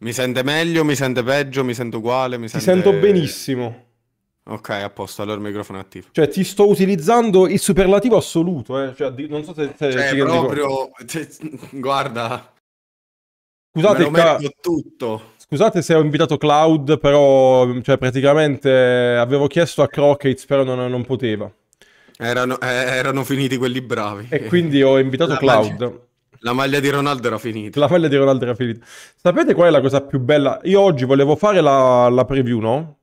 Mi sente meglio, mi sente peggio, mi sento uguale, mi ti sento benissimo. Ok, a posto, allora il microfono è attivo. Cioè, ti sto utilizzando il superlativo assoluto, eh. Cioè, non so se... se cioè, proprio... Cioè, guarda... Scusate, me ca... tutto. Scusate se ho invitato Cloud, però cioè, praticamente avevo chiesto a Crockett, però non, non poteva. Erano, eh, erano, finiti quelli bravi. E quindi ho invitato la Cloud. Magia. La maglia di Ronaldo era finita. La maglia di Ronaldo era finita. Sapete qual è la cosa più bella? Io oggi volevo fare la, la preview, no?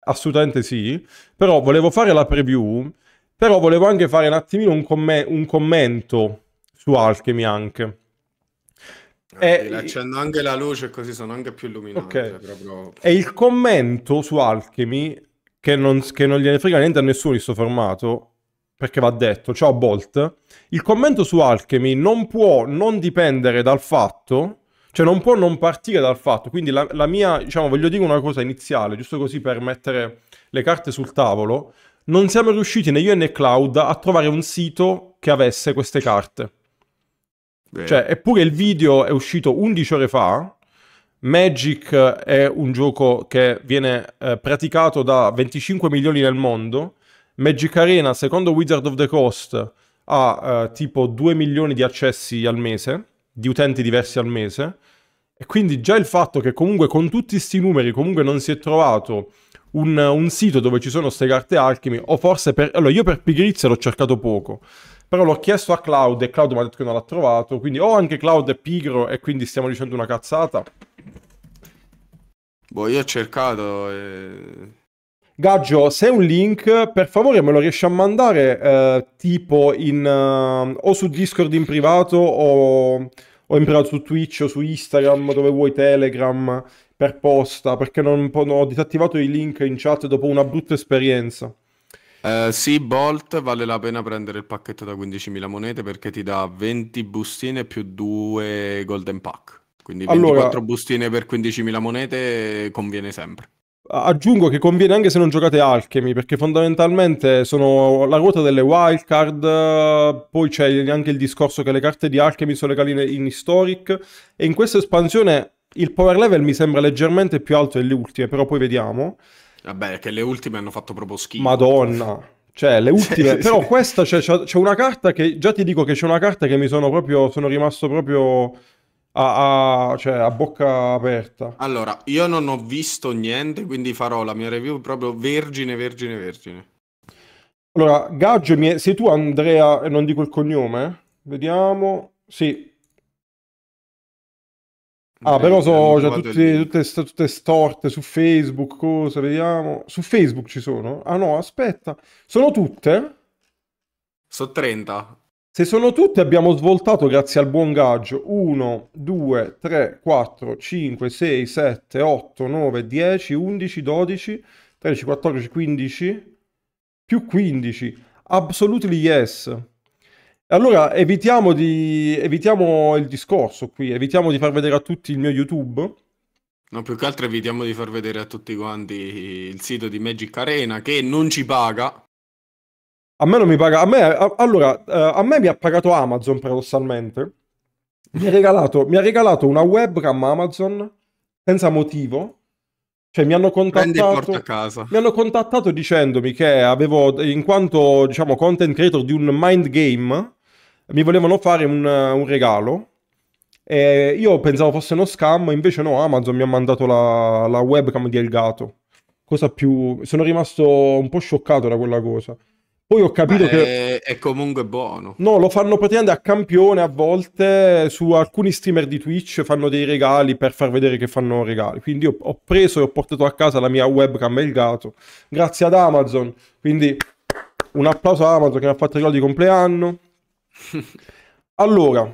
Assolutamente sì. Però volevo fare la preview. Però volevo anche fare un attimino un, com- un commento su Alchemy anche. Ah, e... Accendo anche la luce così sono anche più illuminante. Okay. Proprio... E il commento su Alchemy, che non, che non gliene frega niente a nessuno in sto formato, perché va detto, ciao Bolt, il commento su Alchemy non può non dipendere dal fatto, cioè non può non partire dal fatto, quindi la, la mia, diciamo, voglio dire una cosa iniziale, giusto così per mettere le carte sul tavolo, non siamo riusciti né io né Cloud a trovare un sito che avesse queste carte. Beh. Cioè, eppure il video è uscito 11 ore fa. Magic è un gioco che viene eh, praticato da 25 milioni nel mondo Magic Arena, secondo Wizard of the Coast, ha eh, tipo 2 milioni di accessi al mese, di utenti diversi al mese, e quindi già il fatto che comunque con tutti questi numeri comunque non si è trovato un, un sito dove ci sono queste carte Alchemy, o forse per... Allora, io per pigrizia l'ho cercato poco, però l'ho chiesto a Cloud e Cloud mi ha detto che non l'ha trovato, quindi o oh, anche Cloud è pigro e quindi stiamo dicendo una cazzata. Boh, io ho cercato e... Gaggio, se hai un link, per favore me lo riesci a mandare eh, tipo in, eh, o su Discord in privato o, o, in privato su Twitch o su Instagram, dove vuoi Telegram, per posta, perché non, non ho disattivato i link in chat dopo una brutta esperienza. Eh, sì, Bolt vale la pena prendere il pacchetto da 15.000 monete perché ti dà 20 bustine più 2 golden pack. Quindi 24 allora, bustine per 15.000 monete conviene sempre. Aggiungo che conviene anche se non giocate Alchemy, perché fondamentalmente sono la ruota delle wildcard, poi c'è anche il discorso che le carte di Alchemy sono le legali in Historic, e in questa espansione il power level mi sembra leggermente più alto delle ultime, però poi vediamo. Vabbè, che le ultime hanno fatto proprio schifo. Madonna, cioè le ultime, però questa c'è, c'è una carta che, già ti dico che c'è una carta che mi sono proprio, sono rimasto proprio a, a, cioè, a, bocca aperta. Allora, io non ho visto niente, quindi farò la mia review proprio vergine, vergine, vergine. Allora, Gaggio, mi sei tu Andrea, e non dico il cognome? Vediamo. Sì. Ah, Beh, però so, già tutte, tutte, tutte, storte su Facebook, cosa, vediamo. Su Facebook ci sono? Ah no, aspetta. Sono tutte? Sono 30. Se sono tutte abbiamo svoltato grazie al buon gaggio 1, 2, 3, 4, 5, 6, 7, 8, 9, 10, 11, 12, 13, 14, 15, più 15. Absolutely yes. Allora evitiamo, di, evitiamo il discorso qui, evitiamo di far vedere a tutti il mio YouTube. No, più che altro evitiamo di far vedere a tutti quanti il sito di Magic Arena che non ci paga, a me non mi paga. A me, a, allora, eh, a me mi ha pagato Amazon paradossalmente. Mi ha, regalato, mi ha regalato una webcam Amazon senza motivo. Cioè, mi hanno contattato. Mi hanno contattato dicendomi che avevo, in quanto diciamo content creator di un mind game, mi volevano fare un, un regalo. E io pensavo fosse uno scam, invece no, Amazon mi ha mandato la, la webcam di Elgato. Cosa più. Sono rimasto un po' scioccato da quella cosa. Poi ho capito Beh, che... È comunque buono. No, lo fanno praticamente a campione a volte, su alcuni streamer di Twitch fanno dei regali per far vedere che fanno regali. Quindi ho, ho preso e ho portato a casa la mia webcam e il gatto, grazie ad Amazon. Quindi un applauso a Amazon che mi ha fatto il regalo di compleanno. allora,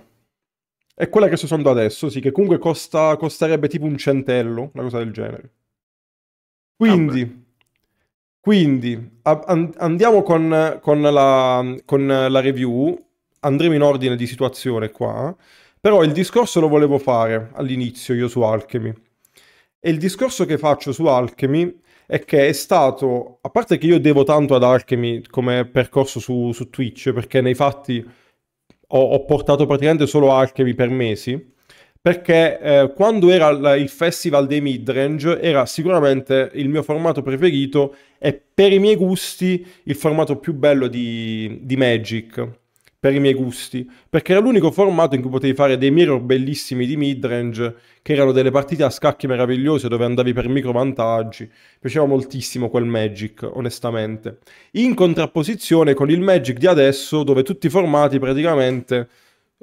è quella che sto usando adesso, sì, che comunque costa, costerebbe tipo un centello, una cosa del genere. Quindi... Ah quindi andiamo con, con, la, con, la, review, andremo in ordine di situazione qua, però il discorso lo volevo fare all'inizio io su Alchemy. E il discorso che faccio su Alchemy è che è stato, a parte che io devo tanto ad Alchemy come percorso su, su Twitch, perché nei fatti ho, ho, portato praticamente solo Alchemy per mesi, perché eh, quando era il festival dei midrange era sicuramente il mio formato preferito è per i miei gusti il formato più bello di, di Magic per i miei gusti, perché era l'unico formato in cui potevi fare dei mirror bellissimi di midrange, che erano delle partite a scacchi meravigliose dove andavi per micro vantaggi. Piaceva moltissimo quel Magic, onestamente. In contrapposizione con il Magic di adesso, dove tutti i formati praticamente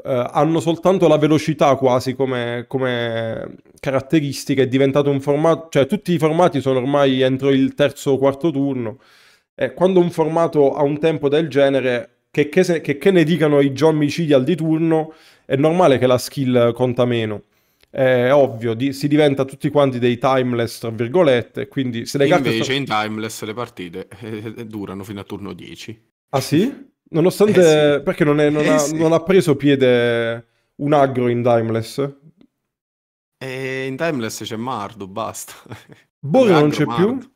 eh, hanno soltanto la velocità quasi come, come, caratteristica, è diventato un formato, cioè tutti i formati sono ormai entro il terzo o quarto turno, eh, quando un formato ha un tempo del genere, che, che, se, che, che ne dicano i John Micidial di turno, è normale che la skill conta meno. È ovvio, di, si diventa tutti quanti dei timeless, tra virgolette, quindi se le Invece carte... Invece in timeless le partite eh, durano fino a turno 10. Ah sì? Nonostante... Eh sì. Perché non, è, non, eh ha, sì. non, ha, preso piede un aggro in Timeless? Eh, in Timeless c'è Mardu, basta. Borgo non c'è Mardu. più?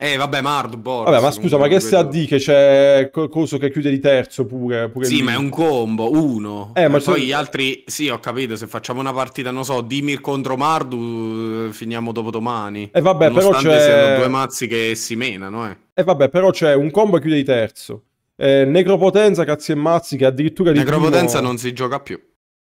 Eh vabbè Mardu, Borgo. Vabbè ma scusa, ma che sta a D che c'è Coso che chiude di terzo pure? pure sì lì. ma è un combo, uno. Eh, ma eh, poi gli altri, sì ho capito, se facciamo una partita, non so, Dimir contro Mardu eh, finiamo dopo domani. E eh, vabbè Nonostante però c'è... siano due mazzi che si menano eh. E eh, vabbè però c'è un combo che chiude di terzo eh, Necropotenza, cazzi e mazzi, che addirittura... Necropotenza primo... non si gioca più.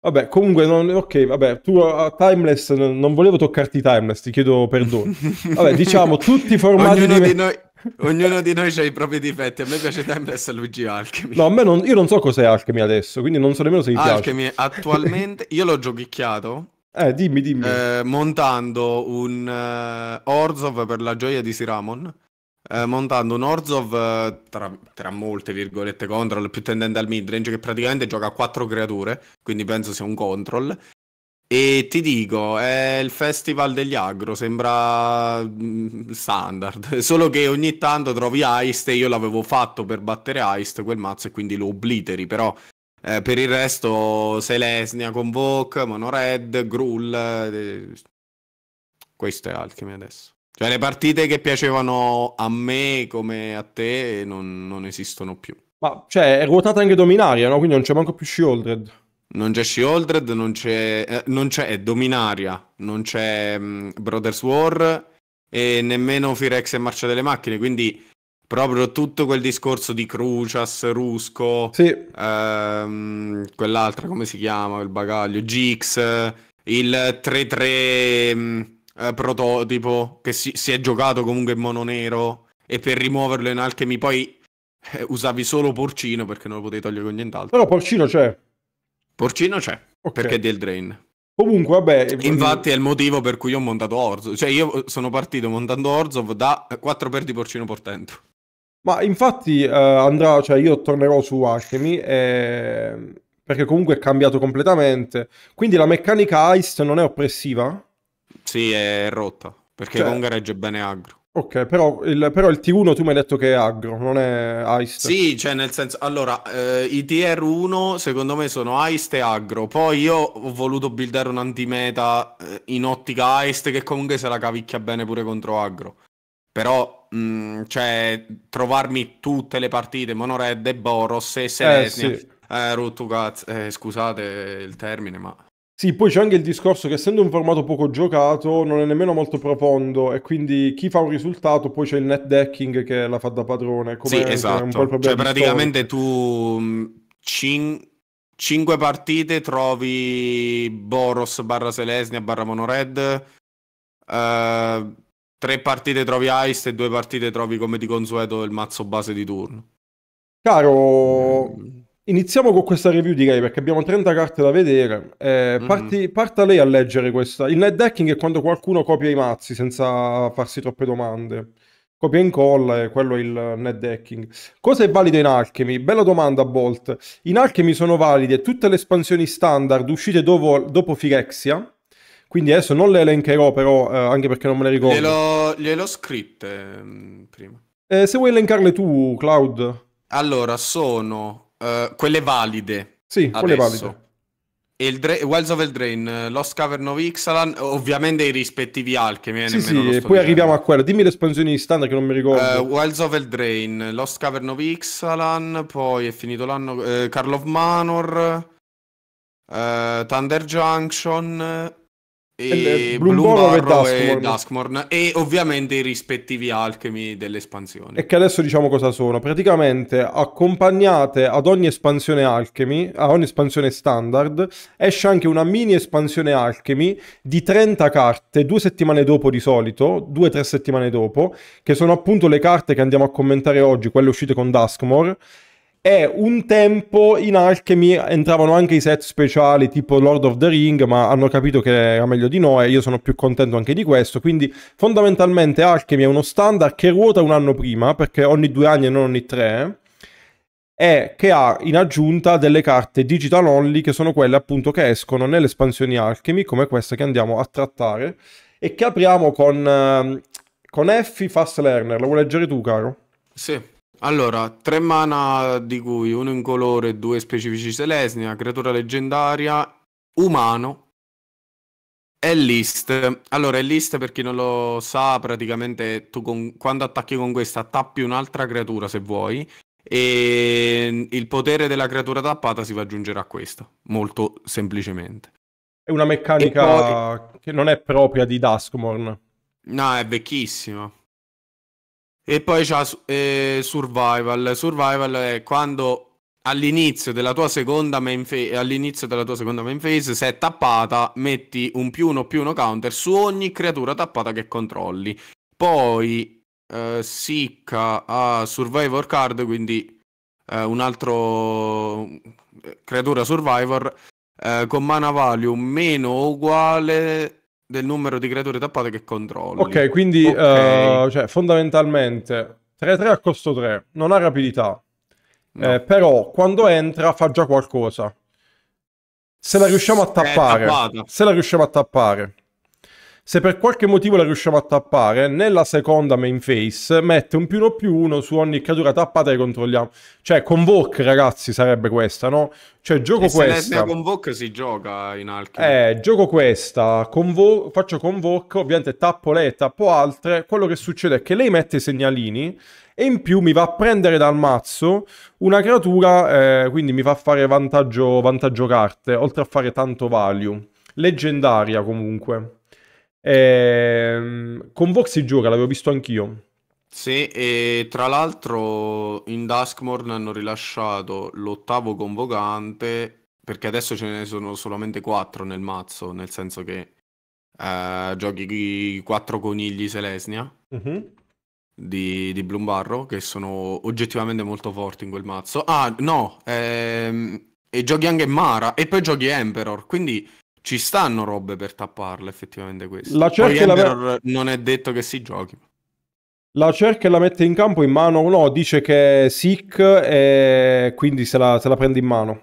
Vabbè, comunque, non... ok, vabbè, tu a Timeless, non volevo toccarti Timeless, ti chiedo perdono. Vabbè, diciamo, tutti i formati... Ognuno di, di noi... Ognuno di noi ha i propri difetti. A me piace Timeless e Luigi Alchemy. No, a me non, io non so cos'è Alchemy adesso, quindi non so nemmeno se gli piace. Alchemy attualmente io l'ho giochicchiato. Eh, dimmi, dimmi. Eh, montando un uh, eh, Orzov per la gioia di Siramon. Eh, montando un Orzov eh, tra, tra, molte virgolette control più tendente al midrange che praticamente gioca a quattro creature, quindi penso sia un control. E ti dico, è il festival degli agro, sembra mm, standard, solo che ogni tanto trovi Heist e io l'avevo fatto per battere Heist quel mazzo e quindi lo obliteri, però eh, per il resto Selesnia, Convoke, Monored, Grull, eh, questo è Alchemy adesso. Cioè le partite che piacevano a me come a te non, non esistono più. Ma cioè è ruotata anche Dominaria, no? Quindi non c'è manco più Shieldred. Non c'è Shieldred, non c'è, eh, non c'è Dominaria, non c'è mh, mm, Brothers War e nemmeno Firex e Marcia delle Macchine, quindi proprio tutto quel discorso di Crucias, Rusco, sì. ehm, quell'altra come si chiama, il bagaglio, Gix, il 3-3... Mh, mm, eh, prototipo che si, si, è giocato comunque in mono nero e per rimuoverlo in alchemy poi eh, usavi solo porcino perché non lo potevi togliere con nient'altro. Però porcino c'è. Porcino c'è, okay. perché è del drain. Comunque, vabbè. Eh, infatti, è il motivo per cui ho montato Orzo. Cioè, io sono partito montando Orzo da 4 per di porcino portento. Ma infatti, eh, andrà, cioè, io tornerò su Alchemy. Eh, perché comunque è cambiato completamente. Quindi la meccanica Ice non è oppressiva? Sì, è rotta, perché cioè... con gareggia bene agro. Ok, però il, però il, T1 tu mi hai detto che è agro, non è Aist. Sì, cioè nel senso, allora, eh, i TR1 secondo me sono Aist e agro, poi io ho voluto buildare un antimeta eh, in ottica Aist che comunque se la cavicchia bene pure contro agro. Però, mh, mm, cioè, trovarmi tutte le partite, Monored e Boros e Selesnia, eh, sì. eh, rotto eh, scusate il termine, ma... Sì, poi c'è anche il discorso che essendo un formato poco giocato non è nemmeno molto profondo e quindi chi fa un risultato poi c'è il net decking che la fa da padrone. Come, sì, esatto. cioè praticamente tu 5 mm, cin- partite trovi Boros barra Selesnia barra Monored, 3 uh, eh, partite trovi Ice e 2 partite trovi come di consueto il mazzo base di turno. Caro... Mm Iniziamo con questa review di lei perché abbiamo 30 carte da vedere. Eh, mm-hmm. parti, parta lei a leggere questa. Il net decking è quando qualcuno copia i mazzi senza farsi troppe domande. Copia e incolla, eh, quello è il net decking. Cosa è valido in Alchemy? Bella domanda, Bolt. In Alchemy sono valide tutte le espansioni standard uscite dopo, dopo Phyrexia, quindi adesso non le elencherò però, eh, anche perché non me le ricordo. Glielo, glielo scritte mm, prima. Eh, se vuoi elencarle tu, Cloud. Allora, sono eh, quelle valide. Sì, adesso. quelle valide. E il Dra- Wells of Eldrain, eh, Lost Cavern of Ixalan, ovviamente i rispettivi alchemy. Eh, sì, sì, e poi arriviamo certo. a quello. Dimmi l'espansione di standard che non mi ricordo. Uh, Wells of Eldrain, Lost Cavern of Ixalan, poi è finito l'anno... Uh, Carl of Manor, uh, Thunder Junction, e Bloom, Bloom e, Duskmorn. e Duskmorn. e ovviamente i rispettivi alchemy dell'espansione. E che adesso diciamo cosa sono. Praticamente accompagnate ad ogni espansione alchemy, a ogni espansione standard, esce anche una mini espansione alchemy di 30 carte, due settimane dopo di solito, due o tre settimane dopo, che sono appunto le carte che andiamo a commentare oggi, quelle uscite con Duskmore e un tempo in Alchemy entravano anche i set speciali tipo Lord of the Ring, ma hanno capito che era meglio di noi e io sono più contento anche di questo. Quindi fondamentalmente Alchemy è uno standard che ruota un anno prima, perché ogni due anni e non ogni tre, e che ha in aggiunta delle carte digital only, che sono quelle appunto che escono nelle espansioni Alchemy, come questa che andiamo a trattare, e che apriamo con, ehm, con Effie Fast Learner. Lo vuoi leggere tu, caro? Sì. Allora, tre mana di cui uno in colore due specifici Selesnia, creatura leggendaria, umano e list. Allora, è list per chi non lo sa, praticamente tu con... quando attacchi con questa tappi un'altra creatura se vuoi e il potere della creatura tappata si va ad aggiungere a questa, molto semplicemente. È una meccanica poi... che non è propria di Duskmorn. No, è vecchissima. E poi c'ha eh, Survival. Survival è quando all'inizio della tua seconda main phase, all'inizio della tua seconda main phase, se è tappata, metti un più uno più uno counter su ogni creatura tappata che controlli. Poi eh, Sicca ha Survivor Card, quindi eh, un altro eh, creatura Survivor eh, con mana value meno uguale del numero di creature tappate che controllo. Ok, quindi okay. Uh, cioè, fondamentalmente 3-3 a costo 3, non ha rapidità, no. eh, però quando entra fa già qualcosa. Se la riusciamo a tappare, se la riusciamo a tappare, se per qualche motivo la riusciamo a tappare, nella seconda main phase mette un più uno più uno su ogni creatura tappata che controlliamo. Cioè, convoke, ragazzi, sarebbe questa, no? Cioè, gioco e questa. Se ne convoke si gioca in alcuni. Eh, gioco questa, convo- faccio convoke, ovviamente tappo lei e tappo altre. Quello che succede è che lei mette i segnalini e in più mi va a prendere dal mazzo una creatura, eh, quindi mi fa fare vantaggio, vantaggio carte, oltre a fare tanto value. Leggendaria comunque. Ehm, con Vox si gioca, l'avevo visto anch'io. Sì, e tra l'altro in Duskmorn hanno rilasciato l'ottavo convocante, perché adesso ce ne sono solamente quattro nel mazzo, nel senso che eh, giochi quattro conigli Selesnia mm-hmm. di, di Bloombarro, che sono oggettivamente molto forti in quel mazzo. Ah, no, ehm, e giochi anche Mara, e poi giochi Emperor, quindi ci stanno robe per tapparla effettivamente questo. La cerchia la... non è detto che si giochi. La cerchia la mette in campo in mano, no, dice che è sick e quindi se la, se la prende in mano.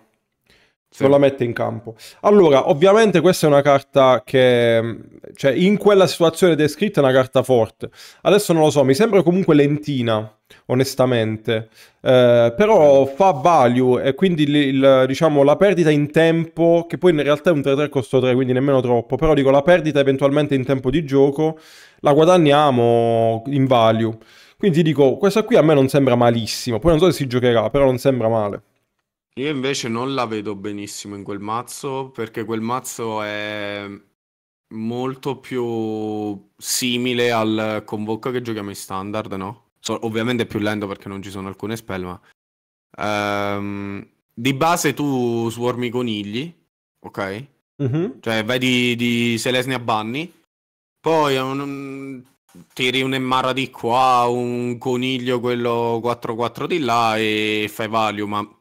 Sì. Non la mette in campo. Allora, ovviamente questa è una carta che, mm, cioè, in quella situazione descritta è una carta forte. Adesso non lo so, mi sembra comunque lentina, onestamente. Eh, però fa value e quindi il, il, diciamo, la perdita in tempo, che poi in realtà è un 3-3 costo 3, quindi nemmeno troppo, però dico la perdita eventualmente in tempo di gioco, la guadagniamo in value. Quindi dico, questa qui a me non sembra malissimo. Poi non so se si giocherà, però non sembra male. Io invece non la vedo benissimo in quel mazzo perché quel mazzo è molto più simile al convoca che giochiamo in standard, no? So, ovviamente è più lento perché non ci sono alcune spell, ma... Um, di base tu swarmi conigli, ok? Mm-hmm. Cioè vai di, di Selesnia Bunny, poi un, tiri un'emmara di qua, un coniglio quello 4-4 di là e fai value, ma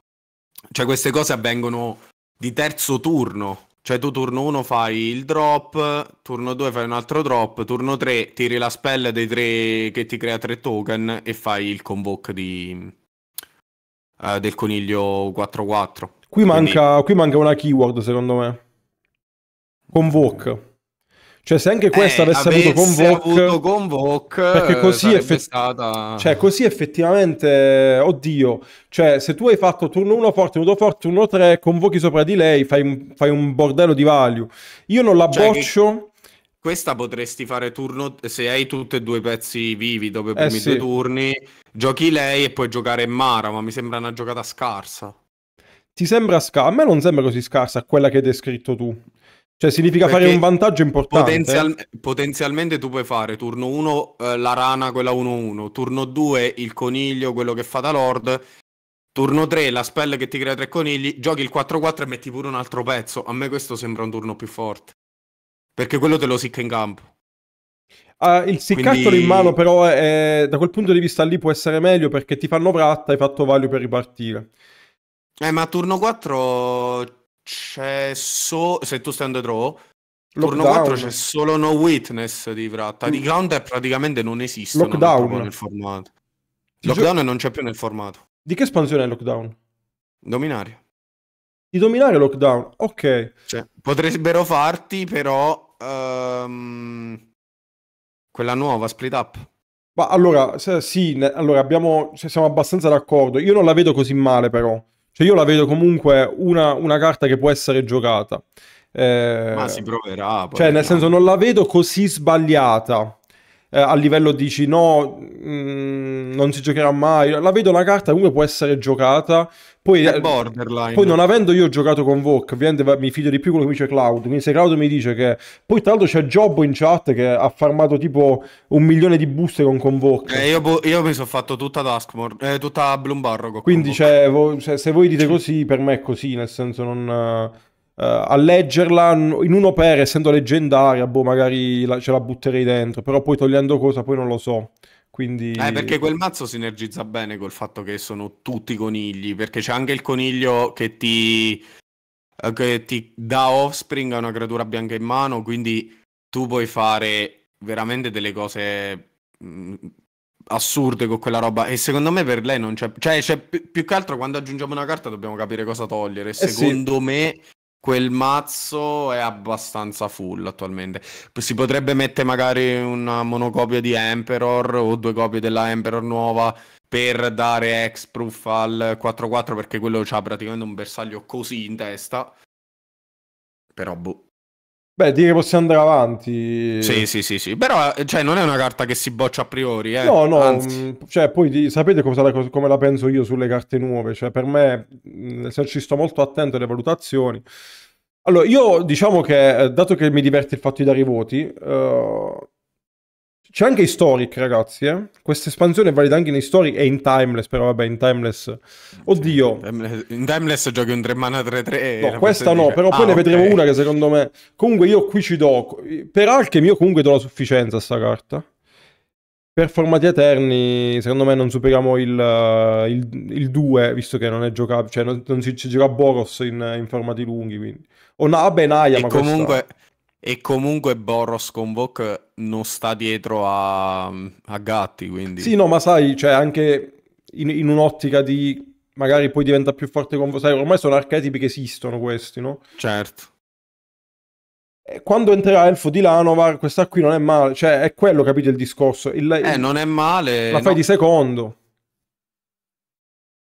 cioè queste cose avvengono di terzo turno. Cioè tu turno 1 fai il drop, turno 2 fai un altro drop, turno 3 tiri la spell dei tre che ti crea tre token e fai il convoke di, uh, del coniglio 4-4. Qui manca, Quindi... qui manca una keyword secondo me. Convoke. Cioè, se anche questa eh, avesse, avesse avuto Convoc, avuto Convoc perché così, effe- stata... cioè, così effettivamente, oddio, cioè, se tu hai fatto turno 1 forte, turno forte, turno 3, convochi sopra di lei, fai un, fai un bordello di value. Io non la cioè boccio. Questa potresti fare turno se hai tutti e due pezzi vivi dopo i eh, primi sì. due turni, giochi lei e puoi giocare Mara, ma mi sembra una giocata scarsa. Ti sembra scarsa? A me non sembra così scarsa quella che hai descritto tu. Cioè significa Perché fare un vantaggio importante. Potenzial- potenzialmente tu puoi fare turno 1 eh, la rana, quella 1-1, turno 2 il coniglio, quello che fa da lord, turno 3 la spell che ti crea tre conigli, giochi il 4-4 e metti pure un altro pezzo. A me questo sembra un turno più forte. Perché quello te lo sicca in campo. Ah, il siccattolo Quindi... in mano, però, è, da quel punto di vista lì può essere meglio perché ti fanno fratta, hai fatto value per ripartire. Eh, ma a turno 4 c'è solo. Se tu stai on draw, Lockdown. turno 4 c'è solo No Witness di Fratta. Di Counter mm. praticamente non esiste. Lockdown. Nel formato. Lockdown non c'è più nel formato. Di che espansione è Lockdown? dominario Di dominario Lockdown, ok. Cioè, potrebbero farti però um, quella nuova split up. Ma allora, se, sì, ne, allora abbiamo, cioè, siamo abbastanza d'accordo. Io non la vedo così male però. Cioè io la vedo comunque una, una carta che può essere giocata. Eh, Ma si proverà. Cioè, nel senso, non la vedo così sbagliata. Eh, a livello di no, mh, mm, non si giocherà mai. La vedo una carta che comunque può essere giocata. Poi, eh, poi, non avendo io giocato con Vogue, mi fido di più quello che dice Cloud. Quindi se Cloud mi dice che... Poi tra l'altro c'è Jobbo in chat che ha farmato tipo un milione di buste con Convoke. Eh, io, boh, io, mi sono fatto tutta Duskmore, eh, tutta Bloombarrogo. Quindi cioè, vo- cioè, se voi dite così, per me è così, nel senso non... Uh, a leggerla in uno per essendo leggendaria, boh, magari la- ce la butterei dentro, però poi togliendo cosa, poi non lo so. Quindi... Eh, perché quel mazzo sinergizza bene col fatto che sono tutti conigli, perché c'è anche il coniglio che ti, eh, che ti dà offspring a una creatura bianca in mano, quindi tu puoi fare veramente delle cose mm, assurde con quella roba e secondo me per lei non c'è cioè, c'è più che altro quando aggiungiamo una carta dobbiamo capire cosa togliere eh secondo sì. me quel mazzo è abbastanza full attualmente. Si potrebbe mettere magari una monocopia di Emperor o due copie della Emperor nuova per dare X-Proof al 4-4 perché quello ha praticamente un bersaglio così in testa. Però boh. Beh, direi che possiamo andare avanti. Sì, eh. sì, sì, sì. Però eh, cioè, non è una carta che si boccia a priori. Eh. No, no. Anzi. Mm, cioè, poi sapete la, come la penso io sulle carte nuove. Cioè, per me, mm, nel senso, ci sto molto attento alle valutazioni. Allora, io diciamo che, eh, dato che mi diverte il fatto di dare i voti, uh, c'è anche Historic, ragazzi. Eh? Questa espansione è valida anche in Historic e in Timeless, però vabbè, in Timeless. Oddio. In Timeless giochi un 3 mana 3-3. No, questa no, dire. però ah, poi okay. ne vedremo una che secondo me... Comunque io qui ci do... Per Alchem io comunque do la sufficienza a sta carta. Per formati eterni, secondo me non superiamo il, eh, il, il 2, visto che non è giocabile, cioè non, non si, si gioca Boros in, in formati lunghi, quindi. O no, vabbè, Naya, e ma comunque... Questa... E comunque Boros con Vok non sta dietro a, a Gatti, quindi... Sì, no, ma sai, cioè anche in, in un'ottica di magari poi diventa più forte con sai, ormai sono archetipi che esistono questi, no? Certo. quando entrerà Elfo di Lanovar, questa qui non è male, cioè è quello, capito il discorso? Il, eh, il... non è male. La fai no. di secondo.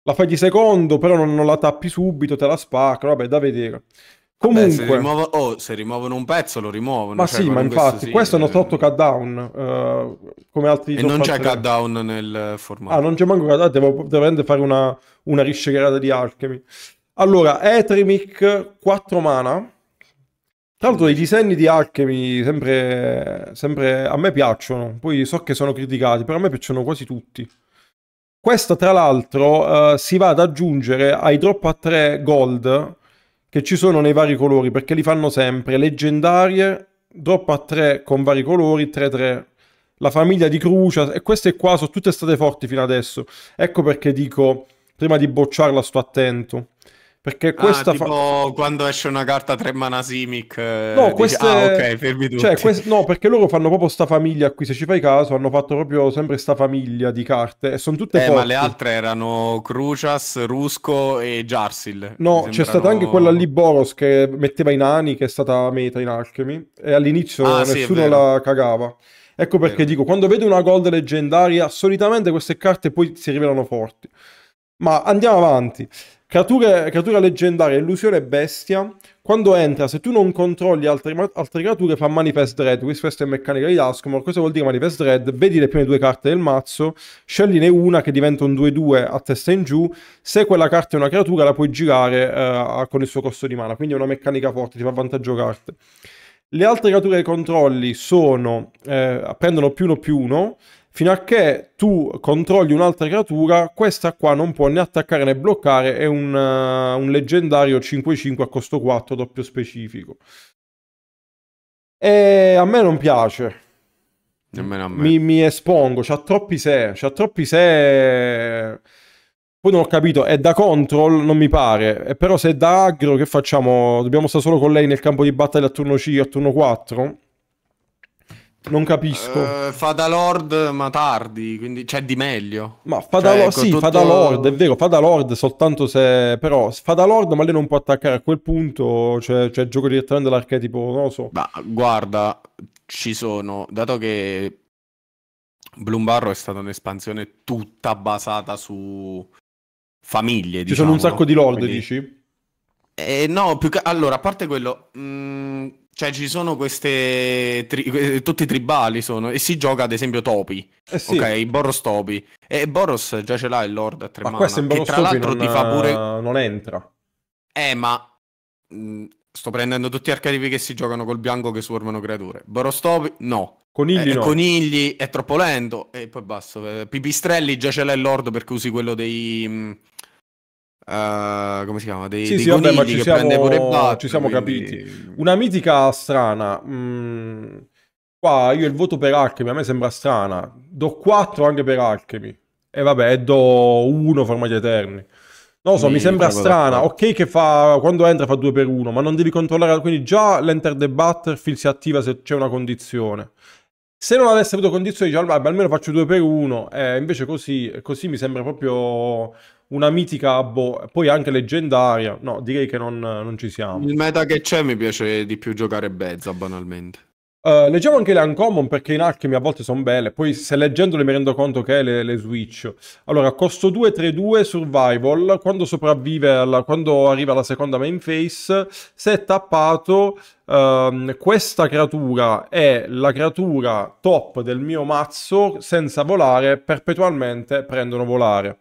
La fai di secondo, però non, non la tappi subito, te la spacca, vabbè, da vedere. Comunque, Beh, se, rimuovo... oh, se, rimuovono un pezzo lo rimuovono. Ma cioè, sì, ma infatti, questo, sì, questo è uno slot down. Uh, come altri e non c'è cut down nel formato. Ah, non c'è manco cut down, Devo veramente fare una, una riscegerata di alchemy. Allora, Etremic 4 mana. Tra l'altro, i disegni di Alchemy sempre, sempre a me piacciono. Poi so che sono criticati, però a me piacciono quasi tutti. Questo, tra l'altro, uh, si va ad aggiungere ai drop a 3 gold che ci sono nei vari colori, perché li fanno sempre, leggendarie, drop a 3 con vari colori, 3-3, la famiglia di Crucia, e queste qua sono tutte state forti fino adesso. Ecco perché dico, prima di bocciarla sto attento. Perché ah, questa ah, tipo fa... quando esce una carta tre mana Simic. Eh, no, queste... dici, ah, ok, fermi tutti. Cioè, quest... No, perché loro fanno proprio sta famiglia qui, se ci fai caso, hanno fatto proprio sempre sta famiglia di carte e sono tutte eh, forti. ma le altre erano Crucias, Rusco e Jarsil. No, sembrano... c'è stata anche quella lì Boros che metteva i nani, che è stata meta in Alchemy e all'inizio ah, nessuno sì, la cagava. Ecco perché dico, quando vedo una gold leggendaria, solitamente queste carte poi si rivelano forti. Ma andiamo avanti. Creature, creatura leggendaria, illusione bestia. Quando entra, se tu non controlli altre, altre creature, fa Manifest Dread. Questa è meccanica di Ascomore. Cosa vuol dire Manifest Dread? Vedi le prime due carte del mazzo, scegline una che diventa un 2-2 a testa in giù. Se quella carta è una creatura, la puoi girare eh, con il suo costo di mana. Quindi è una meccanica forte, ti fa vantaggio carte. Le altre creature che controlli sono, eh, prendono più uno più uno, Fino a che tu controlli un'altra creatura, questa qua non può né attaccare né bloccare, è un, uh, un leggendario 5-5 a costo 4 doppio specifico. E a me non piace. Nemmeno a me. Mi, mi espongo, c'ha troppi se, c'ha troppi se... Poi non ho capito, è da control? Non mi pare. E però se è da aggro che facciamo? Dobbiamo stare solo con lei nel campo di battaglia a turno C, a turno 4? Non capisco. Uh, fa da Lord, ma tardi, quindi c'è cioè, di meglio. Ma fa da, cioè, lo- ecco, sì, tutto... fa da Lord, è vero, fa da Lord soltanto se... Però fa da Lord, ma lei non può attaccare a quel punto, cioè, cioè gioco direttamente l'archetipo, non lo so. Ma guarda, ci sono, dato che Bloombarrow è stata un'espansione tutta basata su famiglie, Ci sono un diciamo, sacco di Lord, quindi... dici? Eh, no, più che... Allora, a parte quello... Mh mm, cioè, ci sono queste. Tri... tutti tribali sono. E si gioca ad esempio Topi. Eh sì. Ok, Boros Topi. E Boros già ce l'ha il Lord a tre ma mana. Questo in Boros che tra l'altro non, ti fa pure. Eh, non entra. Eh, ma. Mm, sto prendendo tutti gli archetipi che si giocano col bianco che swarmano creature. Boros Topi, no. Conigli, eh, no. conigli è troppo lento. E poi basta. Eh, Pipistrelli già ce l'ha il Lord perché usi quello dei. Mm, Uh, come si chiama? Dei, sì, dei sì, vabbè, ma ci siamo, Batman, ci siamo quindi... capiti. Una mitica strana. Mm, qua io il voto per Alchemy a me sembra strana. Do 4 anche per Alchemy. E vabbè, do 1 Formati Eterni. Non lo so, mi, mi sembra strana. Ok che fa, quando entra fa 2 per 1, ma non devi controllare... Quindi già l'Enter the Battlefield si attiva se c'è una condizione. Se non avesse avuto condizioni, dicevo, almeno faccio 2 per 1. Eh, invece così, così mi sembra proprio una mitica, boh, poi anche leggendaria. No, direi che non, non, ci siamo. Il meta che c'è mi piace di più giocare Bezza, banalmente. Uh, eh, leggevo anche le uncommon perché in alchemy a volte sono belle, poi se leggendole mi rendo conto che le, le switch. Allora, costo 2, 3, 2, survival, quando sopravvive, alla, quando arriva alla seconda main phase, se è tappato, Uh, questa creatura è la creatura top del mio mazzo senza volare, perpetualmente prendono volare.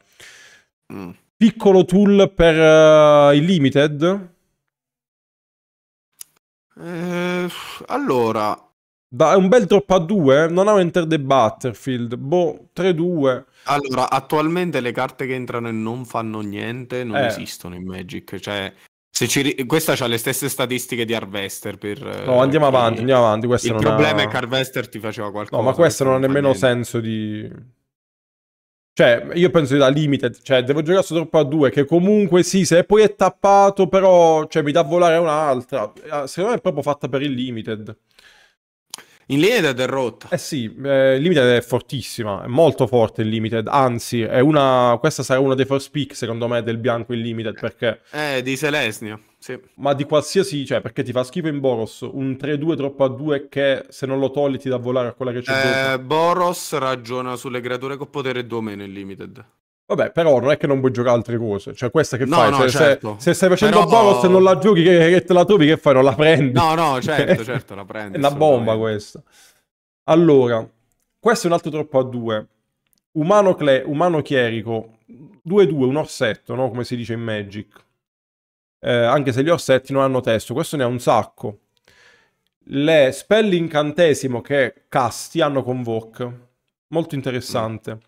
Mm. Piccolo tool per uh, il limited? Eh, allora... Da, è un bel drop a 2, eh? non ha enter the battlefield, boh, 3-2. Allora, attualmente le carte che entrano e non fanno niente non eh. esistono in Magic, cioè ci... Questa ha le stesse statistiche di Harvester. Per, no, eh, andiamo avanti, andiamo avanti. Questo il problema ha... è che Harvester ti faceva qualcosa. No, ma questo non ha nemmeno niente. senso di... Cioè, io penso che da limited, cioè, devo giocare su troppo a due, che comunque sì, se poi è tappato, però, cioè, mi dà volare un'altra. Ah, secondo me è proprio fatta per il limited. In limited è rotta. Eh sì, eh, limited è fortissima, è molto forte il limited, anzi, è una, questa sarà una dei first pick, secondo me, del bianco il limited, perché... Eh, di Selesnia. Sì. Ma di qualsiasi, cioè, perché ti fa schifo in Boros un 3-2 troppo a 2 che se non lo togli ti dà volare a quella che c'è. Eh, Boros ragiona sulle creature con potere 2 meno limited. Vabbè, però non è che non puoi giocare altre cose. Cioè, questa che no, fai? No, cioè, certo. se, se, stai facendo però... Boros e non la giochi, che, che, te la trovi, che fai? Non la prendi? No, no, certo, certo, la prendi. è una bomba questa. Allora, questo è un altro troppo a 2. Umano, cle- umano chierico, 2-2, un orsetto, no? Come si dice in Magic eh, anche se gli orsetti non hanno testo. Questo ne ha un sacco. Le spell incantesimo che casti hanno convoke. Molto interessante.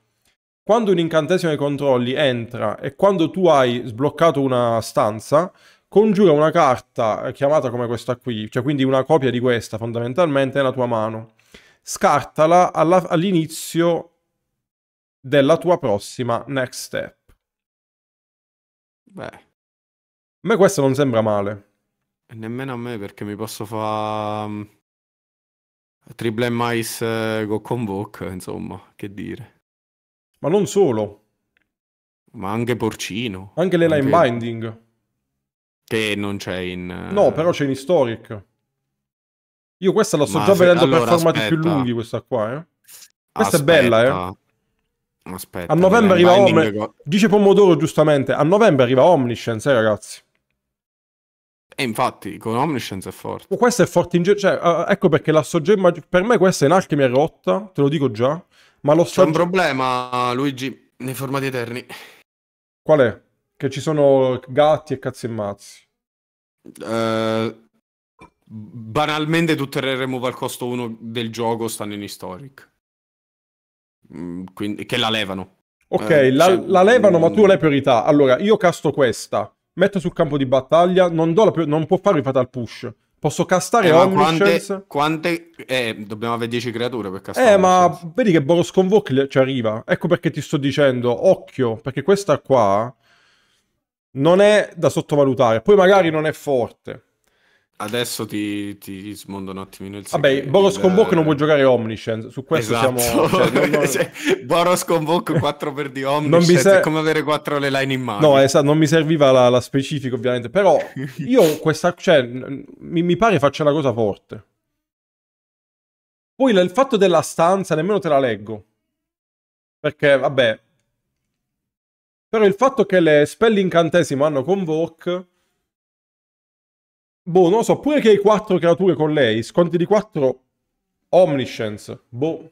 Quando un incantesimo ai controlli entra e quando tu hai sbloccato una stanza, congiura una carta eh, chiamata come questa qui, cioè quindi una copia di questa fondamentalmente nella tua mano. Scartala all'inizio della tua prossima next step. Beh. A me questo non sembra male. Nemmeno a me perché mi posso fare mm, triple Mice eh, con convoc, insomma, che dire. Ma non solo. Ma anche porcino. Anche le anche... line binding. Che non c'è in... Eh, no, però c'è in historic. Io questa la sto Ma già se... vedendo allora, per formati aspetta. più lunghi questa qua, eh. Questa aspetta. è bella, eh. Aspetta, a novembre arriva Omniscience. Dice Pomodoro giustamente. A novembre arriva Omniscience, eh, ragazzi. E infatti, con Omniscience è forte. Oh, Questo è forte in generale. Cioè, uh, ecco perché la sto già Per me questa è un'alchemy rotta, te lo dico già. Ma lo so. C'è un problema, Luigi, nei formati eterni. Qual è? Che ci sono gatti e cazzi e mazzi. Uh, banalmente tutte le removal costo 1 del gioco stanno in historic. Mm, quindi, che la levano. Ok, eh, la, la, levano, un... ma tu le priorità. Allora, io casto questa metto sul campo di battaglia, non, do la, non può farmi fatal push. Posso castare eh, Omniscience. Quante, quante eh, dobbiamo avere 10 creature per castare. Eh, ma vedi che Boros Convoke ci arriva. Ecco perché ti sto dicendo, occhio, perché questa qua non è da sottovalutare. Poi magari non è forte. Adesso ti, ti smondo un attimino il segreto. Vabbè, Boros Convoke non può eh, giocare Omniscience, su questo esatto. siamo... Cioè, non, cioè, Boros Convoke 4 per di Omniscience ser... è come avere 4 le line in mano. No, esatto, non mi serviva la, la specifica ovviamente, però io questa... Cioè, mi, mi, pare faccia una cosa forte. Poi il fatto della stanza nemmeno te la leggo. Perché, vabbè... Però il fatto che le spell incantesimo hanno Convoke... Boh, non lo so, pure che hai quattro creature con lei, sconti di quattro Omniscience. Boh.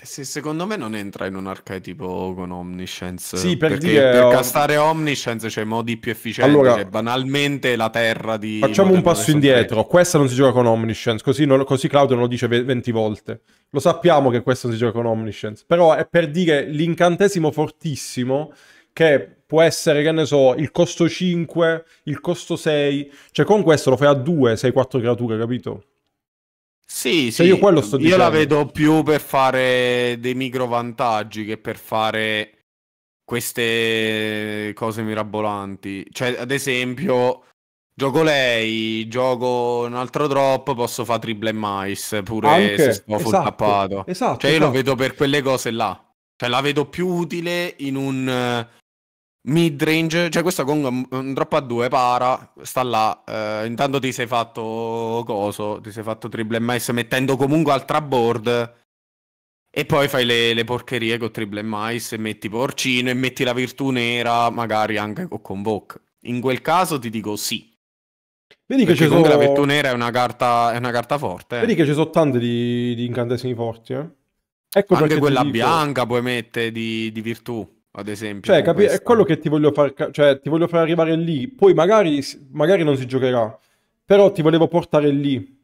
Se secondo me non entra in un archetipo con Omniscience. Sì, per perché dire, per castare Omniscience c'è cioè modi più efficienti. Allora, cioè, banalmente la terra di. Facciamo un passo indietro. Questa non si gioca con Omniscience. Così, non, così Claudio non lo dice 20 volte. Lo sappiamo che questa non si gioca con Omniscience. Però è per dire l'incantesimo fortissimo che può essere, che ne so, il costo 5, il costo 6, cioè con questo lo fai a 2, 6-4 creature, capito? Sì, Se cioè, sì, io, quello sto dicendo. io la vedo più per fare dei micro vantaggi che per fare queste cose mirabolanti. Cioè, ad esempio, gioco lei, gioco un altro drop, posso fare triple mice pure Anche, se sto esatto, tappato. Esatto, cioè, esatto. io lo esatto. vedo per quelle cose là. Cioè, la vedo più utile in un Midrange, cioè questo con un drop a due, para, sta là, eh, intanto ti sei fatto coso, ti sei fatto triple MS mettendo comunque altra board e poi fai le, le porcherie con triple MS e metti porcino e metti la virtù nera magari anche con convoke. In quel caso ti dico sì. Vedi che comunque so... la virtù nera è una carta, è una carta forte. Eh. Vedi che ci sono tante di, di incantesimi forti. Eh? Ecco anche quella bianca puoi mettere di, di virtù ad esempio. Cioè, capi- è quello che ti voglio far, ca- cioè, ti voglio far arrivare lì, poi magari, magari non si giocherà, però ti volevo portare lì.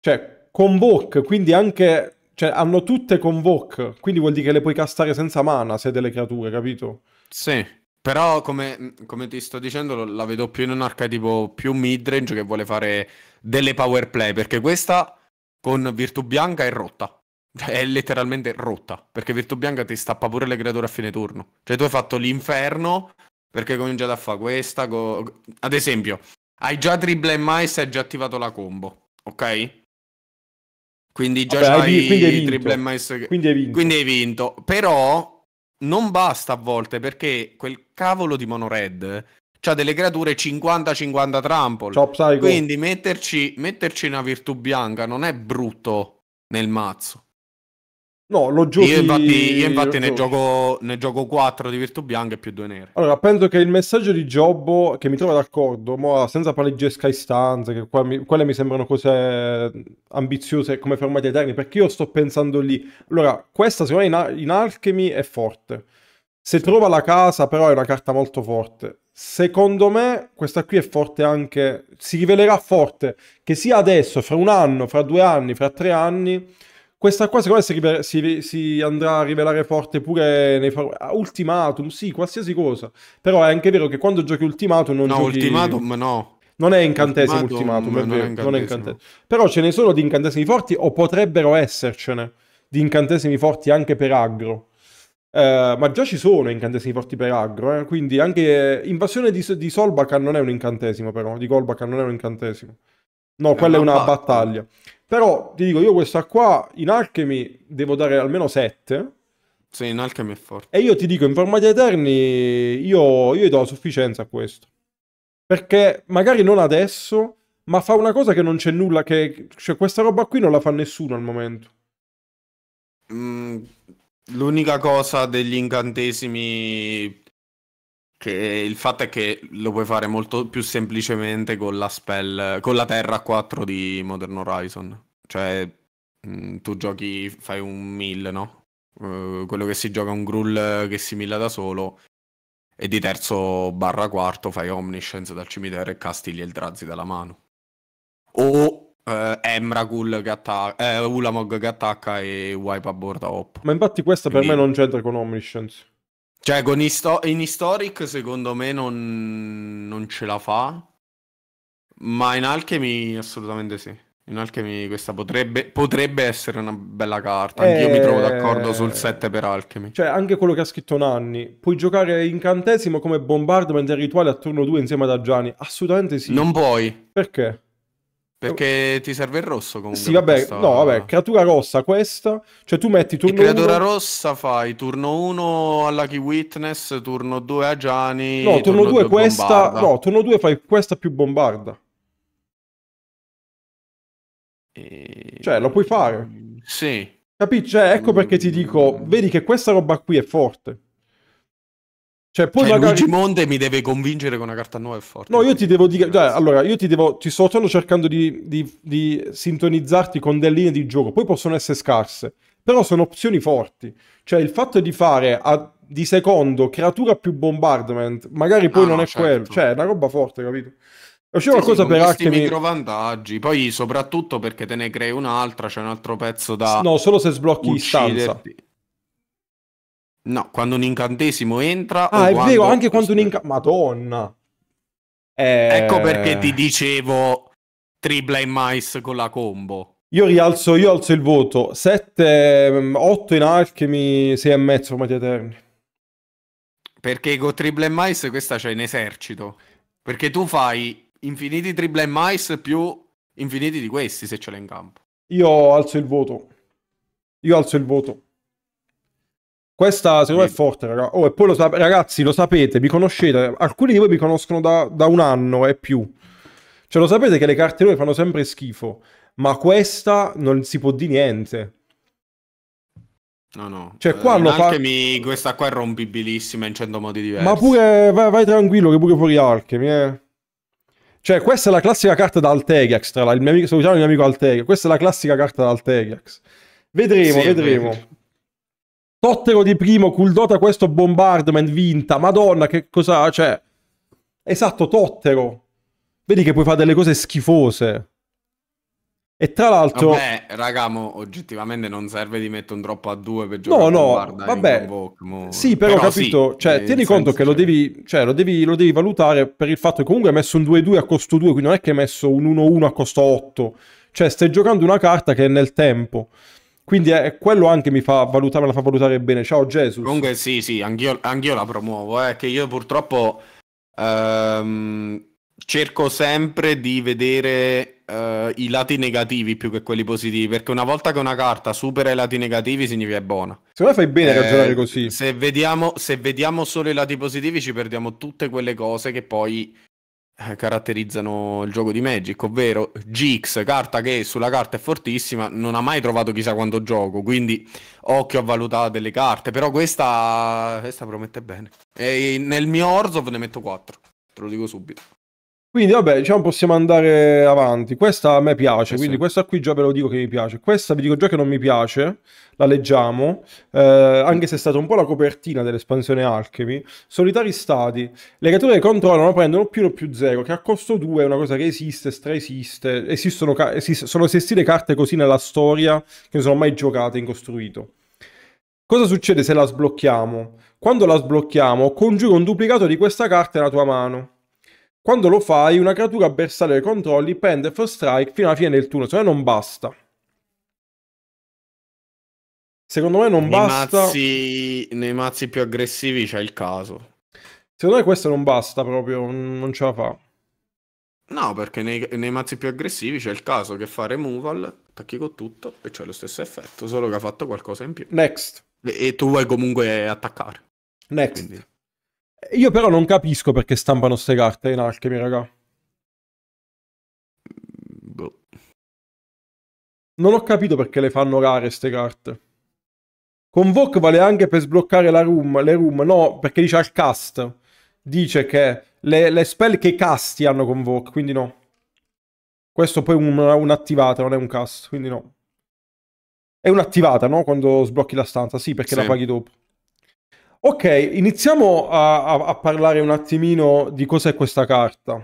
Cioè, convoke, quindi anche... Cioè, hanno tutte convoke, quindi vuol dire che le puoi castare senza mana se delle creature, capito? Sì, però come, come ti sto dicendo la vedo più in un archetipo più midrange che vuole fare delle power play, perché questa con Virtù Bianca è rotta. Cioè, è letteralmente rotta. Perché Virtù Bianca ti stappa pure le creature a fine turno. Cioè, tu hai fatto l'inferno perché cominciate a fare questa. Co... Ad esempio, hai già triple mice e hai già attivato la combo. Ok? Quindi già Vabbè, hai, hai triple mice. Quindi hai vinto. Quindi hai vinto. Però non basta a volte perché quel cavolo di monored c'ha delle creature 50-50 trample. Quindi metterci, metterci una virtù bianca non è brutto nel mazzo. No, lo giochi... Io infatti, io infatti ne, gioco, ne, gioco, 4 di Virtù Bianca e più 2 nere. Allora, penso che il messaggio di Giobbo, che mi trova d'accordo, ma senza paleggesca istanza, che mi, quelle mi sembrano cose ambiziose come formati eterni, perché io sto pensando lì. Allora, questa secondo me in, in Alchemy è forte. Se trova la casa, però è una carta molto forte. Secondo me, questa qui è forte anche. Si rivelerà forte che sia adesso, fra un anno, fra due anni, fra tre anni questa qua secondo me si, si, andrà a rivelare forte pure nei Ultimatum, sì, qualsiasi cosa. Però è anche vero che quando giochi Ultimatum non no, giochi... Ultimatum no. Non è incantesimo Ultimatum, ultimatum è vero, non è incantesimo. Però ce ne sono di incantesimi forti o potrebbero essercene di incantesimi forti anche per aggro. Eh, ma già ci sono incantesimi forti per aggro, eh? quindi anche invasione di, di Solbakan non è un incantesimo però, di Golbakan non è un incantesimo. No, eh, quella è una battaglia. battaglia. Però ti dico, io questa qua in Alchemy devo dare almeno 7. Sì, in Alchemy è forte. E io ti dico, in Formati Eterni io, io do la sufficienza a questo. Perché magari non adesso, ma fa una cosa che non c'è nulla, che... Cioè, questa roba qui non la fa nessuno al momento. Mm, l'unica cosa degli incantesimi che il fatto è che lo puoi fare molto più semplicemente con la spell, con la Terra 4 di Modern Horizon. Cioè, mh, mm, tu giochi, fai un mill, no? Uh, quello che si gioca un grull che si milla da solo e di terzo barra quarto fai Omniscience dal cimitero e castigli il Drazzi dalla mano. O Uh, Emrakul che attacca, eh, Ulamog che attacca e Wipe a borda Hop. Ma infatti questa Quindi... per me non c'entra con Omniscience. Cioè, con isto- in Historic secondo me non, non ce la fa, ma in Alchemy assolutamente sì. In Alchemy questa potrebbe, potrebbe essere una bella carta. Eh... Io mi trovo d'accordo sul 7 eh. per Alchemy. Cioè, anche quello che ha scritto Nanni. Puoi giocare incantesimo come bombardamento e rituale a turno 2 insieme ad Gianni. Assolutamente sì. Non puoi. Perché? Perché ti serve il rosso comunque. Sì, vabbè, questa... no, vabbè, creatura rossa questa, cioè tu metti turno 1... Creatura uno... rossa fai turno 1 alla Key Witness, turno 2 a Gianni... No, turno 2 questa... Bombarda. No, turno 2 fai questa più bombarda. E... Cioè, lo puoi fare. Sì. Capisci? Cioè, ecco perché ti dico, mm. vedi che questa roba qui è forte. Cioè, poi cioè, magari... Luigi Monte mi deve convincere che una carta nuova è forte. No, io ti devo dire... Cioè, allora, io ti devo... Ti sto solo cercando di, di, di, sintonizzarti con delle linee di gioco. Poi possono essere scarse. Però sono opzioni forti. Cioè, il fatto di fare a, di secondo creatura più bombardment, magari poi ah, non è certo. quello. Cioè, è una roba forte, capito? C'è qualcosa sì, per per Archemy. microvantaggi, poi soprattutto perché te ne crei un'altra, c'è un altro pezzo da No, solo se sblocchi ucciderti. istanza. No, quando un incantesimo entra. Ah, è quando... vero, anche quando un incantesimo. Madonna. Eh... Ecco perché ti dicevo tripla e mais con la combo. Io rialzo, io alzo il voto. 7, 8 mm, in alchemy, 6 e mezzo formati eterni. Perché con tripla e mais questa c'è in esercito. Perché tu fai infiniti tripla e mais più infiniti di questi se ce l'hai in campo. Io alzo il voto. Io alzo il voto. Questa secondo me è forte, raga. Oh, e poi lo sa- ragazzi, lo sapete, mi conoscete. Alcuni di voi mi conoscono da, da un anno e più. Cioè, lo sapete che le carte nuove fanno sempre schifo. Ma questa non si può di niente. No, no. Cioè, qua eh, lo fa... Alchemy, questa qua è rompibilissima in cento modi diversi. Ma pure, vai, vai tranquillo, che pure fuori Alchemy, eh. Cioè, questa è la classica carta da Altegax, tra l'altro. Salutiamo il mio amico Altegax. Questa è la classica carta da Altegax. Vedremo, sì, vedremo. Tottero di primo, Kuldota questo bombardment vinta. Madonna, che cosa... Cioè... Esatto, Tottero. Vedi che puoi fare delle cose schifose. E tra l'altro... Vabbè, raga, mo, oggettivamente non serve di mettere un drop a due per giocare. No, no, vabbè. Convoc, mo... Sì, però, però capito, sì, cioè, eh, tieni conto che lo cioè devi, cioè, lo, devi, lo devi valutare per il fatto che comunque hai messo un 2-2 a costo 2, quindi non è che hai messo un 1-1 a costo 8. Cioè, stai giocando una carta che è nel tempo. Quindi è quello anche mi fa valutare, la fa valutare bene. Ciao Gesù. Comunque sì, sì, anch'io, anch'io la promuovo, eh, che io purtroppo ehm, cerco sempre di vedere eh, i lati negativi più che quelli positivi, perché una volta che una carta supera i lati negativi significa è buona. Secondo me fai bene eh, a ragionare così. Se vediamo, se vediamo solo i lati positivi ci perdiamo tutte quelle cose che poi eh, caratterizzano il gioco di Magic, ovvero GX, carta che sulla carta è fortissima, non ha mai trovato chissà quanto gioco, quindi occhio a valutare delle carte, però questa, questa promette bene. E nel mio Orzov ne metto 4, te lo dico subito. Quindi vabbè, diciamo possiamo andare avanti. Questa a me piace, eh, quindi sì. questa qui già ve lo dico che mi piace. Questa vi dico già che non mi piace, la leggiamo, eh, anche se è stata un po' la copertina dell'espansione Alchemy. Solitari stati, le creature che controllano prendono più 1 più zero, che a costo 2 è una cosa che esiste, straesiste, esistono, esist- sono esistite carte così nella storia che non sono mai giocate in costruito. Cosa succede se la sblocchiamo? Quando la sblocchiamo, congiungo un duplicato di questa carta nella tua mano. Quando lo fai, una creatura bersaglio dei controlli prende first strike fino alla fine del turno, se no non basta. Secondo me non nei basta. Mazzi, nei mazzi più aggressivi c'è il caso. Secondo me questo non basta proprio, non ce la fa. No, perché nei, nei mazzi più aggressivi c'è il caso che fa removal, attacchi con tutto e c'è lo stesso effetto, solo che ha fatto qualcosa in più. Next. E, e tu vuoi comunque attaccare. Next. Quindi. Io però non capisco perché stampano queste carte in Alchemy, raga. Boh. Non ho capito perché le fanno rare queste carte. Convoke vale anche per sbloccare la room, le room, no, perché dice al cast. Dice che le, le spell che casti hanno convoke, quindi no. Questo poi è un, un'attivata, non è un cast, quindi no. È un'attivata, no? Quando sblocchi la stanza, sì, perché sì. la paghi dopo. Ok, iniziamo a, a, a, parlare un attimino di cos'è questa carta.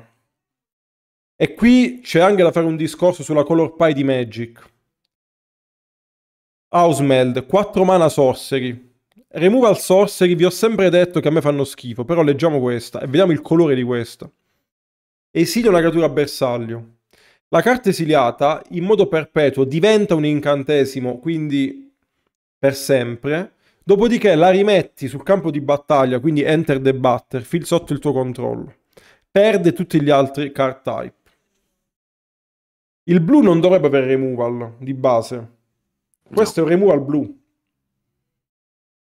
E qui c'è anche da fare un discorso sulla color pie di Magic. Housmeld, 4 mana sorcery. Removal sorcery, vi ho sempre detto che a me fanno schifo, però leggiamo questa e vediamo il colore di questa. Esilia una creatura bersaglio. La carta esiliata, in modo perpetuo, diventa un incantesimo, quindi per sempre Dopodiché la rimetti sul campo di battaglia, quindi enter the battlefield sotto il tuo controllo. Perde tutti gli altri card type. Il blu non dovrebbe avere removal di base. Questo no. è un removal blu.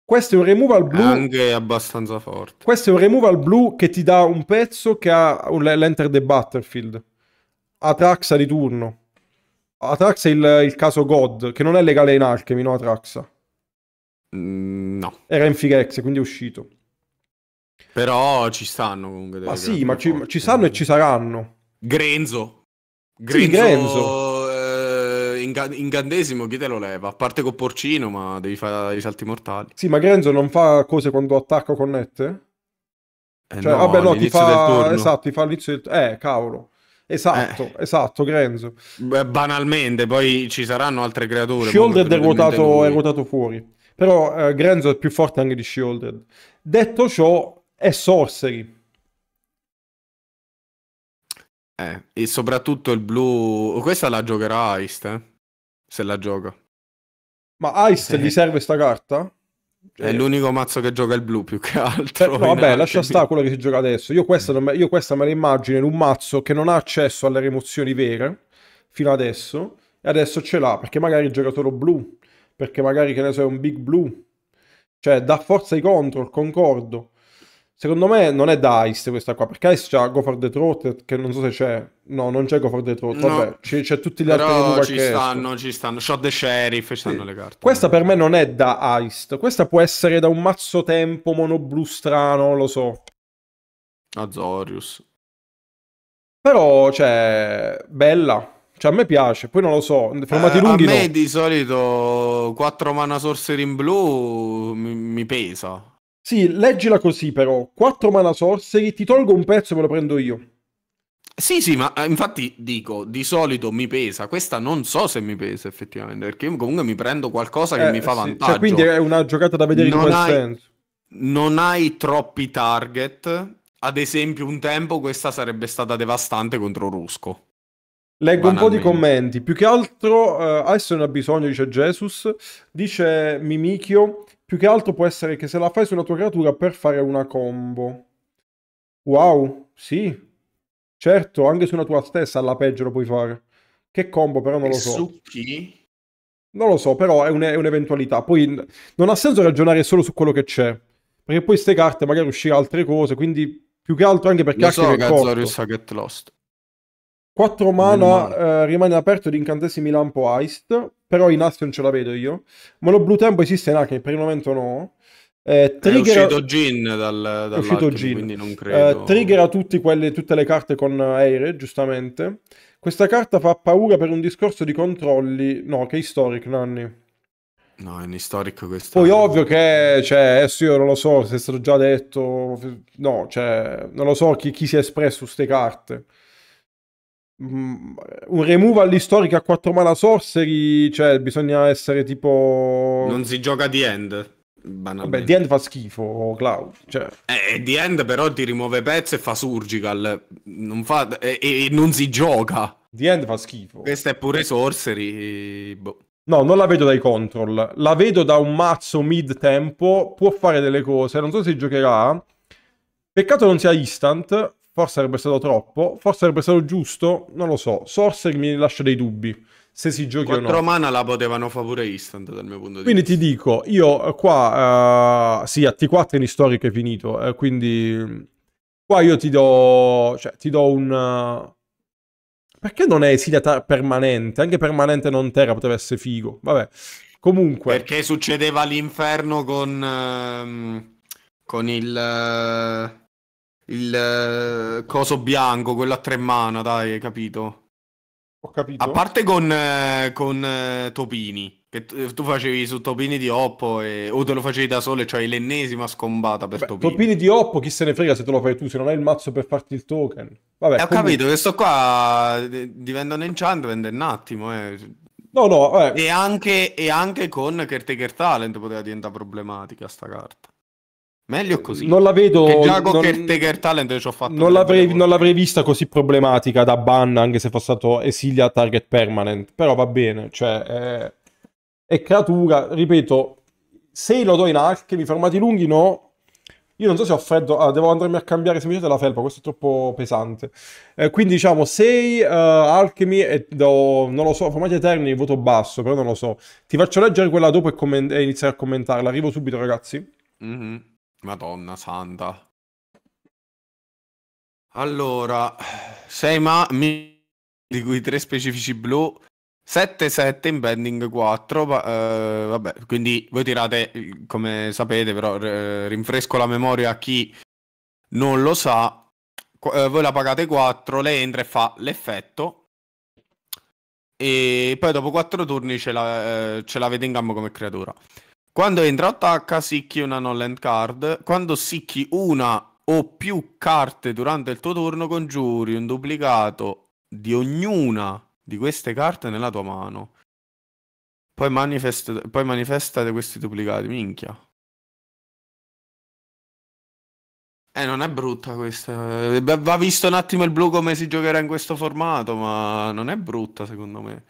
Questo è un removal blu. Anche abbastanza forte. Questo è un removal blu che ti dà un pezzo che ha l'enter the battlefield. Atraxa di turno. Atraxa è il, il, caso God, che non è legale in Alchemy, no? Atraxa. Mm, no. Era in Firenze, quindi è uscito. Però ci stanno comunque. Ma sì, ma ci, ci, stanno e ci saranno. Grenzo. Grenzo. Sì, Grenzo. Eh, in, chi te lo leva? A parte con Porcino, ma devi fare i salti mortali. Sì, ma Grenzo non fa cose quando attacca o connette? Eh no, cioè, vabbè, no, ti fa... Esatto, ti fa all'inizio del... Eh, cavolo. Esatto, eh. esatto, Grenzo. Beh, banalmente, poi ci saranno altre creature. Shoulder è ruotato, è ruotato fuori. Però eh, Grenzo è più forte anche di Shielded. Detto ciò, è Sorcery. Eh, e soprattutto il blu... Questa la giocherà Ice, eh? Se la gioca. Ma Ice gli serve sta carta? Cioè... È eh. l'unico mazzo che gioca il blu più che eh, altro. No, vabbè, lascia stare quello che si gioca adesso. Io questa, me, io questa me la immagino in un mazzo che non ha accesso alle rimozioni vere fino adesso, e adesso ce l'ha perché magari il giocatore blu perché magari che ne so è un big blue, cioè dà forza ai control, concordo. Secondo me non è da ice questa qua, perché Ice c'ha Go for the Throat, che non so se c'è. No, non c'è Go for the Throat, vabbè, no. c'è, c'è, tutti gli altri Però altri. ci stanno, ci stanno. Shot the Sheriff, ci stanno sì. le carte. Questa per me non è da Ice, questa può essere da un mazzo tempo mono blu strano, lo so. Azorius. Però, cioè, bella. Cioè, a me piace, poi non lo so, formati eh, lunghi A me no. di solito 4 mana sorcery in blu mi, mi pesa. Sì, leggila così però, 4 mana sorcery, ti tolgo un pezzo e me lo prendo io. Sì, sì, ma eh, infatti dico, di solito mi pesa, questa non so se mi pesa effettivamente, perché io comunque mi prendo qualcosa che eh, mi fa sì. Cioè, vantaggio. Cioè, quindi è una giocata da vedere non in quel hai, senso. Non hai troppi target, ad esempio un tempo questa sarebbe stata devastante contro Rusco. Leggo un po' di commenti, più che altro uh, eh, adesso non ha bisogno, dice Jesus, dice Mimichio, più che altro può essere che se la fai sulla tua creatura per fare una combo. Wow, sì, certo, anche su una tua stessa alla peggio lo puoi fare. Che combo però non e lo so. Su chi? Non lo so, però è, un, è un'eventualità. Poi non ha senso ragionare solo su quello che c'è, perché poi queste carte magari uscirà altre cose, quindi più che altro anche perché... Lo so, Gazzarius ha get lost. 4 mana eh, rimane aperto di incantesimi lampo Heist, però in Ast non ce la vedo io. Ma lo Blue tempo esiste in Arcane, per il momento no. Eh, trigger... È uscito Gin dal, è quindi non eh, credo. Eh, triggera quelli, tutte le carte con Aire, giustamente. Questa carta fa paura per un discorso di controlli... No, che è historic, Nanni. No, è un historic questo. Poi ovvio che, cioè, adesso io non lo so se è stato già detto... No, cioè, non lo so chi, chi si è espresso su queste carte. Mm, un removal di storica a 4 mana sorcery, cioè bisogna essere tipo... Non si gioca di end. Vabbè, The End fa schifo, Cloud. Cioè. Eh, eh, The End però ti rimuove pezzi e fa surgical. Non fa... E, e, non si gioca. The End fa schifo. Questa è pure sorcery. Boh. No, non la vedo dai control. La vedo da un mazzo mid tempo. Può fare delle cose. Non so se giocherà. Peccato non sia instant. Forse sarebbe stato troppo, forse sarebbe stato giusto, non lo so. Sorcerer mi lascia dei dubbi se si giochi Quattro o no. mana la potevano favore instant dal mio punto di quindi vista. Quindi ti dico, io eh, qua, uh, sì, a T4 in storico è finito, eh, quindi qua io ti do, cioè, ti do un... Perché non è esiliata permanente? Anche permanente non terra poteva essere figo, vabbè. Comunque... Perché succedeva l'inferno con... Uh, con il il eh, coso bianco, quello a tre mana, dai, capito? Ho capito. A parte con, eh, con eh, Topini, che tu facevi su Topini di Oppo e, o te lo facevi da solo, cioè l'ennesima scombata per Beh, Topini. Topini di Oppo, chi se ne frega se te lo fai tu, se non hai il mazzo per farti il token. Vabbè, eh, ho comunque... capito, questo qua diventa un enchantment un attimo, eh. No, no, eh. E, anche, e anche con Caretaker Talent poteva diventare problematica sta carta. Meglio così. Non la vedo. Che già con non, Caretaker Talent ci ho fatto. Non l'avrei, non l'avrei, vista così problematica da ban, anche se fosse stato Esilia Target Permanent. Però va bene, cioè. È, eh, è creatura, ripeto, se lo do in alchemy, formati lunghi no. Io non so se ho freddo, ah, devo andarmi a cambiare semplicemente la felpa, questo è troppo pesante. Eh, quindi diciamo 6 uh, alchemy e do, non lo so, formati eterni, voto basso, però non lo so. Ti faccio leggere quella dopo e, commen- e iniziare a commentarla. Arrivo subito ragazzi. Mm-hmm. Madonna santa. Allora, 6 ma di cui 3 specifici blu, 7-7 in bending 4, eh, vabbè, quindi voi tirate, come sapete, però rinfresco la memoria a chi non lo sa, eh, voi la pagate 4, lei entra e fa l'effetto, e poi dopo 4 turni ce, la, eh, ce l'avete in gambo come creatura. Quando entra attacca, sicchi una non land card. Quando sicchi una o più carte durante il tuo turno, congiuri un duplicato di ognuna di queste carte nella tua mano. Poi, manifest- poi manifestate questi duplicati. Minchia. Eh, non è brutta questa. Va visto un attimo il blu come si giocherà in questo formato, ma non è brutta secondo me.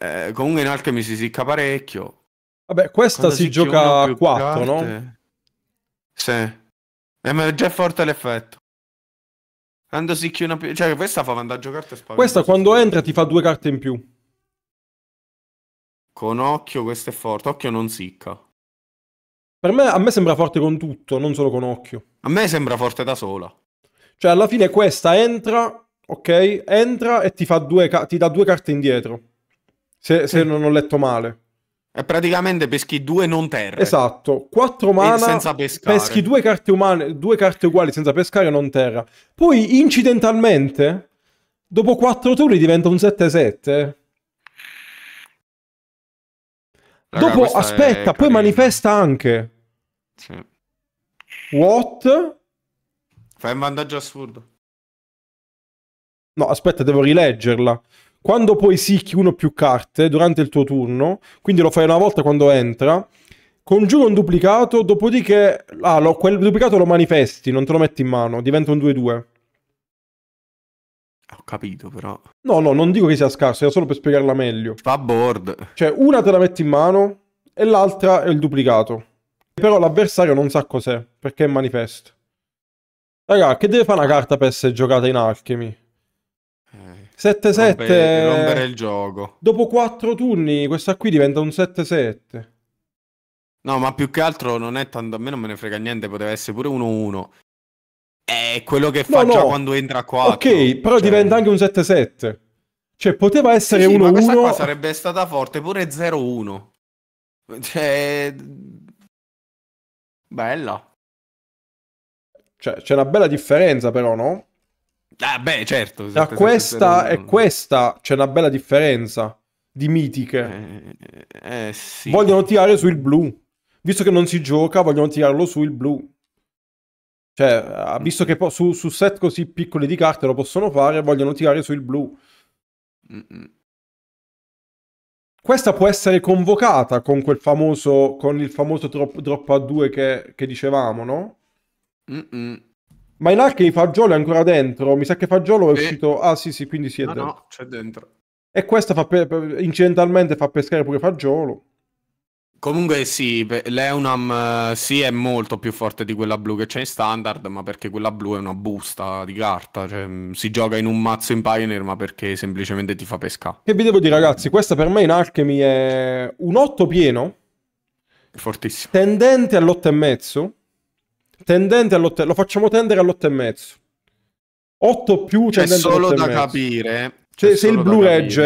Eh, comunque in Alchemy si sicca parecchio. Vabbè, questa Quando si, gioca a 4, no? Sì. Eh, ma è già forte l'effetto. Quando si chiude una più... Cioè, questa fa vantaggio carte e Questa quando entra ti fa due carte in più. Con occhio questa è forte. Occhio non sicca. Per me, a me sembra forte con tutto, non solo con occhio. A me sembra forte da sola. Cioè, alla fine questa entra, ok? Entra e ti, fa due, ti dà due carte indietro. Se, se mm. non ho letto male. È praticamente peschi due non terre. Esatto, quattro mana, peschi due carte, umane, due carte uguali senza pescare non terra. Poi incidentalmente, dopo quattro turni diventa un 7-7. Raga, dopo aspetta, poi manifesta anche. Sì. What? Fai un vantaggio assurdo. No, aspetta, devo rileggerla. Quando poi sicchi uno o più carte durante il tuo turno, quindi lo fai una volta quando entra, congiuro un duplicato, dopodiché ah, lo, quel duplicato lo manifesti, non te lo metti in mano, diventa un 2-2. Ho capito, però. No, no, non dico che sia scarso, era solo per spiegarla meglio. Fa board. Cioè, una te la metti in mano e l'altra è il duplicato. Però l'avversario non sa cos'è, perché è manifesto. Raga, che deve fare una carta per essere giocata in alchemy? 7-7. Rompere, rompere il gioco. Dopo 4 turni questa qui diventa un 7-7. No, ma più che altro non è tanto... A me non me ne frega niente, poteva essere pure 1-1. È quello che fa no, no. quando entra qua. Ok, però cioè... diventa anche un 7-7. Cioè, poteva essere 1-1. Sì, sì, ma questa qua sarebbe stata forte pure 0-1. Cioè... Bella. Cioè, c'è una bella differenza però, no? Ah, beh, certo. Tra questa esatto, e questa c'è una bella differenza di mitiche. Eh, eh, eh, sì. Vogliono tirare su il blu. Visto che non si gioca, vogliono tirarlo su il blu. Cioè, ah, visto che su, su, set così piccoli di carte lo possono fare, vogliono tirare su il blu. Questa può essere convocata con quel famoso, con il famoso drop, drop a 2 che, che dicevamo, no? Mm-mm. Ma in Arcane Fagiolo è ancora dentro. Mi sa che Fagiolo è sì. uscito. Ah, sì, sì, quindi si è no, dentro. No, c'è dentro. E questa fa pe... incidentalmente fa pescare pure Fagiolo. Comunque sì, l'Eunam eh, sì è molto più forte di quella blu che c'è in standard, ma perché quella blu è una busta di carta, cioè mm, si gioca in un mazzo in Pioneer, ma perché semplicemente ti fa pescare. Che vi devo dire ragazzi, questa per me in Alchemy è un 8 pieno, fortissimo, tendente all'8,5 tendente all'8, lo facciamo tendere all'8,5. 8 più c'è cioè, cioè, solo da capire cioè, se il blu regge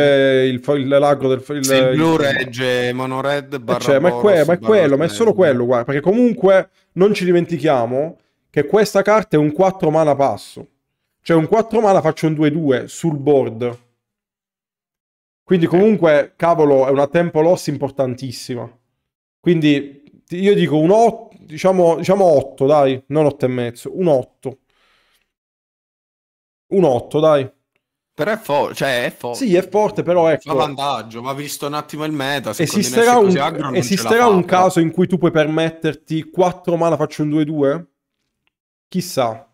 il, il lagro del il, se il blu il... regge monored eh, barra cioè, ma, è, que- ma è quello ma è solo quello guarda perché comunque non ci dimentichiamo che questa carta è un 4 mana passo cioè un 4 mana faccio un 2-2 sul board quindi comunque cavolo è una tempo loss importantissima quindi io dico un 8 diciamo, diciamo 8, dai, non 8 e mezzo, un 8. Un 8, dai. Però è forte, cioè è forte. Sì, è forte, però ecco. Fa vantaggio, va visto un attimo il meta. Esisterà un, agro, esisterà un caso in cui tu puoi permetterti 4 mana, faccio un 2-2? Chissà.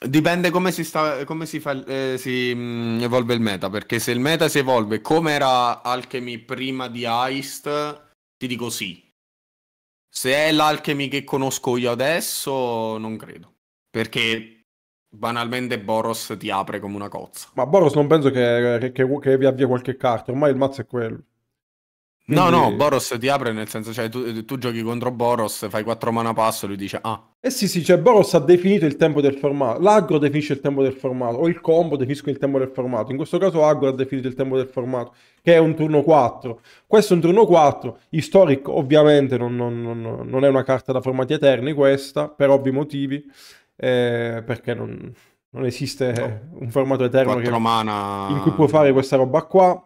Dipende come si, sta, come si, fa, eh, si mh, mm, evolve il meta, perché se il meta si evolve come era Alchemy prima di Heist, ti dico sì, se è l'Alchemy che conosco io adesso, non credo. Perché banalmente Boros ti apre come una cozza. Ma Boros non penso che, che, che, che vi avvia qualche carta, ormai il mazzo è quello. Quindi... No, no, Boros ti apre nel senso, cioè tu, tu giochi contro Boros, fai 4 mana passo, lui dice ah. Eh sì, sì, cioè Boros ha definito il tempo del formato, l'aggro definisce il tempo del formato, o il combo definisce il tempo del formato, in questo caso aggro ha definito il tempo del formato, che è un turno 4. Questo è un turno 4, Historic ovviamente non, non, non, non è una carta da formati eterni questa, per ovvi motivi, eh, perché non, esiste no. un formato eterno che, in cui puoi fare questa roba qua.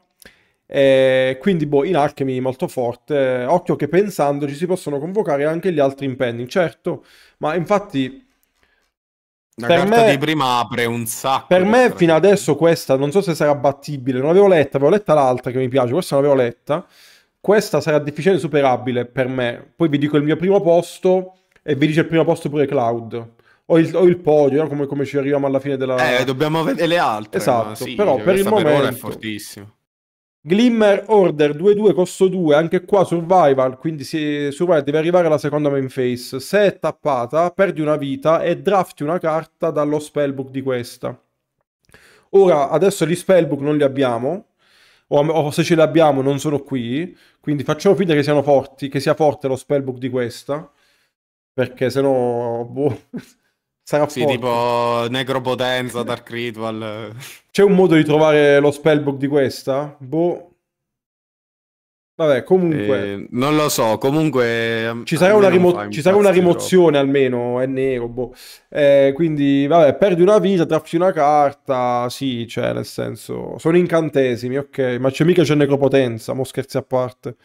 Eh, quindi, boh, in Alchemy molto forte. Eh, occhio che pensandoci si possono convocare anche gli altri impending, certo, ma infatti... La per carta me, di prima apre un sacco. Per me fino adesso questa, non so se sarà battibile, non l'avevo letta, avevo letta l'altra che mi piace, questa non l'avevo letta. Questa sarà difficile e superabile per me. Poi vi dico il mio primo posto e vi dice il primo posto pure Cloud. O il, o il podio, come, come, ci arriviamo alla fine della... Eh, dobbiamo vedere le altre. Esatto, sì, però per il momento... è fortissimo. Glimmer Order 2-2 costo 2, anche qua survival, quindi si, survival deve arrivare alla seconda main phase. Se è tappata, perdi una vita e drafti una carta dallo spellbook di questa. Ora, adesso gli spellbook non li abbiamo, o, o se ce li abbiamo non sono qui, quindi facciamo finta che siano forti, che sia forte lo spellbook di questa, perché sennò... Boh. Sarà sì, forte. tipo Necropotenza, Dark Ritual. C'è un modo di trovare lo spellbook di questa? Boh. Vabbè, comunque... Eh, non lo so, comunque... Um, ci sarà, una, rimo- ci sarà una, rimozione almeno, è nero, boh. Eh, quindi, vabbè, perdi una vita, traffi una carta, sì, cioè, nel senso... Sono incantesimi, ok, ma c'è mica c'è necropotenza, mo scherzi a parte.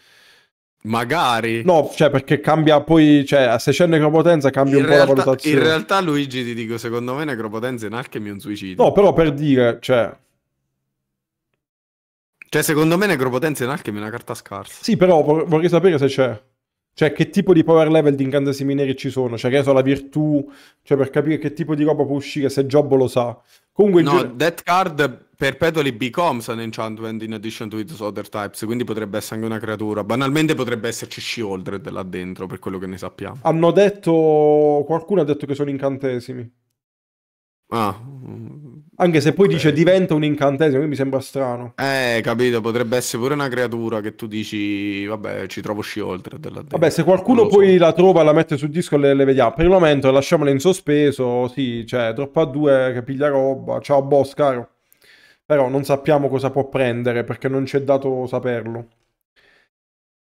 Magari. No, cioè perché cambia poi, cioè a c'è necropotenza cambia in un realtà, po' la valutazione. In realtà Luigi ti dico, secondo me necropotenza in alchemy è un suicidio. No, però per dire, cioè... Cioè secondo me necropotenza in alchemy è una carta scarsa. Sì, però vor- vorrei sapere se c'è. Cioè che tipo di power level di incantesimi neri ci sono. Cioè che so, la virtù, cioè per capire che tipo di roba può uscire, se Giobbo lo sa. Comunque... No, giro... Death Card Perpetually becomes an enchantment in addition to its other types, quindi potrebbe essere anche una creatura. Banalmente potrebbe esserci Shieldred là dentro, per quello che ne sappiamo. Hanno detto... qualcuno ha detto che sono incantesimi. Ah. Anche se poi okay. dice eh. diventa un incantesimo, mi sembra strano. Eh, capito, potrebbe essere pure una creatura che tu dici, vabbè, ci trovo Shieldred là dentro. Vabbè, se qualcuno poi la trova la mette sul disco le, le vediamo. Per il momento lasciamola in sospeso, sì, cioè, troppa due che piglia roba. Ciao boss, caro. Però non sappiamo cosa può prendere perché non ci è dato saperlo.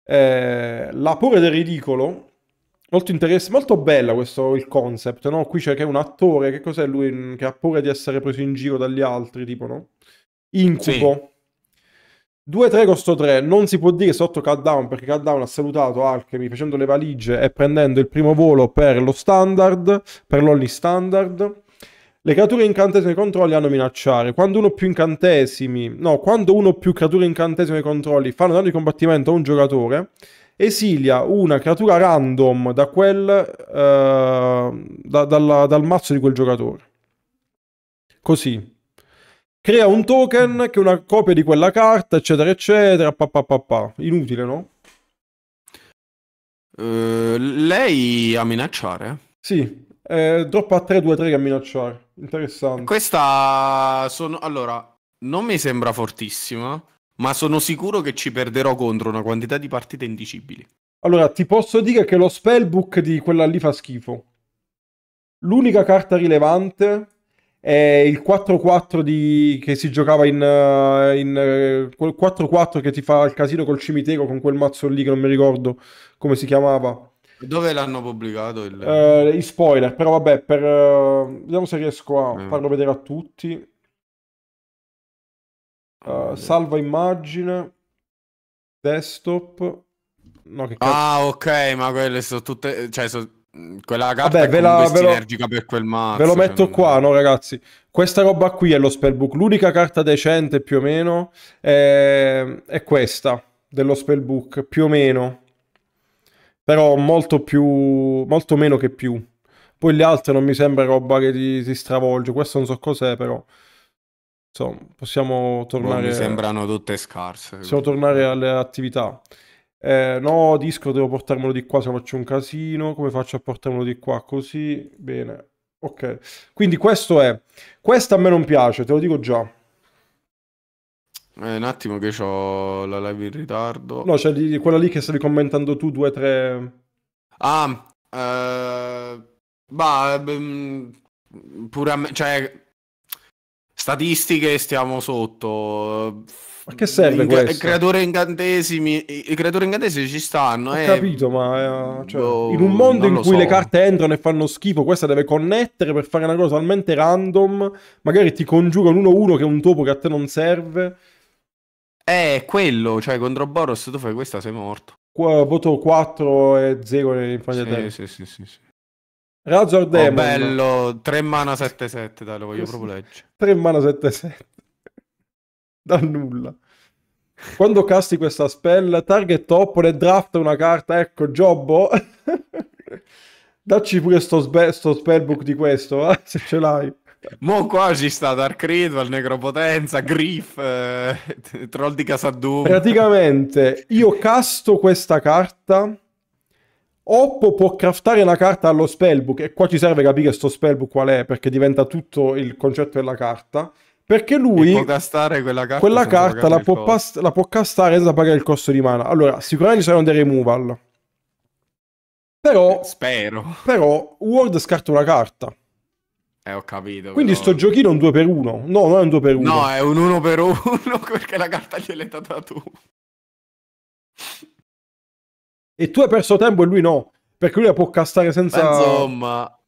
Eh, la paura del ridicolo, molto interessante, molto bella questo il concept, no? Qui c'è che è un attore, che cos'è lui mm, che ha paura di essere preso in giro dagli altri, tipo, no? Incubo. Sì. 2-3 costo 3, non si può dire sotto Countdown perché Countdown ha salutato Alchemy facendo le valigie e prendendo il primo volo per lo standard, per l'Only Standard. Le creature incantesime controlli hanno minacciare. Quando uno o più incantesimi, no, quando uno o più creature incantesime controlli fanno danno di combattimento a un giocatore, esilia una creatura random da quel, eh, da, dalla, dal mazzo di quel giocatore. Così. Crea un token che è una copia di quella carta, eccetera, eccetera. Pa, pa, pa, pa. Inutile, no? Uh, lei a minacciare? Sì. Eh, droppa a 3-2-3 a minacciare. Interessante. Questa sono... Allora, non mi sembra fortissima, ma sono sicuro che ci perderò contro una quantità di partite indicibili. Allora, ti posso dire che lo spellbook di quella lì fa schifo. L'unica carta rilevante è il 4-4 di... che si giocava in... Eh, in... Eh, quel 4-4 che ti fa il casino col cimitero con quel mazzo lì che non mi ricordo come si chiamava. Dove l'hanno pubblicato? Il... Uh, I spoiler, però vabbè, per, eh, vediamo se riesco a eh. farlo vedere a tutti. Uh, salva immagine, desktop. No, che Ah, ok, ma quelle sono tutte... Cioè, sono... Quella carta Vabbè, ve la, ve lo, per quel mazzo. Ve lo cioè, metto cioè, qua, no ragazzi. Questa roba qui è lo spellbook. L'unica carta decente più o meno è, è questa dello spellbook, più o meno però molto, più, molto meno che più. Poi le altre non mi sembra roba che ti, ti stravolge, questo non so cos'è però. Insomma, possiamo tornare... Non mi sembrano tutte scarse. Possiamo tornare alle attività. Eh, no, disco devo portarmelo di qua se faccio un casino. Come faccio a portarmelo di qua? Così, bene. Ok, quindi questo è. Questa a me non piace, te lo dico già. Eh, un attimo che ho la live in ritardo. No, c'è cioè quella lì che stavi commentando tu, 2-3. Ah, eh, bah, ehm, pure a me, cioè, statistiche stiamo sotto. Ma che serve Inca- questo? Creature incantesimi, i creatori incantesimi ci stanno. Ho eh. capito, ma eh, cioè, boh, in un mondo in cui so. le carte entrano e fanno schifo, questa deve connettere per fare una cosa talmente random. Magari ti congiura un 1-1 che è un topo che a te non serve. Eh, è quello, cioè contro Boros tu fai questa, sei morto. Qua, voto 4 e 0 in Sì, sì, sì, sì, sì. Razor oh, Demon. bello, 3 mana 7-7, dai, lo voglio proprio leggere. 3 mana 7-7. da nulla. Quando casti questa spell, target oppone draft una carta, ecco, Giobbo. Dacci pure sto, sto spellbook di questo, eh, se ce l'hai. Mo qua ci sta Dark Ritual, Necropotenza, Griff, eh, Troll di Casadum. Praticamente io casto questa carta. Oppo può craftare una carta allo spellbook e qua ci serve capire sto spellbook qual è perché diventa tutto il concetto della carta. Perché lui può castare quella carta, quella carta la, può past- la può castare senza pagare il costo di mana. Allora, sicuramente ci saranno dei removal. Però, spero. Però, Ward scarta una carta. Eh, ho capito. Quindi però... sto giochino è un 2x1. No, non è un 2x1. No, è un 1x1 perché la carta gliel'hai data tu. E tu hai perso tempo e lui no. Perché lui la può castare senza... Ma insomma...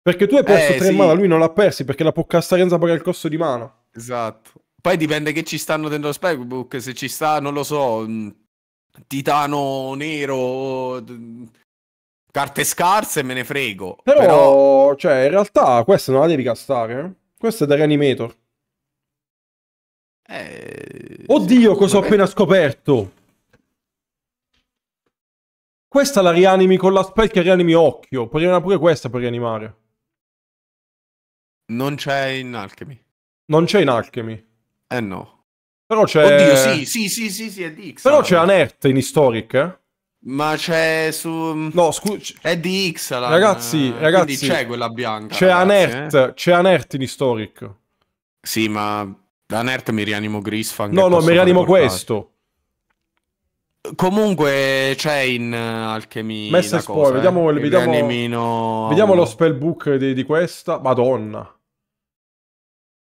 Perché tu hai perso eh, tre sì. mana, lui non l'ha persi perché la può castare senza pagare il costo di mana. Esatto. Poi dipende che ci stanno dentro lo spellbook. Se ci sta, non lo so, titano nero, Carte scarse me ne frego. Però, però... cioè, in realtà questa non la devi castare. Eh. Questa è da Reanimator. Eh... Oddio, cosa ho appena scoperto! Questa la rianimi con la spell che rianimi occhio. Potevano pure questa per rianimare. Non c'è in Alchemy. Non c'è in Alchemy. Eh no. Però c'è... Oddio, sì, sì, sì, sì, sì è Dix. Però c'è Anert in Historic, eh? Ma c'è su. Mm, no, scusa. È di X la. Ragazzi, ragazzi. c'è quella bianca. C'è ragazzi, Anert. Eh? C'è Anert in Historic. Sì, ma da Anert mi rianimo Grisfang. No, no, mi rianimo questo. Comunque c'è in uh, Alchemy. Messa spoiler. Eh? Vediamo, vediamo, rianimino... vediamo lo spellbook di, di questa. Madonna.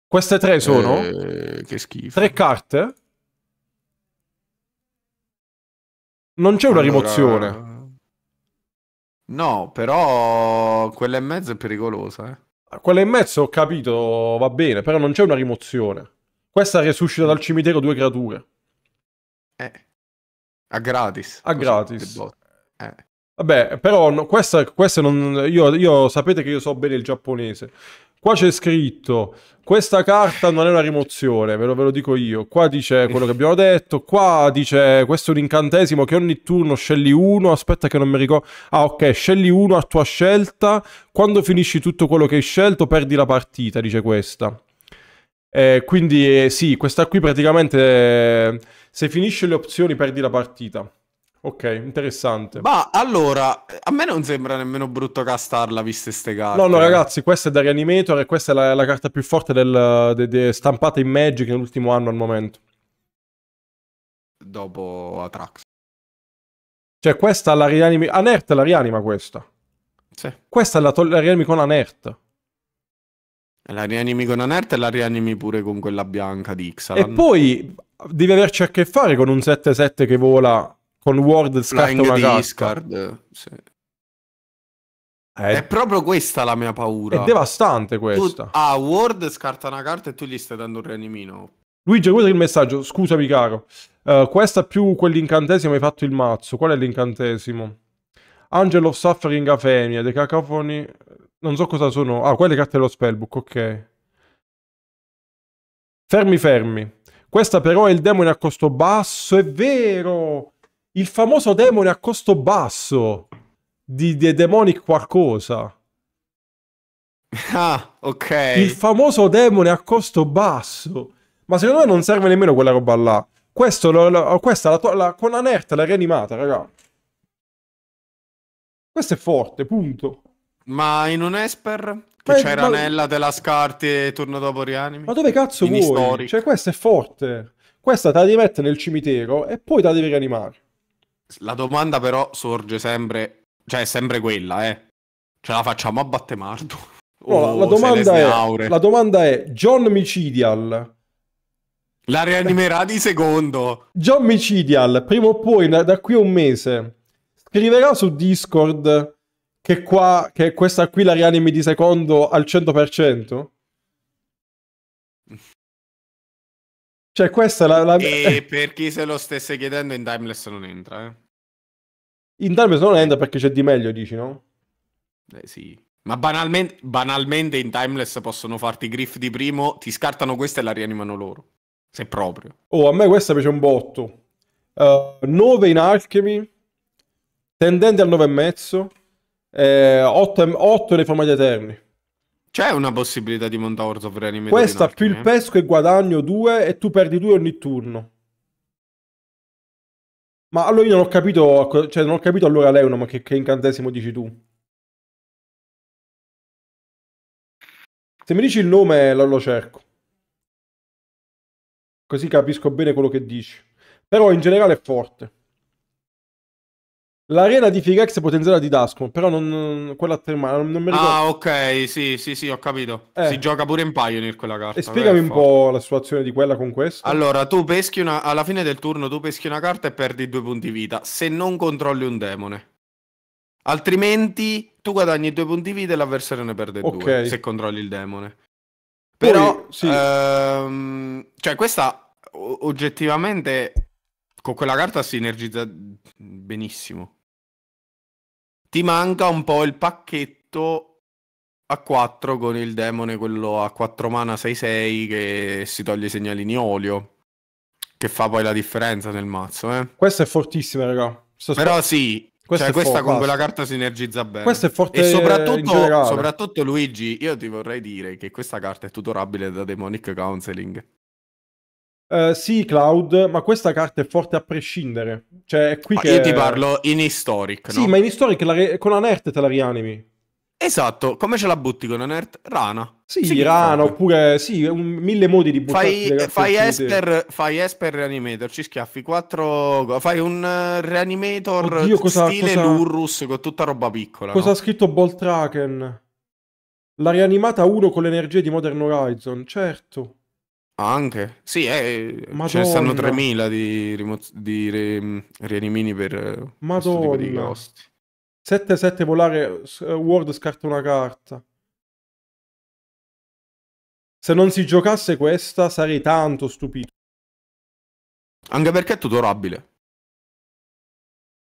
Queste tre sono. Eh, che schifo. Tre carte. Non c'è una allora... rimozione. No, però quella e mezzo è pericolosa. Eh. Quella e mezzo ho capito, va bene, però non c'è una rimozione. Questa resuscita dal cimitero due creature. Eh. A gratis. A gratis. Eh. Vabbè, però no, questa, questa non, io, io sapete che io so bene il giapponese. Qua c'è scritto, questa carta non è una rimozione, ve lo, ve lo, dico io. Qua dice quello che abbiamo detto, qua dice, questo è un incantesimo che ogni turno scegli uno, aspetta che non mi ricordo. Ah ok, scegli uno a tua scelta, quando finisci tutto quello che hai scelto perdi la partita, dice questa. Eh, quindi eh, sì, questa qui praticamente, eh, se finisci le opzioni perdi la partita. Ok, interessante. Ma allora, a me non sembra nemmeno brutto castarla, viste queste carte. No, no, ragazzi, questa è da Reanimator e questa è la, la carta più forte del, de, de, stampata in Magic nell'ultimo anno al momento. Dopo Atrax. Cioè, questa la rianima... Anert la rianima questa. Sì. Questa la, to- la rianimi con Anert. La rianimi con Anert e la rianimi pure con quella bianca di Ixalan. E poi devi averci a che fare con un 7-7 che vola con Ward scarta una discard, sì. È... Eh. è... proprio questa la mia paura. È devastante questa. Tu... Ah, Ward scarta una carta e tu gli stai dando un reanimino. Luigi, guarda il messaggio. Scusami, caro. Uh, questa più quell'incantesimo hai fatto il mazzo. Qual è l'incantesimo? Angel of Suffering Afemia, dei cacofoni... Non so cosa sono. Ah, quelle carte dello spellbook, ok. Fermi, fermi. Questa però è il demone a costo basso, è vero! il famoso demone a costo basso di, di Demonic qualcosa. Ah, ok. Il famoso demone a costo basso. Ma secondo me non serve nemmeno quella roba là. Questo, lo, lo, oh, questa, la, la, con la Nert, l'ha rianimata, raga. Questo è forte, punto. Ma in un Esper? Che c'è ma... Ranella, te la scarti e turno dopo rianimi? Ma dove cazzo in vuoi? Historic. Cioè, questa è forte. Questa te la devi mettere nel cimitero e poi te la devi rianimare. La domanda però sorge sempre, cioè è sempre quella, eh. Ce la facciamo a Battemardo? No, oh, la, domanda è, la domanda è, John Micidial la rianimerà di secondo. John Micidial, prima o poi, da qui a un mese, scriverà su Discord che, qua, che questa qui la rianimi di secondo al 100%? Cioè, questa è la... la... E per chi se lo stesse chiedendo, in Timeless non entra, eh. In Time sono lenta perché c'è di meglio, dici, no? Eh sì. Ma banalmente, banalmente in Timeless possono farti griff di primo, ti scartano questa e la rianimano loro. Se proprio. Oh, a me questa piace un botto. 9 eh, in Alchemy, tendente al 9 9,5, eh, 8 nei formati eterni. C'è una possibilità di montare Orzo per anime. Questa più il eh? pesco e guadagno 2 e tu perdi 2 ogni turno. Ma allora io non ho capito, cioè non ho capito allora Leono, ma che, che incantesimo dici tu? Se mi dici il nome lo, lo cerco. Così capisco bene quello che dici. Però in generale è forte. L'arena di Firex è potenziale di Dascom, però non, quella a tre non mi ricordo. Ah, ok, sì, sì, sì, ho capito. Eh. Si gioca pure in Pioneer quella carta. E spiegami un po' la situazione di quella con questa. Allora, tu peschi una... alla fine del turno tu peschi una carta e perdi due punti vita, se non controlli un demone. Altrimenti tu guadagni due punti vita e l'avversario ne perde okay. due, se controlli il demone. Però, Poi, sì. ehm... cioè, questa oggettivamente con quella carta si energizza benissimo ti manca un po' il pacchetto a 4 con il demone, quello a 4 mana 6-6 che si toglie i segnalini olio, che fa poi la differenza nel mazzo. Eh. Questa è fortissima, raga. Sto Però sp- sì, questa, cioè, questa con quella carta sinergizza bene. Questa è forte e soprattutto, soprattutto Luigi, io ti vorrei dire che questa carta è tutorabile da Demonic Counseling. Uh, sì, Cloud, ma questa carta è forte a prescindere. Cioè, è qui ma che... Io ti parlo in Historic, no? Sì, ma in Historic la re... con Anert te la rianimi. Esatto, come ce la butti con Anert? Rana. Sì, sì Rana, oppure... Sì, un... mille modi di buttare. Fai, fai Esper, fai Esper Reanimator, ci schiaffi quattro... Fai un eh, Reanimator Oddio, cosa, stile cosa... Lurrus con tutta roba piccola, Cosa no? ha scritto Boltraken? La rianimata 1 con l'energia di Modern Horizon, certo. Ah, anche? Sì, eh, ce ne stanno 3000 di, rimoz- di re- rianimini per eh, Madonna. di costi. 7-7 polare, eh, Ward scarta una carta. Se non si giocasse questa sarei tanto stupito. Anche perché è tutorabile.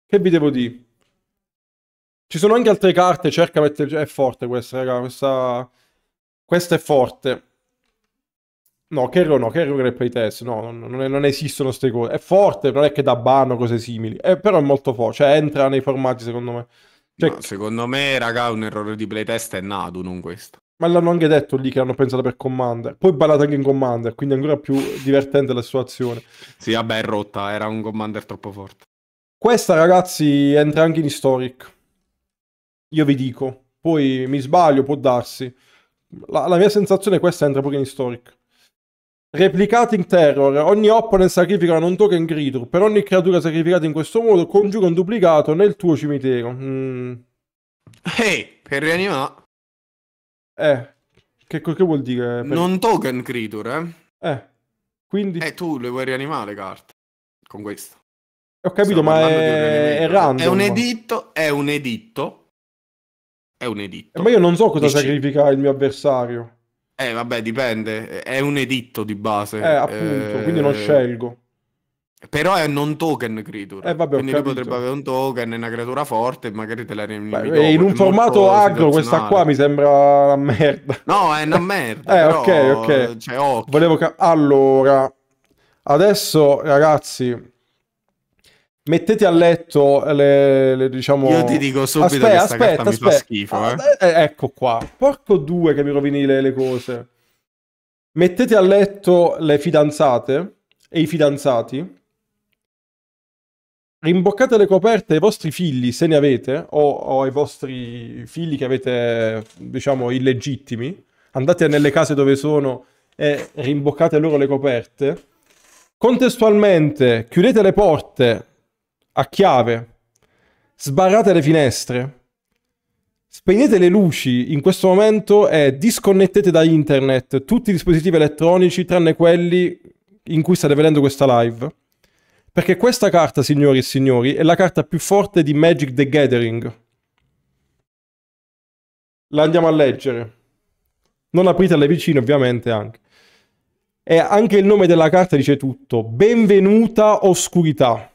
Che vi devo dire? Ci sono anche altre carte, cerca, mette... è forte questa, raga, questa... Questa è forte. No, Carrion no, Carrion è playtest, no, non, è, non esistono queste cose. È forte, non è che da bano cose simili, è, eh, però è molto forte, cioè entra nei formaggi secondo me. Cioè, no, secondo me, raga, un errore di playtest è nato, non questo. Ma l'hanno anche detto lì che hanno pensato per Commander. Poi ballato anche in Commander, quindi ancora più divertente la situazione. Sì, vabbè, è rotta, era un Commander troppo forte. Questa, ragazzi, entra anche in Historic. Io vi dico. Poi mi sbaglio, può darsi. La, la mia sensazione è questa entra pure in Historic. Replicating Terror. Ogni opponent sacrifica un token Gridur. Per ogni creatura sacrificata in questo modo, congiuga un duplicato nel tuo cimitero. Mm. Hey, per rianimare. Eh, che, che, vuol dire? Per... Non token Gridur, eh? Eh, quindi... Eh, tu le vuoi rianimare le carte con questo. Ho capito, Stiamo ma è... è random. È un editto, è un editto. È un editto. Eh, ma io non so cosa Dici... sacrifica il mio avversario. Eh, vabbè, dipende. È un editto di base. Eh, appunto, eh... quindi non eh, scelgo. Però è non token creature. Eh, vabbè, Quindi lui potrebbe avere un token, è una creatura forte, magari te la reinvito. In un formato aggro questa qua mi sembra una merda. No, è una merda. eh, però, ok, ok. Cioè, Volevo ca- allora, adesso ragazzi, mettete a letto le, le diciamo... Io ti dico subito aspetta, che aspetta, aspetta, aspetta. schifo, ah, eh. ah, ecco qua, porco due che mi rovini le, le cose. Mettete a letto le fidanzate e i fidanzati rimboccate le coperte ai vostri figli se ne avete o, o, ai vostri figli che avete diciamo illegittimi andate nelle case dove sono e rimboccate loro le coperte contestualmente chiudete le porte a chiave, sbarrate le finestre, spegnete le luci in questo momento e eh, disconnettete da internet tutti i dispositivi elettronici tranne quelli in cui state vedendo questa live. Perché questa carta, signori e signori, è la carta più forte di Magic the Gathering. La andiamo a leggere. Non apritela vicino, ovviamente, anche. E anche il nome della carta dice tutto. Benvenuta oscurità.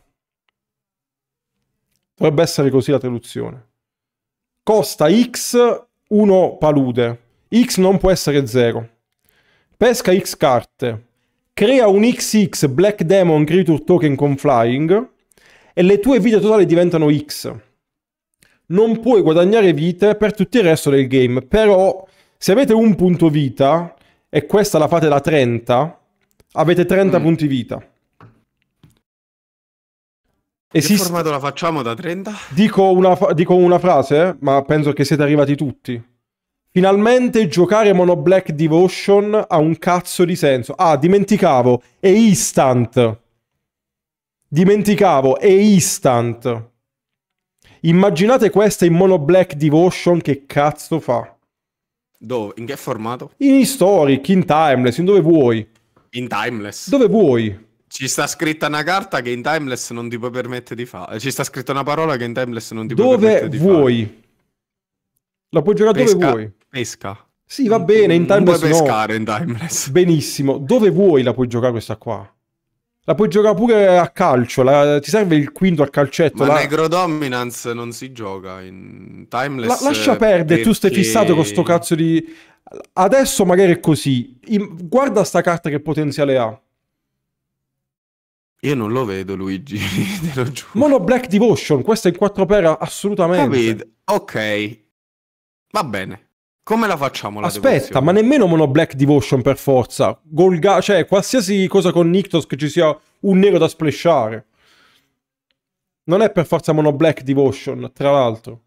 Dovrebbe essere così la traduzione. Costa X 1 palude. X non può essere 0. Pesca X carte. Crea un XX Black Demon Creature Token con Flying e le tue vite totali diventano X. Non puoi guadagnare vite per tutto il resto del game, però se avete un punto vita e questa la fate da 30, avete 30 mm. punti vita. Esiste... Che formato la facciamo da 30? Dico una, dico una frase, eh, ma penso che siete arrivati tutti. Finalmente giocare Mono Black Devotion ha un cazzo di senso. Ah, dimenticavo, è instant. Dimenticavo, è instant. Immaginate questa in Mono Black Devotion che cazzo fa? Dove? In che formato? In historic, in timeless, in dove vuoi. In timeless. Dove vuoi. Ci sta scritta una carta che in Timeless non ti puoi permettere di fare. Ci sta scritta una parola che in Timeless non ti dove puoi permettere di fare. Dove vuoi. La puoi giocare pesca, dove vuoi. Pesca. Sì, va bene, in Timeless non puoi pescare no. in Timeless. Benissimo. Dove vuoi la puoi giocare questa qua? La puoi giocare pure a calcio, la... ti serve il quinto al calcetto. Ma la... Negro Dominance non si gioca in Timeless. La... lascia perdere, perché... tu stai fissato con sto cazzo di... Adesso magari è così. In... Guarda sta carta che potenziale ha. Io non lo vedo Luigi, te lo giuro. Mono Black Devotion, questo è in 4 pera assolutamente. Capito? Ok. Va bene. Come la facciamo la Aspetta, devozione? ma nemmeno Mono Black Devotion per forza. Golga, cioè qualsiasi cosa con Nictos che ci sia un nero da splashare. Non è per forza Mono Black Devotion, tra l'altro.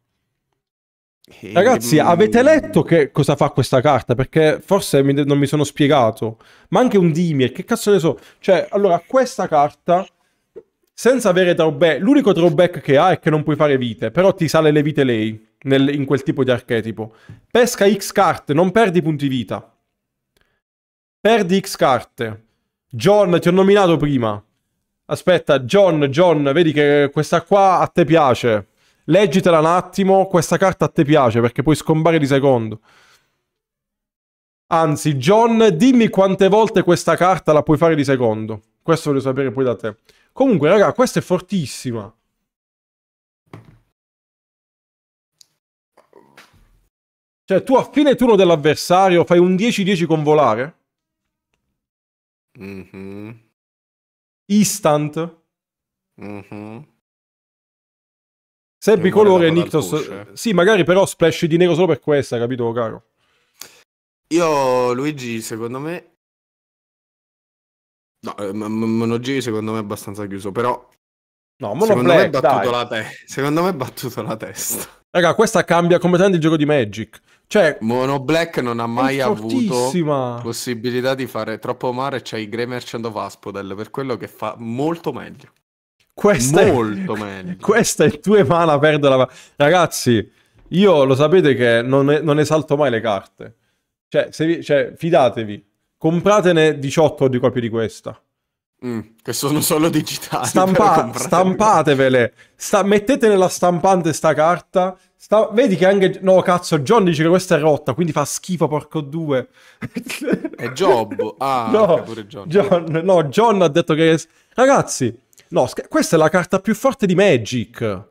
E... Ragazzi, ehm, avete letto che cosa fa questa carta? Perché forse mi non mi sono spiegato. Ma anche un Dimir, che cazzo ne so? Cioè, allora, questa carta, senza avere drawback, l'unico drawback che ha è che non puoi fare vite, però ti sale le vite lei, nel, in quel tipo di archetipo. Pesca X carte, non perdi punti vita. Perdi X carte. John, ti ho nominato prima. Aspetta, John, John, vedi che questa qua a te piace. Leggitela un attimo, questa carta a te piace perché puoi scombare di secondo. Anzi, John, dimmi quante volte questa carta la puoi fare di secondo. Questo voglio sapere poi da te. Comunque, raga, questa è fortissima. Cioè, tu a fine turno dell'avversario fai un 10-10 con volare. Mm -hmm. Instant. Mm -hmm. Se è bicolore Nictos... Sì, magari però splash di nero solo per questa, capito, caro? Io, Luigi, secondo me... No, eh, Monogiri secondo me è abbastanza chiuso, però... No, Mono secondo Black, me battuto la testa. Secondo me è battuto la testa. Raga, questa cambia completamente il gioco di Magic. Cioè, Mono Black non ha mai avuto possibilità di fare troppo male. C'è cioè i Grey Merchant of Aspodel per quello che fa molto meglio. Questa Molto è, meglio. Questa è due mana, perdo la... Ragazzi, io lo sapete che non, è, non esalto mai le carte. Cioè, vi, cioè, fidatevi. Compratene 18 di copie di questa. Mm, che sono solo digitali. Stampa- stampatevele. Sta- mettete nella stampante sta carta. Sta- vedi che anche... No, cazzo, John dice che questa è rotta, quindi fa schifo, porco due. è Job. Ah, no, John. John. No, John ha detto che... Ragazzi, No, questa è la carta più forte di Magic.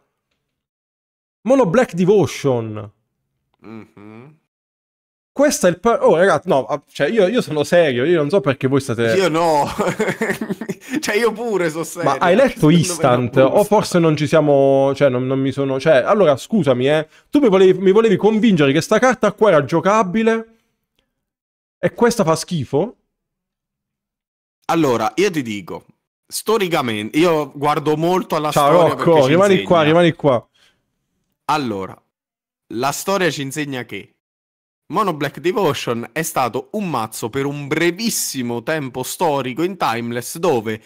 Mono Black Devotion. Mm-hmm. Questa è il... Per- oh, ragazzi, no, ah, cioè, io, io, sono serio, io non so perché voi state... Io no! cioè, io pure sono serio. Ma hai letto Instant? O forse non ci siamo... Cioè, non, non, mi sono... Cioè, allora, scusami, eh. Tu mi volevi, mi volevi convincere che sta carta qua era giocabile e questa fa schifo? Allora, io ti dico, storicamente, io guardo molto alla Ciao, storia. Ciao Rocco, rimani insegna. qua, rimani qua. Allora, la storia ci insegna che Mono Black Devotion è stato un mazzo per un brevissimo tempo storico in Timeless dove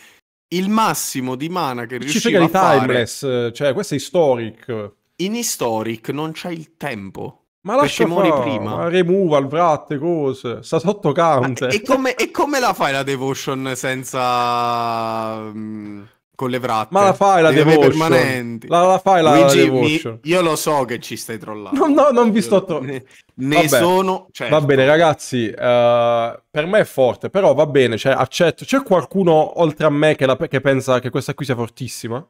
il massimo di mana che riusciva a fare... Ci Timeless, cioè questo è Historic. In Historic non c'è il tempo. Ma lascia muori prima. Removal, vrat, cose. Sta sotto counter. E come, e come, la fai la devotion senza... Mm, con le vrat? Ma la fai la Deve devotion. Permanenti. La, la fai la, Luigi, la devotion. Mi, io lo so che ci stai trollando. No, no, non vi sto trollando. Ne, ne Vabbè. sono... Certo. Va bene, ragazzi. Uh, per me è forte, però va bene, cioè, accetto. C'è qualcuno oltre a me che, la, che pensa che questa qui sia fortissima?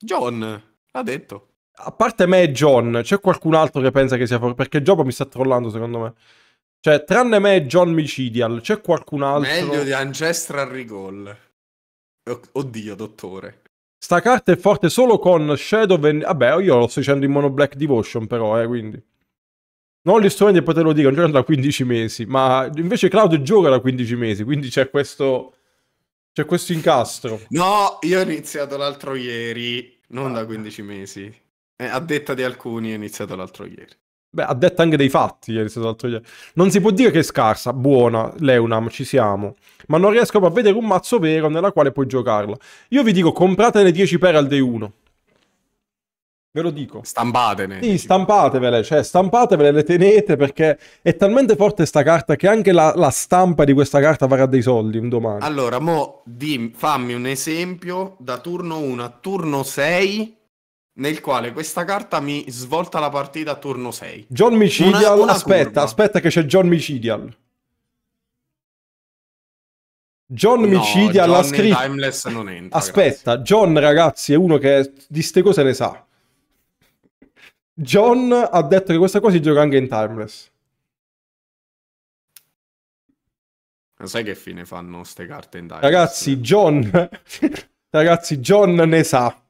John, l'ha detto. A parte me e John, c'è qualcun altro che pensa che sia forte? Perché Giobo mi sta trollando, secondo me. Cioè, tranne me e John Micidial, c'è qualcun altro... Meglio di Ancestral Rigol. Oddio, dottore. Sta carta è forte solo con Shadow... Ven... Vabbè, io lo sto dicendo in mono Black Devotion, però, eh, quindi... Non gli strumenti per poterlo dire, non giocano da 15 mesi, ma invece Claudio gioca da 15 mesi, quindi c'è questo... C'è questo incastro. No, io ho iniziato l'altro ieri, non ah. da 15 mesi. Eh, a detta di alcuni è iniziato l'altro ieri. Beh, a detta anche dei fatti è iniziato l'altro ieri. Non si può dire che è scarsa, buona, Leunam, ci siamo. Ma non riesco a vedere un mazzo vero nella quale puoi giocarla. Io vi dico, compratene 10 per al day 1. Ve lo dico. Stampatene. Sì, stampatevele, cioè stampatevele, le tenete perché è talmente forte sta carta che anche la, la stampa di questa carta varrà dei soldi un domani. Allora, mo, dimmi, fammi un esempio da turno 1 a turno 6 nel quale questa carta mi svolta la partita a turno 6. John Micidial, una, una aspetta, curva. aspetta che c'è John Micidial. John no, Micidial ha scritto... Timeless non entra. Aspetta, grazie. John ragazzi è uno che di ste cose ne sa. John ha detto che questa cosa si gioca anche in Timeless. Ma sai che fine fanno ste carte in Timeless? Ragazzi, John... ragazzi, John ne sa.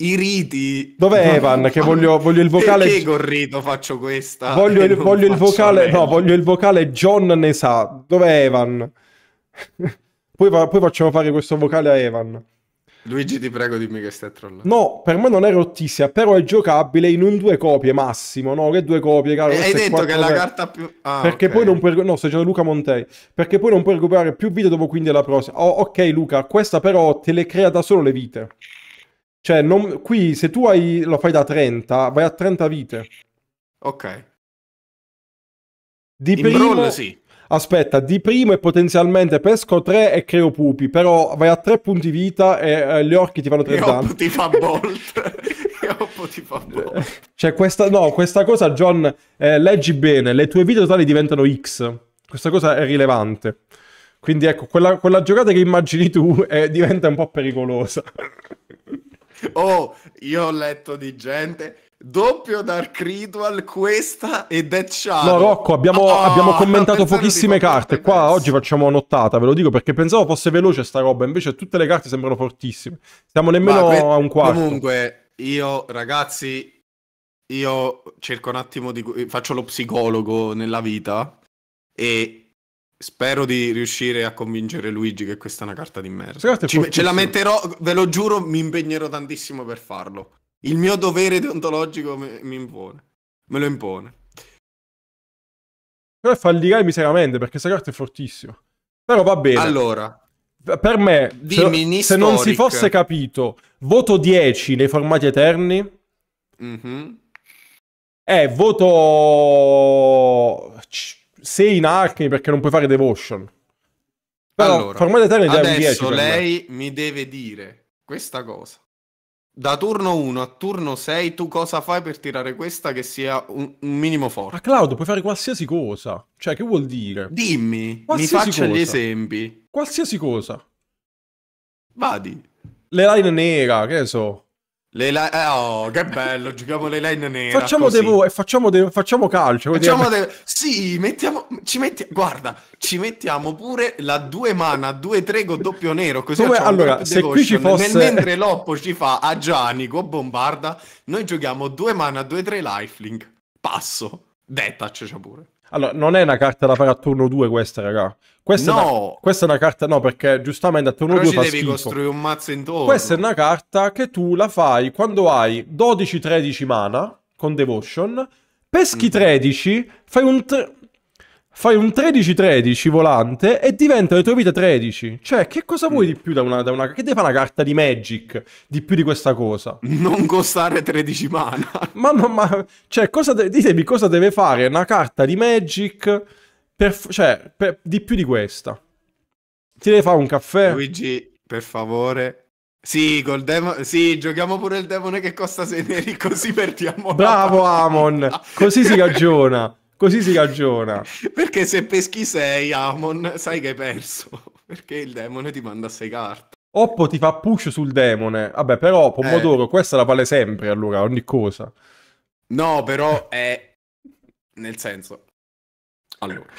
I riti. Dov'è Evan? Che voglio, voglio il vocale. Perché con rito faccio questa? Voglio, il, voglio il vocale. No, voglio il vocale John ne sa. Dov'è Evan? poi, poi facciamo fare questo vocale a Evan. Luigi, ti prego, dimmi che stai trollando. No, per me non è rottissima, però è giocabile in un due copie massimo. No, che due copie, caro. Eh, hai detto che è la carta più. Ah, perché okay. poi non puoi. No, sto Luca Montei. Perché poi non puoi recuperare più vite dopo quindi la prossima. Oh, ok, Luca, questa però te le crea da solo le vite. Cioè, non... qui se tu hai... lo fai da 30, vai a 30 vite. Ok. Di In primo... Brawl, sì. Aspetta, di primo e potenzialmente pesco 3 e creo pupi, però vai a 3 punti vita e eh, gli orchi ti fanno 3 danni. ti fa bolt. ti fa bolt. Cioè, questa, no, questa cosa, John, eh, leggi bene, le tue vite totali diventano X. Questa cosa è rilevante. Quindi ecco, quella, quella giocata che immagini tu eh, diventa un po' pericolosa. Oh, io ho letto di gente Doppio Dark Ritual, questa e Dead Shadow. No, Rocco, abbiamo, oh, abbiamo commentato pochissime carte. Qua oggi facciamo nottata, ve lo dico perché pensavo fosse veloce sta roba. Invece, tutte le carte sembrano fortissime. Siamo nemmeno que- a un quarto. Comunque, io, ragazzi, io cerco un attimo di. Faccio lo psicologo nella vita. E Spero di riuscire a convincere Luigi che questa è una carta di merda. Ci, ce la metterò, ve lo giuro, mi impegnerò tantissimo per farlo. Il mio dovere deontologico me, mi impone. Me lo impone. Però fallirei miseramente perché questa carta è fortissima. Però va bene. Allora, per me, se, se non si fosse capito, voto 10 nei formati eterni. Mm -hmm. E eh, voto sei in Alchemy perché non puoi fare Devotion. Però allora, Formate Eternity adesso un 10 lei mi deve dire questa cosa. Da turno 1 a turno 6 tu cosa fai per tirare questa che sia un, un minimo forte? Ma Claudio puoi fare qualsiasi cosa. Cioè che vuol dire? Dimmi, qualsiasi mi faccia cosa. gli esempi. Qualsiasi cosa. Vadi. Le line nera, che so. Le la- eh, oh, che bello, giochiamo le line nere. Facciamo così. devo e facciamo, de- facciamo calcio. Facciamo de- sì, mettiamo, ci metti- guarda, ci mettiamo pure la 2 mana, 2 3 con doppio nero. Così Come, allora, se qui ci fosse... Nel, mentre Loppo ci fa a ah, Gianico, bombarda, noi giochiamo 2 mana, 2 3 lifelink. Passo. Detach cioè, c'è pure. Allora, non è una carta da fare a turno 2 questa, raga. Questa, no. è una, questa è una carta, no, perché giustamente a turno 2 fa devi costruire un mazzo intorno. Questa è una carta che tu la fai quando hai 12-13 mana con Devotion, peschi mm. 13, fai un... Tre fai un 13-13 volante e diventa le tue vite 13. Cioè, che cosa vuoi mm. di più da una, da una... Che deve fare una carta di Magic di più di questa cosa? Non costare 13 mana. ma no, ma... Cioè, cosa de... ditemi cosa deve fare una carta di Magic per... Cioè, per... di più di questa. Ti deve fare un caffè? Luigi, per favore... Sì, col demone. Sì, giochiamo pure il demone che costa 6 neri, così perdiamo. Bravo, Amon. Così si ragiona. Così si ragiona. Perché se peschi 6 Amon, sai che hai perso. Perché il demone ti manda 6 carte. Oppo ti fa push sul demone. Vabbè, però Pomodoro, eh. questa la vale sempre allora, ogni cosa. No, però è... Nel senso... Allora.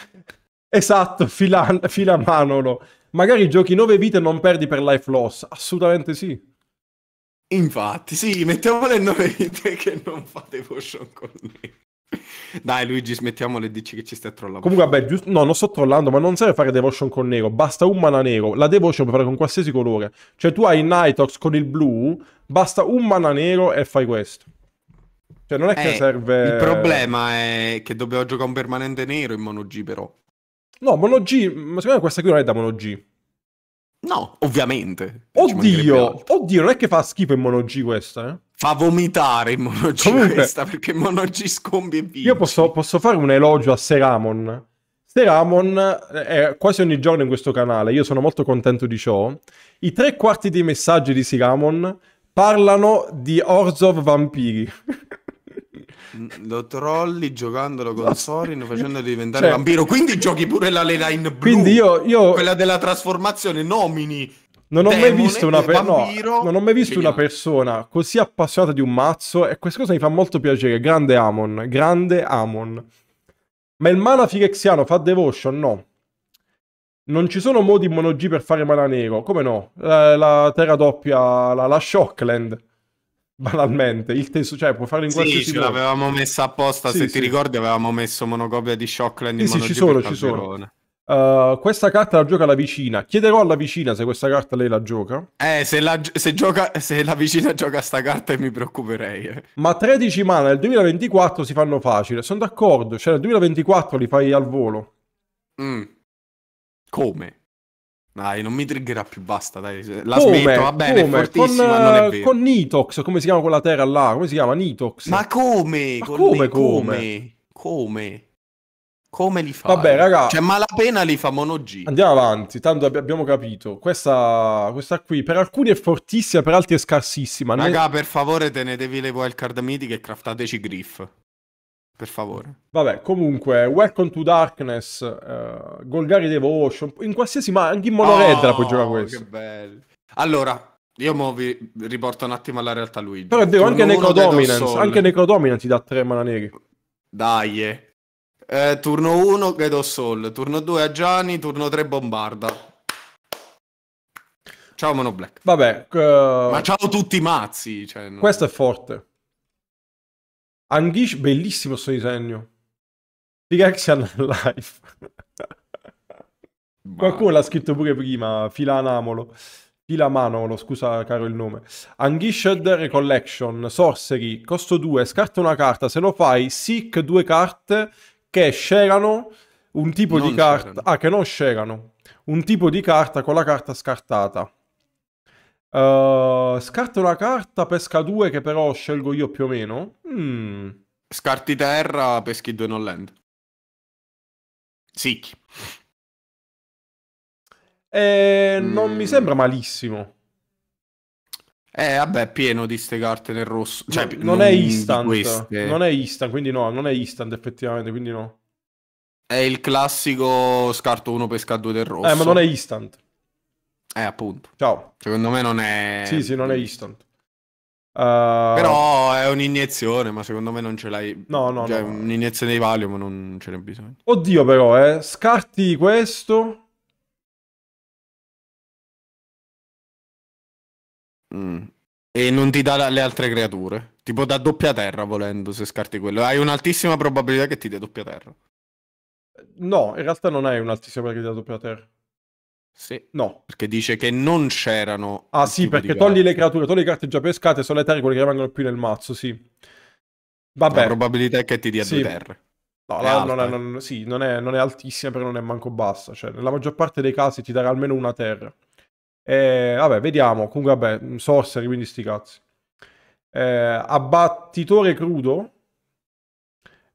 Esatto, fila... filamanolo. Magari giochi 9 vite e non perdi per life loss. Assolutamente sì. Infatti, sì, mettiamo le 9 vite che non fate potion con me. Dai Luigi, smettiamole e dici che ci stai trollando. Comunque vabbè, giusto... no, non sto trollando, ma non serve fare devotion con nero, basta un mana nero. La devotion puoi fare con qualsiasi colore. Cioè tu hai Nightox con il blu, basta un mana nero e fai questo. Cioè non è eh, che serve... Il problema è che dobbiamo giocare un permanente nero in mono G però. No, mono G, ma secondo me questa qui non è da mono G. No, ovviamente. Oddio, oddio, non è che fa schifo in mono G questa, eh? Fa vomitare in Comunque, questa, perché Monogi scombi e Io posso, posso, fare un elogio a Seramon. Seramon eh, è quasi ogni giorno in questo canale, io sono molto contento di ciò. I tre quarti dei messaggi di Seramon parlano di Orzov Vampiri. Lo trolli giocandolo con Sorin facendo diventare cioè, vampiro. Quindi giochi pure la Lena in blu. Quindi io, io... Quella della trasformazione nomini non ho, Demone, una per... no, non ho mai visto, una, persona così appassionata di un mazzo e questa cosa mi fa molto piacere. Grande Amon, grande Amon. Ma il mana firexiano fa devotion? No. Non ci sono modi in mono G per fare mana nero. Come no? La, la terra doppia, la, la Shockland banalmente il teso, cioè può farlo in qualsiasi sì, modo l'avevamo messa apposta sì, se sì. ti ricordi avevamo messo monocopia di Shockland sì, in sì, ci sono, ci sono. Uh, questa carta la gioca la vicina. Chiederò alla vicina se questa carta lei la gioca. Eh, se la, se gioca, se la vicina gioca sta carta mi preoccuperei. Ma 13 mana nel 2024 si fanno facile. Sono d'accordo. Cioè, nel 2024 li fai al volo. Mm. Come? Dai, non mi triggerà più, basta. Dai. La come? smetto, va bene, come? fortissima, con, eh, con, Nitox, come si chiama quella terra là? Come si chiama? Nitox. Ma come? Ma come? Come? come? come? Come li fa? Vabbè, raga. Cioè, malapena li fa mono Andiamo avanti, tanto abbiamo capito. Questa, questa qui, per alcuni è fortissima, per altri è scarsissima. Raga, per favore, tenetevi le wildcard mitiche e craftateci Griff. Per favore. Vabbè, comunque, Welcome to Darkness, uh, Golgari Devotion, in qualsiasi, ma anche in Monored oh, la puoi giocare oh, questa. Che bello. Allora, io mo vi riporto un attimo alla realtà Luigi. Però è vero, anche Necrodominance, anche Necrodominance ti dà tre mana neri. Dai, eh. Eh, turno 1 Guide of Soul, turno 2 a Gianni, turno 3 Bombarda. Ciao Mono Black. Vabbè. Uh... Ma ciao tutti i mazzi. Cioè, non... Questo è forte. Angish, bellissimo sto disegno. Di Life. Ma... Qualcuno l'ha scritto pure prima, Filanamolo. Filamanolo, scusa caro il nome. Angished Recollection, Sorcery, costo 2, scarta una carta, se lo fai, seek due carte che scerano un tipo non di carta... Ah, che non scerano. Un tipo di carta con la carta scartata. Uh, eh, scarta una carta, pesca due che però scelgo io più o meno. Mm. Scarti terra, peschi due non land. Sicchi. Eh, mm. Non mi mm. sembra malissimo. Eh, vabbè, pieno di ste carte nel rosso. Cioè, no, non, non, è instant. Non è instant, quindi no, non è instant effettivamente, quindi no. È il classico scarto 1 pesca 2 del rosso. Eh, ma non è instant. Eh, appunto. Ciao. Secondo me non è... Sì, sì, non è instant. Uh... Però è un'iniezione, ma secondo me non ce l'hai. No, no. Cioè, no. un'iniezione di Valium non ce n'è bisogno. Oddio, però, eh. Scarti questo. Mm. E non ti dà le altre creature. Tipo da doppia terra volendo, se scarti quello. Hai un'altissima probabilità che ti dia doppia terra. No, in realtà non hai un'altissima probabilità che ti dia doppia terra. Sì. No. Perché dice che non c'erano... Ah sì, perché togli le creature, togli le carte già pescate, sono le terre quelle che rimangono più nel mazzo, sì. Vabbè. La probabilità è che ti dia sì. due terre. No, è la, non, è, non, sì, non, è, non è altissima, però non è manco bassa. Cioè, nella maggior parte dei casi ti darà almeno una terra. E, vabbè, vediamo. Comunque, vabbè, mm, sorcery, quindi sti cazzi. Eh, abbattitore crudo.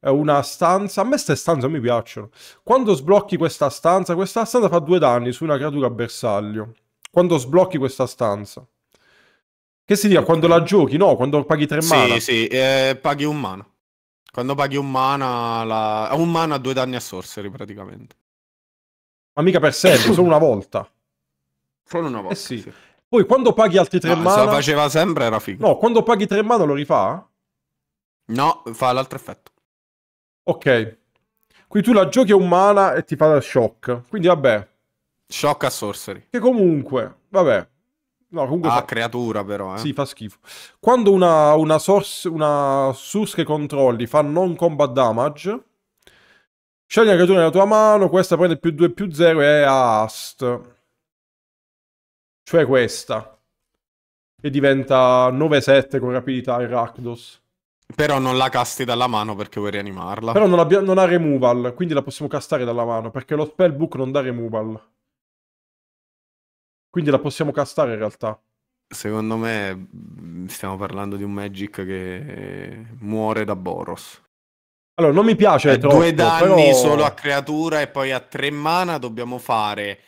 una stanza. A me queste stanze mi piacciono. Quando sblocchi questa stanza, questa stanza fa due danni su una creatura bersaglio. Quando sblocchi questa stanza. Che si dica, quando la giochi? No, quando paghi tre sì, mana. Sì, sì, eh, paghi un mana. Quando paghi un mana, la... un mana ha due danni a sorcery praticamente. Ma mica per sempre, solo una volta. Solo una volta. Eh sì. sì. Poi quando paghi altri tre no, mana... Se la faceva sempre era figo. No, quando paghi tre mana lo rifà? No, fa l'altro effetto. Ok. Qui tu la giochi a un mana e ti fa da shock. Quindi vabbè. Shock a sorcery. Che comunque, vabbè. No, comunque ah, fa... creatura però, eh. Sì, fa schifo. Quando una, una, source, una source che controlli fa non combat damage, scegli una creatura nella tua mano, questa prende più 2 più 0 e è ast. Cioè questa. Che diventa 9-7 con rapidità in Rakdos. Però non la casti dalla mano perché vuoi rianimarla. Però non, abbia... non ha removal, quindi la possiamo castare dalla mano, perché lo spellbook non dà removal. Quindi la possiamo castare in realtà. Secondo me mm, stiamo parlando di un Magic che muore da Boros. Allora, non mi piace troppo, Due danni però... solo a creatura e poi a tre mana dobbiamo fare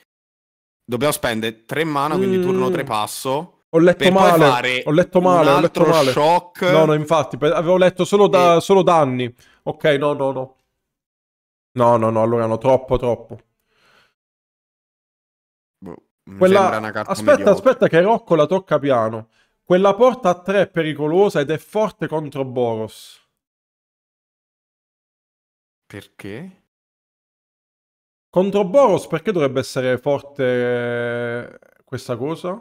dobbiamo spendere tre mana, quindi mm. turno tre passo. Ho letto male, ho letto male, ho letto male. shock. No, no, infatti, avevo letto solo, da, e... solo danni. Ok, no, no, no. No, no, no, allora no, troppo, troppo. Boh, Quella... aspetta, mediocre. aspetta che Rocco la tocca piano. Quella porta a 3 è pericolosa ed è forte contro Boros. Perché? Contro Boros perché dovrebbe essere forte eh, questa cosa?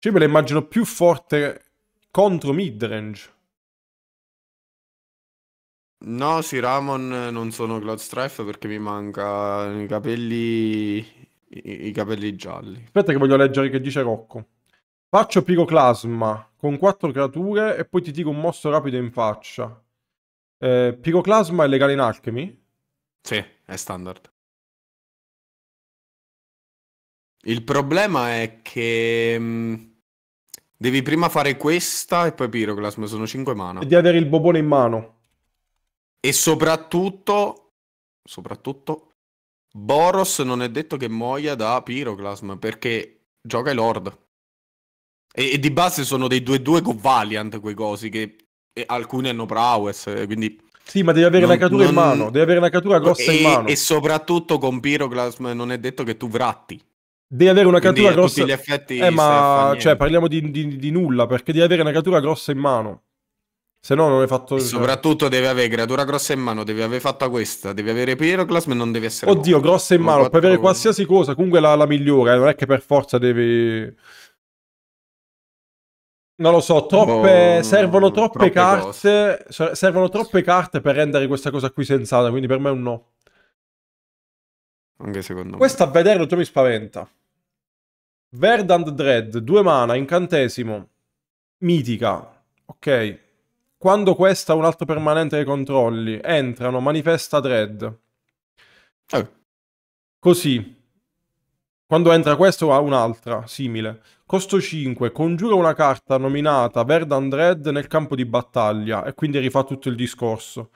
Cioè me la immagino più forte contro midrange. No, sì, Ramon eh, non sono Cloudstrife perché mi mancano i capelli... I, i capelli gialli. Aspetta che voglio leggere che dice Rocco. Faccio Piroclasma con 4 creature e poi ti dico un mostro rapido in faccia. Eh, piroclasma è legale in Alchemy? Sì, è standard. Il problema è che mh, mm, devi prima fare questa e poi Piroclasma, sono 5 mana. E di avere il bobone in mano. E soprattutto, soprattutto, Boros non è detto che muoia da Piroclasma perché gioca i Lord. E, e, di base sono dei 2-2 con Valiant quei cosi che alcuni hanno prowess, eh, quindi... Sì, ma devi avere non, la cattura non... in mano, devi avere la cattura grossa e, in mano. E soprattutto con Pyroclasm non è detto che tu vratti devi avere una Quindi creatura grossa. Tutti gli effetti, eh, ma cioè, parliamo di, di, di, nulla perché devi avere una creatura grossa in mano. Se no, non hai fatto. E soprattutto devi avere creatura grossa in mano, devi aver fatto questa, devi avere Pyroclasm e non devi essere. Oddio, morto. grossa in mano, puoi avere quello. qualsiasi cosa, comunque la, la migliore, eh, non è che per forza devi. Non lo so, troppe, boh, servono troppe, troppe carte. Cose. Servono troppe carte per rendere questa cosa qui sensata. Quindi per me è un no. Anche secondo Questa me. Questa a vederlo già mi spaventa. Verdant Dread, due mana, incantesimo, mitica, ok. Quando questa ha un altro permanente dei controlli, entrano, manifesta Dread. Eh. Così. Quando entra questo ha un'altra, simile. Costo 5, congiura una carta nominata Verdant Dread nel campo di battaglia e quindi rifà tutto il discorso.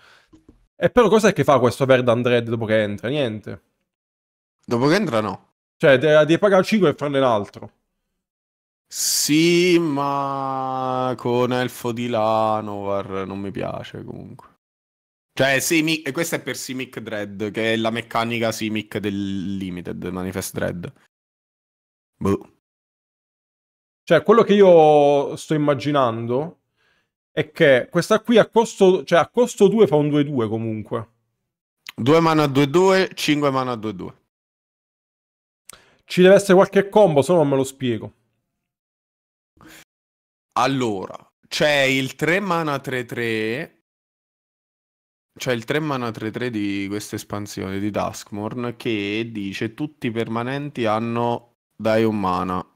E però cos'è che fa questo Verdant Dread dopo che entra? Niente. Dopo che entra no. Cioè, devi pagare 5 e farne l'altro. Sì, ma con Elfo di Lanovar non mi piace comunque. Cioè, Simic, questo è per Simic Dread, che è la meccanica Simic del Limited, Manifest Dread. Boh. Cioè, quello che io sto immaginando è che questa qui a costo, cioè a costo 2 fa un 2-2 comunque. 2 mana 2-2, 5 mana 2-2. Ci deve essere qualche combo, se no non me lo spiego. Allora, c'è il 3 mana 3-3. C'è il 3 mana 3-3 di questa espansione di Duskmorn che dice tutti i permanenti hanno dai un mana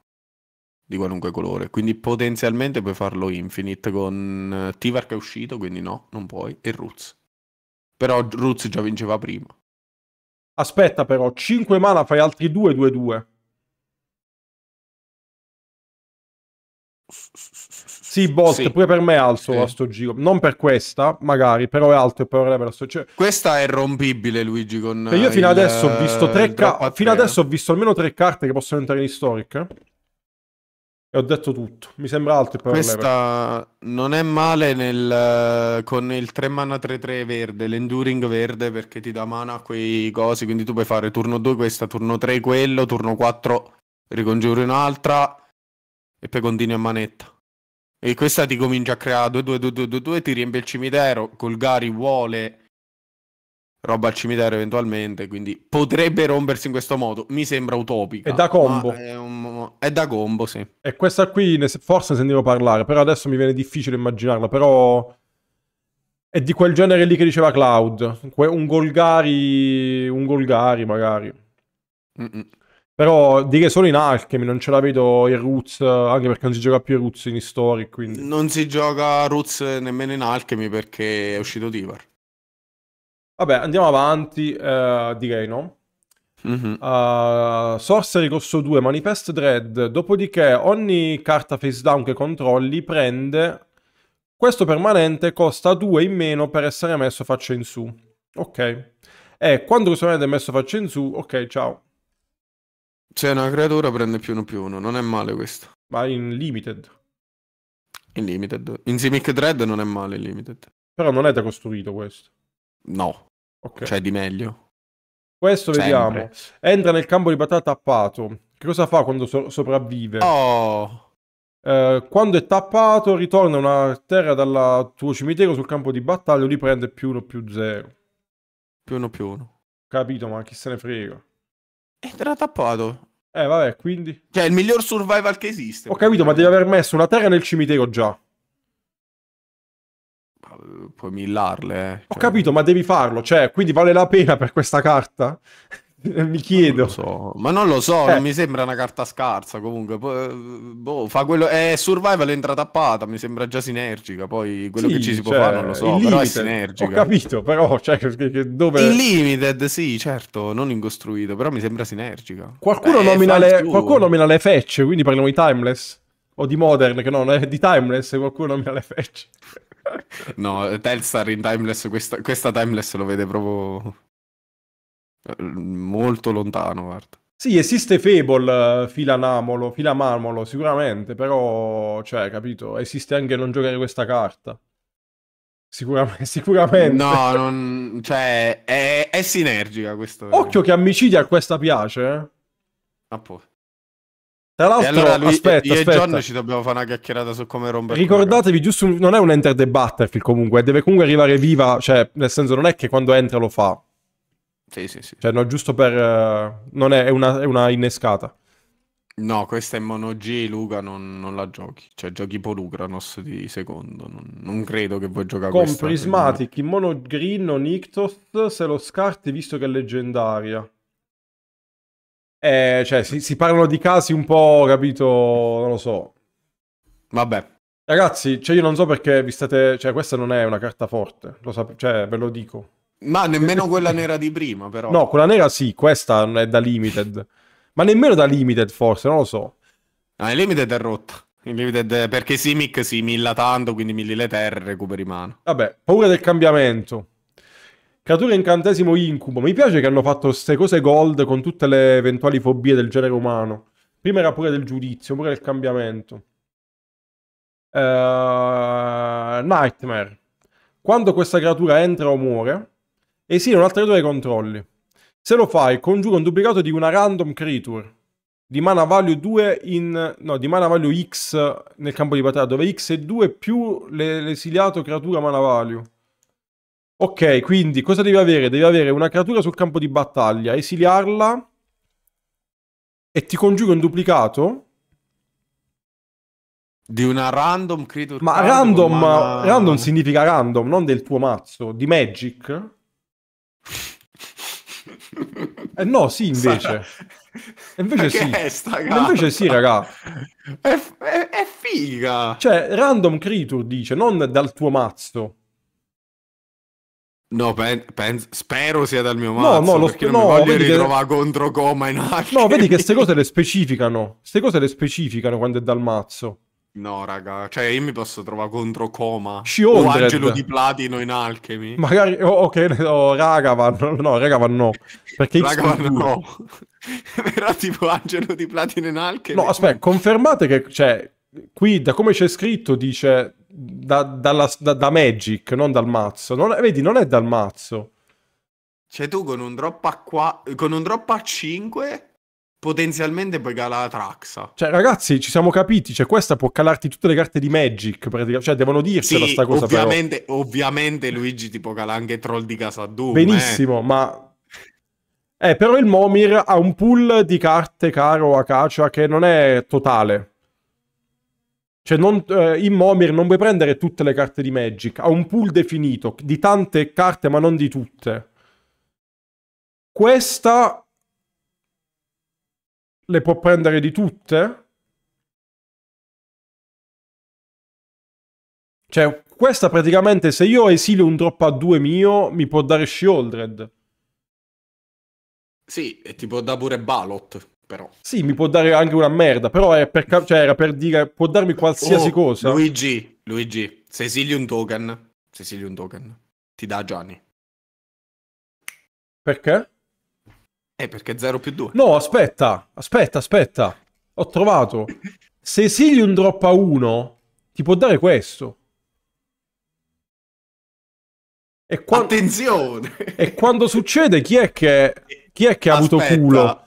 di qualunque colore. Quindi potenzialmente puoi farlo infinite con eh, Tivar che è uscito, quindi no, non puoi, e Roots. Però Roots già vinceva prima. Aspetta però, 5 mana fai altri 2, 2, 2. Sì, Bolt, sì. pure per me è alto sì. a sto giro. Non per questa, magari, però è alto e per level sto giro. Cioè questa è rompibile, Luigi, con... E cioè, io fino il, adesso ho visto tre... Ca- fino adesso eh. ho visto almeno tre carte che possono entrare in Historic. E ho detto tutto, mi sembra altro il Questa non è male nel, eh, con il 3 mana 3-3 verde, l'enduring verde perché ti dà mana a quei cosi, quindi tu puoi fare turno 2 questa, turno 3 quello, turno 4 ricongiuri un'altra e poi continui a manetta. E questa ti comincia a creare 2-2-2-2-2, ti riempie il cimitero, Colgari vuole roba al cimitero eventualmente, quindi potrebbe rompersi in questo modo. Mi sembra utopico. È da combo. È, un... è, da combo, sì. E questa qui ne... forse ne sentivo parlare, però adesso mi viene difficile immaginarla, però... È di quel genere lì che diceva Cloud. Un Golgari... Un Golgari, magari. Mm-mm. Però dire solo in Alchemy, non ce la vedo in Roots, anche perché non si gioca più in Roots in Story, quindi... Non si gioca Roots nemmeno in Alchemy perché è uscito Divar. Vabbè, andiamo avanti, uh, eh, direi no. Mm-hmm. Uh, eh, Sorcery Rosso 2, Manifest Dread. Dopodiché, ogni carta face down che controlli prende questo permanente, costa 2 in meno per essere messo faccia in su. Ok. E quando questo permanente è messo faccia in su, ok, ciao. Se è una creatura prende più 1 più 1, non è male questo. Ma in limited. In limited. In Simic Dread non è male in limited. Però non è da costruito questo. No. Okay. Cioè di meglio. Questo Sempre. vediamo. Entra nel campo di battaglia tappato. Che cosa fa quando so- sopravvive? Oh. Eh, quando è tappato, ritorna una terra dal tuo cimitero sul campo di battaglia. Lì prende più uno più zero. Più uno più uno. Capito, ma chi se ne frega. Entra tappato. Eh, vabbè, quindi. Cioè, il miglior survival che esiste. Ho capito, ma devi aver messo una terra nel cimitero già. Eh, puoi millarle. Eh. Cioè... Ho capito, ma devi farlo, cioè, quindi vale la pena per questa carta? mi chiedo. Non so. Ma non lo so, eh. non mi sembra una carta scarsa comunque. Boh, fa quello... È survival entra tappata, mi sembra già sinergica. Poi quello sì, che ci si cioè, può fare non lo so, limited, è sinergica. Ho capito, però... Cioè, che, dove... Il limited, sì, certo, non incostruito, però mi sembra sinergica. Qualcuno, eh, nomina, le... Qualcuno nomina le fetch, quindi parliamo di timeless? O di modern, che no, non è di timeless, qualcuno nomina le fetch no, Telstar in Timeless, questa, questa Timeless lo vede proprio eh, molto lontano, guarda. Sì, esiste Fable, eh, filanamolo, filamarmolo, sicuramente, però, cioè, capito, esiste anche non giocare questa carta. Sicuramente, sicuramente. No, non, cioè, è, è sinergica questo. Occhio che Amicidia a questa piace, eh. Ah, poi. Tra l'altro, allora lui, aspetta, io aspetta. e John ci dobbiamo fare una chiacchierata su come rompere. Ricordatevi, giusto, non è un enter the battlefield comunque, deve comunque arrivare viva, cioè, nel senso non è che quando entra lo fa. Sì, sì, sì. Cioè, no, giusto per... Eh, non è, è, una, è, una, innescata. No, questa è Mono G, Luca non, non la giochi. Cioè, giochi Polugranos di secondo. Non, non, credo che vuoi giocare Con questa. Con Prismatic, in Mono Green, Nictos, se lo scarti, visto che è leggendaria. Eh, cioè, si, si, parlano di casi un po', capito, non lo so. Vabbè. Ragazzi, cioè io non so perché vi state... Cioè, questa non è una carta forte, lo sap... cioè, ve lo dico. Ma nemmeno quella nera di prima, però. No, quella nera sì, questa è da Limited. Ma nemmeno da Limited, forse, non lo so. Ah, il Limited è rotto. Il Limited è... Perché Simic si milla tanto, quindi milli le terre, recuperi mano. Vabbè, paura del cambiamento. Creatura incantesimo incubo. Mi piace che hanno fatto queste cose gold con tutte le eventuali fobie del genere umano. Prima era pure del giudizio, pure del cambiamento. Uh, nightmare. Quando questa creatura entra o muore, esila un'altra creatura ai controlli. Se lo fai, congiura un duplicato di una random creature di mana value 2 in... no, di mana value X nel campo di battaglia, dove X è 2 più l'esiliato creatura mana value. Ok, quindi cosa devi avere? Devi avere una creatura sul campo di battaglia, esiliarla e ti congiuga un duplicato. Di una random creature. Ma random, una... random significa random, non del tuo mazzo, di Magic. Eh no, sì, invece. Invece sì. Invece sì, raga. È, è, è figa. Cioè, random creature dice, non dal tuo mazzo. No, pen, pen, spero sia dal mio mazzo, no, no, lo perché non no, mi voglio ritrovare che... contro coma in Ashley. No, vedi che queste cose le specificano. Queste cose le specificano quando è dal mazzo. No, raga, cioè io mi posso trovare contro Coma Shieldred. o Angelo di Platino in Alchemy. Magari, oh, ok, no, raga, ma no, no raga, ma no. Perché raga, ma no. Però tipo Angelo di Platino in Alchemy. No, aspetta, confermate che, cioè, qui da come c'è scritto dice da, dalla, da, da, Magic, non dal mazzo. Non, vedi, non è dal mazzo. Cioè tu con un drop a, qua, con un drop a 5 potenzialmente puoi calare la Traxa. Cioè ragazzi, ci siamo capiti, cioè questa può calarti tutte le carte di Magic, cioè devono dirsela sì, sta cosa ovviamente, però. ovviamente Luigi ti può calare anche Troll di casa 2 eh. Benissimo, eh. ma eh, però il Momir ha un pool di carte caro a caccia che non è totale. Cioè, non, eh, in Momir non puoi prendere tutte le carte di Magic. Ha un pool definito di tante carte, ma non di tutte. Questa le può prendere di tutte. Cioè, questa praticamente, se io esilio un drop a 2 mio, mi può dare Shieldred. Sì, e ti può dare pure Balot. Però. Sì, mi può dare anche una merda, però per cioè era per dire, può darmi qualsiasi oh, cosa. Luigi, Luigi, se esili un token, se esili un token, ti dà Gianni. Perché? Eh, perché 0 più 2. No, aspetta, aspetta, aspetta. Ho trovato. Se esili un drop a 1, ti può dare questo. E quando... Attenzione! E quando succede, chi è che, chi è che ha aspetta. avuto culo?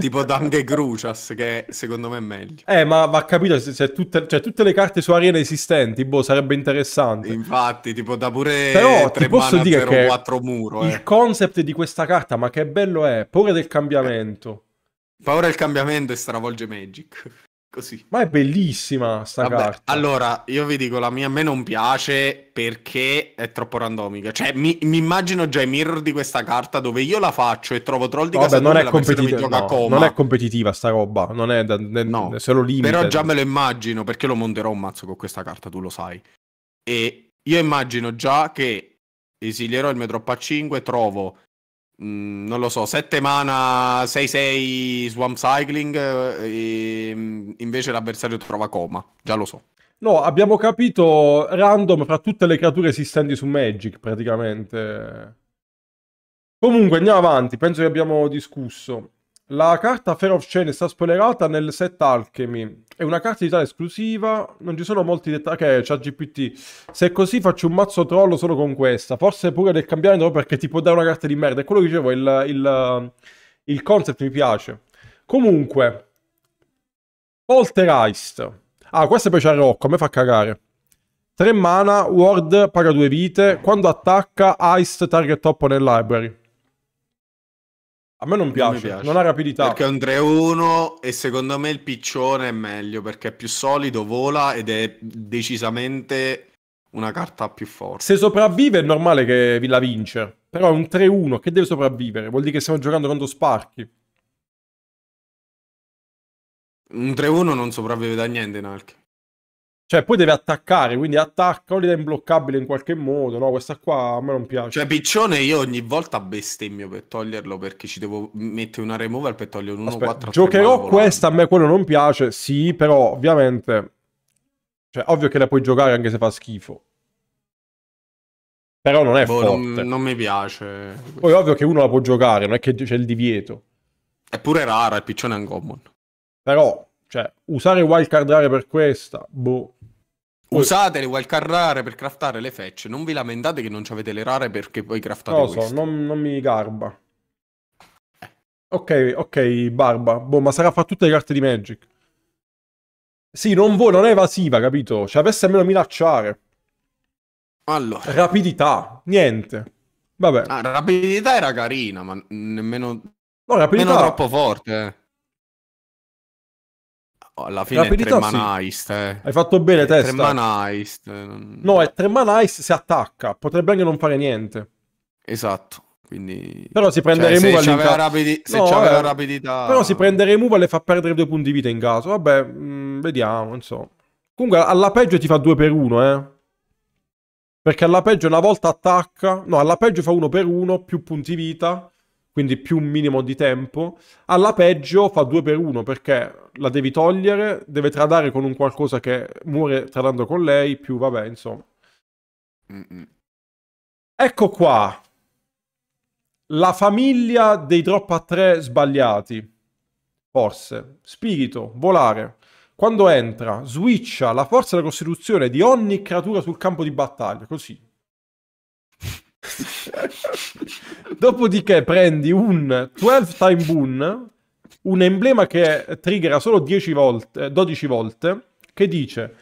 tipo Dante Grucias, che secondo me è meglio. Eh, ma va capito se, se tutte, cioè, tutte, le carte su arena esistenti, boh, sarebbe interessante. Infatti, tipo da pure Però, tre ti posso dire che 4 muro. Eh. Il concept di questa carta, ma che bello è, paura del cambiamento. Eh. Paura del cambiamento e stravolge Magic. Così. Ma è bellissima sta Vabbè, carta. Allora, io vi dico, la mia a me non piace perché è troppo randomica. Cioè, mi, mi immagino già i mirror di questa carta dove io la faccio e trovo troll di Vabbè, casa non è, competitiva, no, non è competitiva sta roba, non è, da, ne, no, è solo limited. Però già me lo immagino, perché lo monterò un mazzo con questa carta, tu lo sai. E io immagino già che esilierò il mio drop a 5, trovo Mm, non lo so, 7 mana 6-6 Swamp Cycling, eh, e, mm, invece l'avversario trova coma, già lo so. No, abbiamo capito random fra tutte le creature esistenti su Magic praticamente. Comunque andiamo avanti, penso che abbiamo discusso. La carta Fair of Chain è stata spoilerata nel set Alchemy. È una carta di tale esclusiva, non ci sono molti dettagli. Ok, c'ha GPT. Se è così faccio un mazzo trollo solo con questa. Forse pure del cambiamento perché ti può dare una carta di merda. È quello che dicevo, il, il, il concept mi piace. Comunque, Poltergeist. Ah, questa poi a Rocco, a me fa cagare. 3 mana, Ward paga 2 vite. Quando attacca, Ice target top nel library. A me non piace, non, piace. non ha rapidità. Perché è un 3-1 e secondo me il piccione è meglio perché è più solido, vola ed è decisamente una carta più forte. Se sopravvive è normale che la vince, però è un 3-1 che deve sopravvivere, vuol dire che stiamo giocando contro Sparky. Un 3-1 non sopravvive da niente in Alche. Cioè, poi deve attaccare, quindi attacca o li imbloccabile in qualche modo, no? Questa qua a me non piace. Cioè, piccione io ogni volta bestemmio per toglierlo perché ci devo mettere una removal per togliere un 1-4. Giocherò questa, a me quello non piace, sì, però ovviamente... Cioè, ovvio che la puoi giocare anche se fa schifo. Però non è boh, forte. Non, non, mi piace. Questo. Poi ovvio che uno la può giocare, non è che c'è il divieto. Eppure è rara, il piccione è un common. Però, cioè, usare wildcard rare per questa, boh. Usate le wildcard rare per craftare le fetch. Non vi lamentate che non avete le rare perché poi craftate no, so, non, non, mi garba. Eh. Ok, ok, barba. Boh, ma sarà fra tutte le carte di Magic. Sì, non, vo- non è evasiva, capito? Cioè, avesse almeno minacciare. Allora. Rapidità, niente. Vabbè. Ah, rapidità era carina, ma nemmeno... No, rapidità... Nemmeno troppo forte, eh alla fine rapidità, è Tremana sì. Heist, eh. Hai fatto bene, è testa. Tremana Heist. Non... No, è mana ice, si attacca. Potrebbe anche non fare niente. Esatto. Quindi... Però si prende cioè, remove se c'aveva, rapidi... se no, c'aveva rapidità... Però si prende remove e fa perdere due punti vita in caso. Vabbè, mh, mm, vediamo, insomma. Comunque alla peggio ti fa due per uno, eh. Perché alla peggio una volta attacca... No, alla peggio fa uno per uno, più punti vita quindi più un minimo di tempo. Alla peggio fa 2 per 1 perché la devi togliere, deve tradare con un qualcosa che muore tradando con lei, più vabbè, insomma. Mm-mm. Ecco qua. La famiglia dei drop a 3 sbagliati. Forse. Spirito, volare. Quando entra, switcha la forza della costituzione di ogni creatura sul campo di battaglia, così, Dopodiché prendi un 12 time boon, un emblema che triggera solo 10 volte, 12 eh, volte, che dice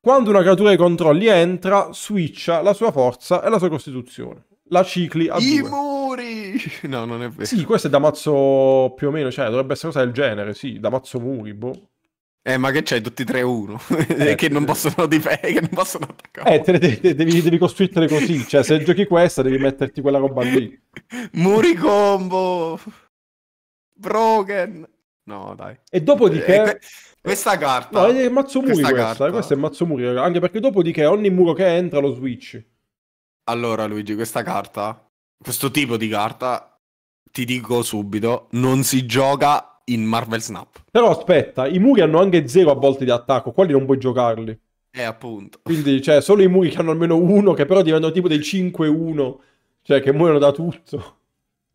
quando una creatura ai controlli entra, switcha la sua forza e la sua costituzione. La cicli a I due. muri! No, non è vero. Sì, questo è da mazzo più o meno, cioè dovrebbe essere cosa del genere, sì, da mazzo muri, boh. Eh, ma che c'è? tutti 3-1? Eh, che, non eh. possono dif- che non possono attaccare. Eh, te, te, te, devi, devi costruirtele così. Cioè, se giochi questa, devi metterti quella roba lì. Muri combo. Broken. No, dai. E dopodiché... Eh, que- questa carta. No, è Mazzomuri questa. Questa, carta. questa è Mazzomuri, anche perché dopodiché ogni muro che entra lo switch. Allora, Luigi, questa carta, questo tipo di carta, ti dico subito, non si gioca in Marvel Snap. Però aspetta, i muri hanno anche zero a volte di attacco, quelli non puoi giocarli. Eh, appunto. Quindi, cioè, solo i muri che hanno almeno uno, che però diventano tipo dei 5-1, cioè, che muoiono da tutto.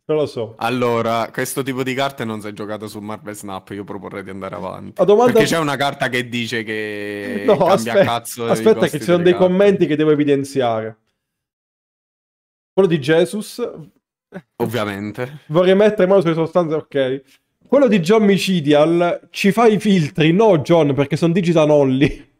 Non lo so. Allora, questo tipo di carte non si è giocato su Marvel Snap, io proporrei di andare avanti. Domanda... Perché c'è una carta che dice che no, aspetta, cazzo Aspetta che ci sono dei carte. commenti che devo evidenziare. Quello di Jesus. Ovviamente. Vorrei mettere mano sulle sostanze, ok. Quello di John Micidial ci fa i filtri, no John, perché sono digital only.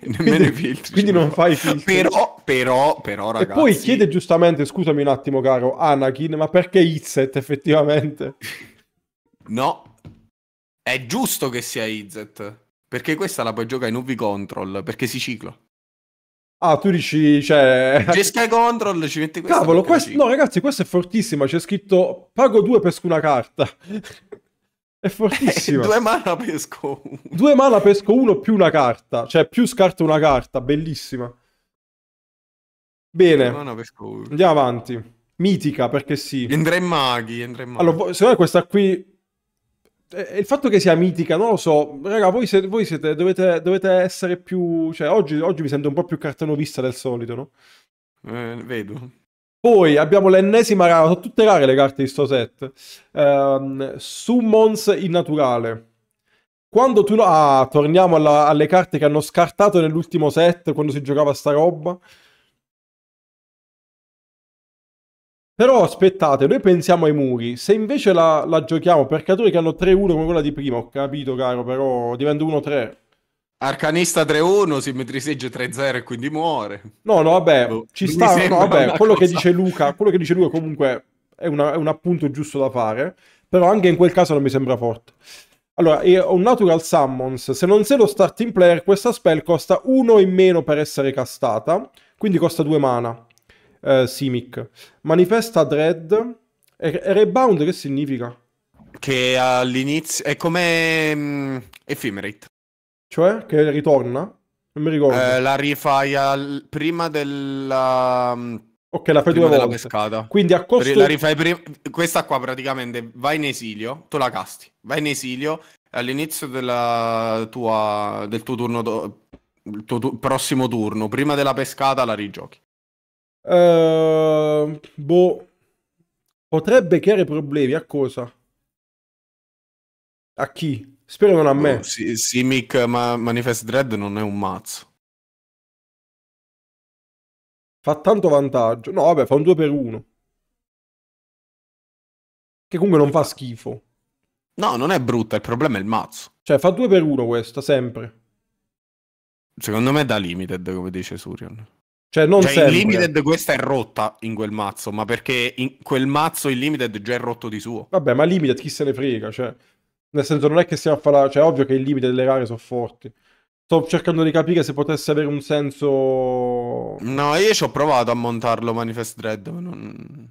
Nemmeno quindi, i filtri. Quindi non fa. fai i filtri. Però, però, però, ragazzi... E poi chiede giustamente, scusami un attimo caro, Anakin, ma perché Izzet effettivamente? No, è giusto che sia Izzet, perché questa la puoi giocare in UV Control, perché si ciclo. Ah, tu dici, cioè... C'è Sky Control, ci metti questo. Cavolo, questo... No, ragazzi, questo è fortissimo. C'è scritto, pago due, pesco una carta. è fortissimo. due mana pesco uno. Due mana pesco uno più una carta. Cioè, più scarto una carta. Bellissima. Bene. Andiamo avanti. Mitica, perché sì. Andrei maghi, andrei maghi. Allora, secondo me questa qui eh, il fatto che sia mitica, non lo so, raga, voi, se, voi siete, dovete, dovete, essere più... Cioè, oggi, oggi, mi sento un po' più cartonovista del solito, no? Eh, vedo. Poi abbiamo l'ennesima rara, sono tutte rare le carte di sto set. Um, Summons naturale. Quando tu... No... Ah, torniamo alla, alle carte che hanno scartato nell'ultimo set, quando si giocava sta roba. Però aspettate, noi pensiamo ai muri, se invece la, la giochiamo per creature che hanno 3-1 come quella di prima, ho capito caro, però diventa 1-3. Arcanista 3-1, simmetriseggio 3-0 e quindi muore. No, no, vabbè, boh, ci sta, no, vabbè, quello cosa... che dice Luca, quello che dice Luca comunque è, una, è, un appunto giusto da fare, però anche in quel caso non mi sembra forte. Allora, ho un Natural Summons, se non sei lo starting player, questa spell costa 1 in meno per essere castata, quindi costa 2 mana eh, Simic. Manifesta Dread. E, er-, e er-, Rebound che significa? Che all'inizio è come mm, Ephemerate. Cioè, che ritorna? Non mi ricordo. Eh, la rifai al... prima della... Mm, ok, la fai prima due volte. pescata. Quindi a costo... La rifai prima... Questa qua praticamente vai in esilio, tu la casti, vai in esilio, all'inizio della tua... del tuo turno... Do... tuo tu... prossimo turno, prima della pescata la rigiochi. Ehm, boh. Potrebbe creare problemi a cosa? A chi? Spero non a boh, me. Oh, sì, sì, ma Manifest Dread non è un mazzo. Fa tanto vantaggio. No, vabbè, fa un 2 per 1. Che comunque non fa schifo. No, non è brutta, il problema è il mazzo. Cioè, fa 2 per 1 questa, sempre. Secondo me è da limited, come dice Surion. Cioè, non cioè sempre. in limited questa è rotta in quel mazzo, ma perché in quel mazzo il limited già è rotto di suo. Vabbè, ma limited chi se ne frega, cioè. Nel senso, non è che stiamo a fare... Cioè, è ovvio che il limite delle rare sono forti. Sto cercando di capire se potesse avere un senso... No, io ci ho provato a montarlo Manifest Dread, ma non...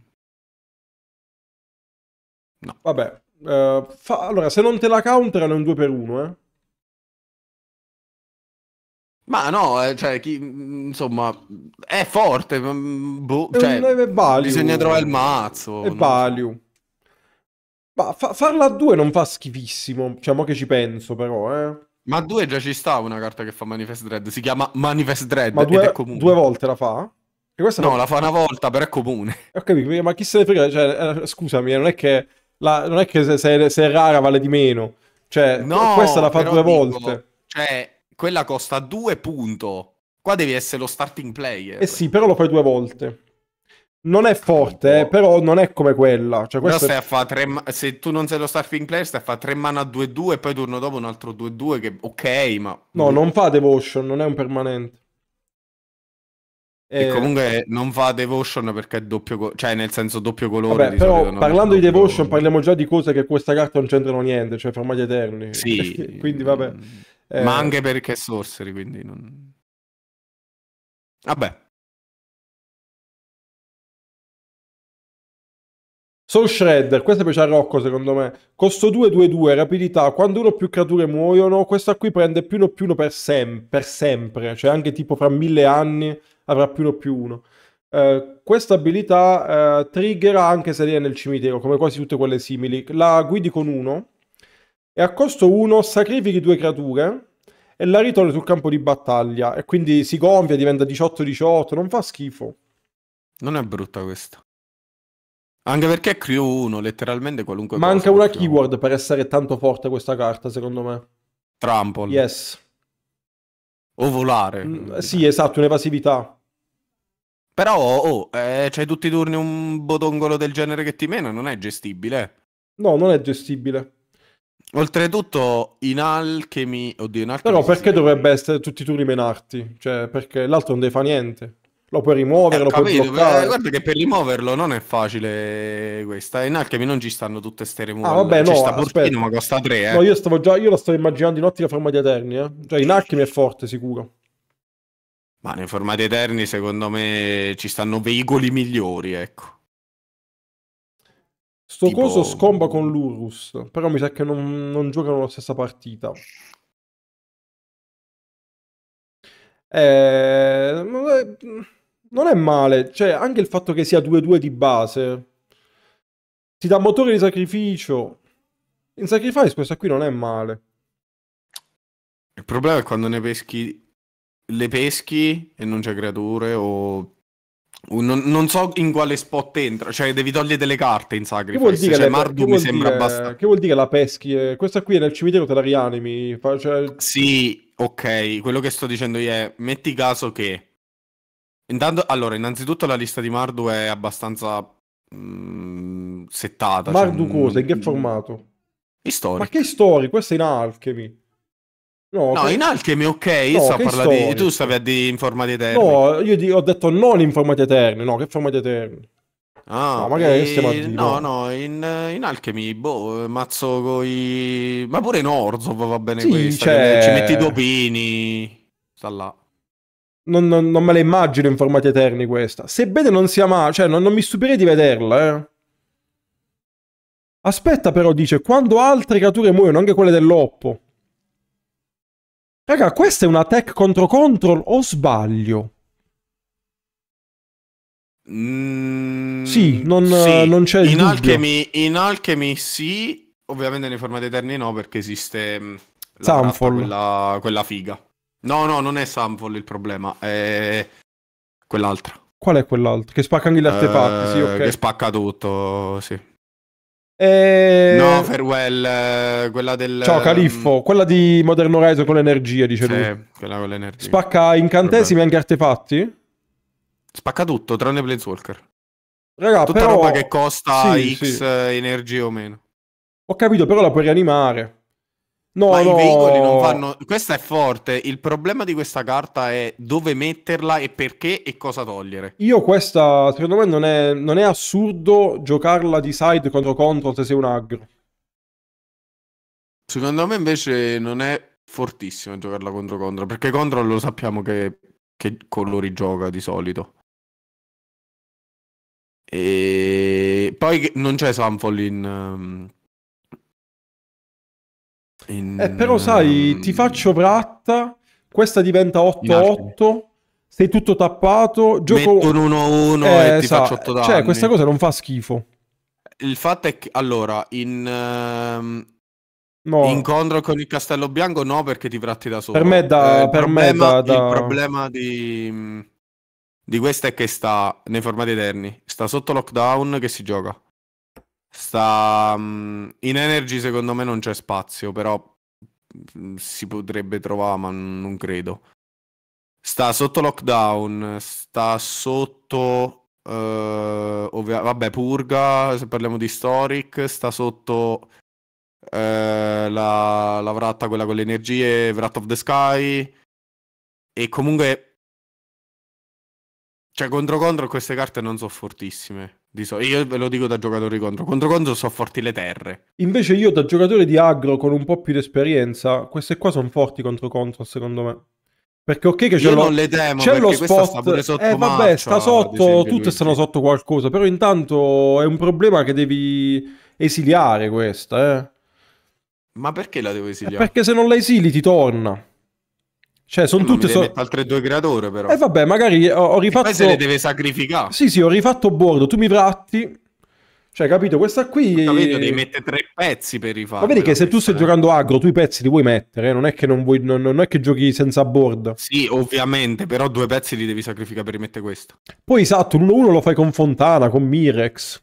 No. Vabbè. Eh, fa... Allora, se non te la counterano è un 2 x 1, eh. Ma no, eh, cioè, chi, mm, insomma, è forte. Mm, boh, cioè, è bisogna trovare il mazzo. È no? value. Ma fa- farla a due non fa schifissimo. Cioè, mo che ci penso, però, eh. Ma a due già ci sta una carta che fa Manifest Dread. Si chiama Manifest Dread. Ma due, è comune. due volte la fa? no, non... la fa una volta, però è comune. Ok, ma chi se ne frega? Cioè, eh, scusami, eh, non è che, la... non è che se, se, se, è rara vale di meno. Cioè, no, questa la fa due dico, volte. Cioè, quella costa 2 punto. Qua devi essere lo starting player. Eh sì, però lo fai due volte. Non è forte, eh, però non è come quella. Cioè, però stai è... a fa tre ma- se tu non sei lo starting player, stai a fare 3 mana 2-2 e poi turno dopo un altro 2-2 che ok, ma... No, non fa devotion, non è un permanente. E, e eh. comunque non fa devotion perché è doppio, co- cioè nel senso doppio colore. Vabbè, però parlando di devotion colore. parliamo già di cose che questa carta non c'entrano niente, cioè formagli eterni. Sì. Quindi vabbè. Mm. Eh... Ma anche perché è sorcery, quindi non... Vabbè. Soul Shredder, questo piace a Rocco secondo me. Costo 2, 2, 2, rapidità. Quando uno o più creature muoiono, questa qui prende più uno più uno per, sem- per sempre. Cioè anche tipo fra mille anni avrà più uno più uno. Uh, questa abilità uh, triggera anche se lei è nel cimitero, come quasi tutte quelle simili. La guidi con uno e a costo 1 sacrifichi due creature e la ritorni sul campo di battaglia e quindi si gonfia, diventa 18-18, non fa schifo. Non è brutta questa. Anche perché è Crew 1, letteralmente qualunque Manca cosa, una keyword per essere tanto forte questa carta, secondo me. Trample. Yes. O volare. Mm, sì, esatto, un'evasività. Però, oh, oh eh, c'hai tutti i turni un botongolo del genere che ti mena, non è gestibile. No, non è gestibile. Oltretutto in alchemy, oddio, in alchemy Però perché dovrebbe essere tutti i turni menarti? Cioè, perché l'altro non deve fare niente. Lo puoi rimuovere, eh, lo capito, puoi bloccare. Eh, guarda che per rimuoverlo non è facile questa. In alchemy non ci stanno tutte queste removal. Ah, vabbè, no, ci no, sta Portino, ma costa 3, eh. No, io stavo già io lo stavo immaginando in ottica forma di Eterni, eh. Cioè, in alchemy è forte sicuro. Ma nei formati eterni, secondo me, ci stanno veicoli migliori, ecco. Sto tipo... coso scomba con l'Urus, però mi sa che non, non giocano la stessa partita. Eh, non è male, cioè anche il fatto che sia 2-2 di base. Ti dà motore di sacrificio. In sacrifice questa qui non è male. Il problema è quando ne peschi le peschi e non c'è creature o non, non, so in quale spot entra, cioè devi togliere delle carte in Sacrifice. Che vuol dire, cioè, Mardu mi sembra dire, abbastanza. Che vuol dire la peschi? Eh, questa qui è nel cimitero te la rianimi. Cioè... Sì, ok. Quello che sto dicendo io è: metti caso che. Intanto, allora, innanzitutto la lista di Mardu è abbastanza mh, mm, settata. Cioè Mardu cioè, cosa? In che mm, formato? Historic. Ma che storie? Questa è in Alchemy. No, no che... in Alchemy ok, io no, sto parlando di... Tu stavi a di informati eterni. No, io di... ho detto non informati eterni, no, che formati eterni. Ah, no, magari e... stiamo a dire. No, no, in, in Alchemy, boh, mazzo con i... Ma pure in orzo va bene sì, questa, ci metti i due sta là. Non, non, non, me la immagino in formati eterni questa. Sebbene non sia mai... Cioè, non, non mi stupirei di vederla, eh. Aspetta però, dice, quando altre creature muoiono, anche quelle dell'Oppo, Raga, questa è una tech contro control o sbaglio? Mm, sì, non, sì. non c'è in Alchemy, in Alchemy sì, ovviamente nei formati eterni no, perché esiste mm, Sunfall. Quella, quella, figa. No, no, non è Sunfall il problema, è quell'altra. Qual è quell'altra? Che spacca anche gli artefatti, uh, sì, eh, ok. Che spacca tutto, sì. E... Eh, no, Farewell, eh, quella del... Ciao eh, Califfo, mm, quella di Modern Horizon con l'energia, dice sì, lui. quella con l'energia. Spacca incantesimi e anche artefatti? Spacca tutto, tranne Planeswalker. Raga, Tutta però... roba che costa sì, X sì. energia o meno. Ho capito, però la puoi rianimare. No, Ma no. i veicoli non vanno. Questa è forte. Il problema di questa carta è dove metterla e perché e cosa togliere. Io, questa, secondo me, non è, non è assurdo giocarla di side contro contro se sei un aggro. Secondo me, invece, non è fortissimo giocarla contro contro Perché control lo sappiamo che, che colori gioca di solito. E poi non c'è Sanfol in. Um... In... Eh, però sai, ehm, ti faccio bratta, questa diventa 8-8, sei tutto tappato, gioco... Mettono 1-1 eh, e ti faccio 8 cioè, danni. Cioè, questa cosa non fa schifo. Il fatto è che, allora, in... Uh... No. Incontro con il Castello Bianco no perché ti tratti da solo. Per me, da, eh, per problema, me da, da... il problema di, di questa è che sta nei formati eterni, sta sotto lockdown che si gioca sta mm, in energy secondo me non c'è spazio, però mm, si potrebbe trovare, ma non credo. Sta sotto lockdown, sta sotto uh, ovvia- vabbè, purga, se parliamo di Storic, sta sotto uh, la, la vratta quella con le energie, Wrath of the Sky e comunque cioè contro contro queste carte non sono fortissime. So- io ve lo dico da giocatore contro. Contro contro sono forti le terre. Invece io da giocatore di agro con un po' più di esperienza, queste qua sono forti contro contro secondo me. Perché ok che c'è io lo, non le temo c'è lo spot, sta eh, vabbè, sta sotto, tutte stanno sotto qualcosa, però intanto è un problema che devi esiliare questa, eh. Ma perché la devo eh, esiliare? È perché se non la esili ti torna. Cioè, sono tutte. So... altre due creature, però. E eh, vabbè, magari eh, ho, ho rifatto. E poi se le deve sacrificare. Sì, sì, ho rifatto bordo. Tu mi tratti. Cioè, capito? Questa qui. Capito, devi mettere tre pezzi per rifarlo. Ma vedi che se tu stai giocando agro, tu i pezzi li vuoi mettere. Eh? Non, è non, vuoi... non, non è che giochi senza board. Sì, ovviamente, però due pezzi li devi sacrificare per rimettere questo. Poi esatto, l'1-1 lo fai con Fontana, con Mirex.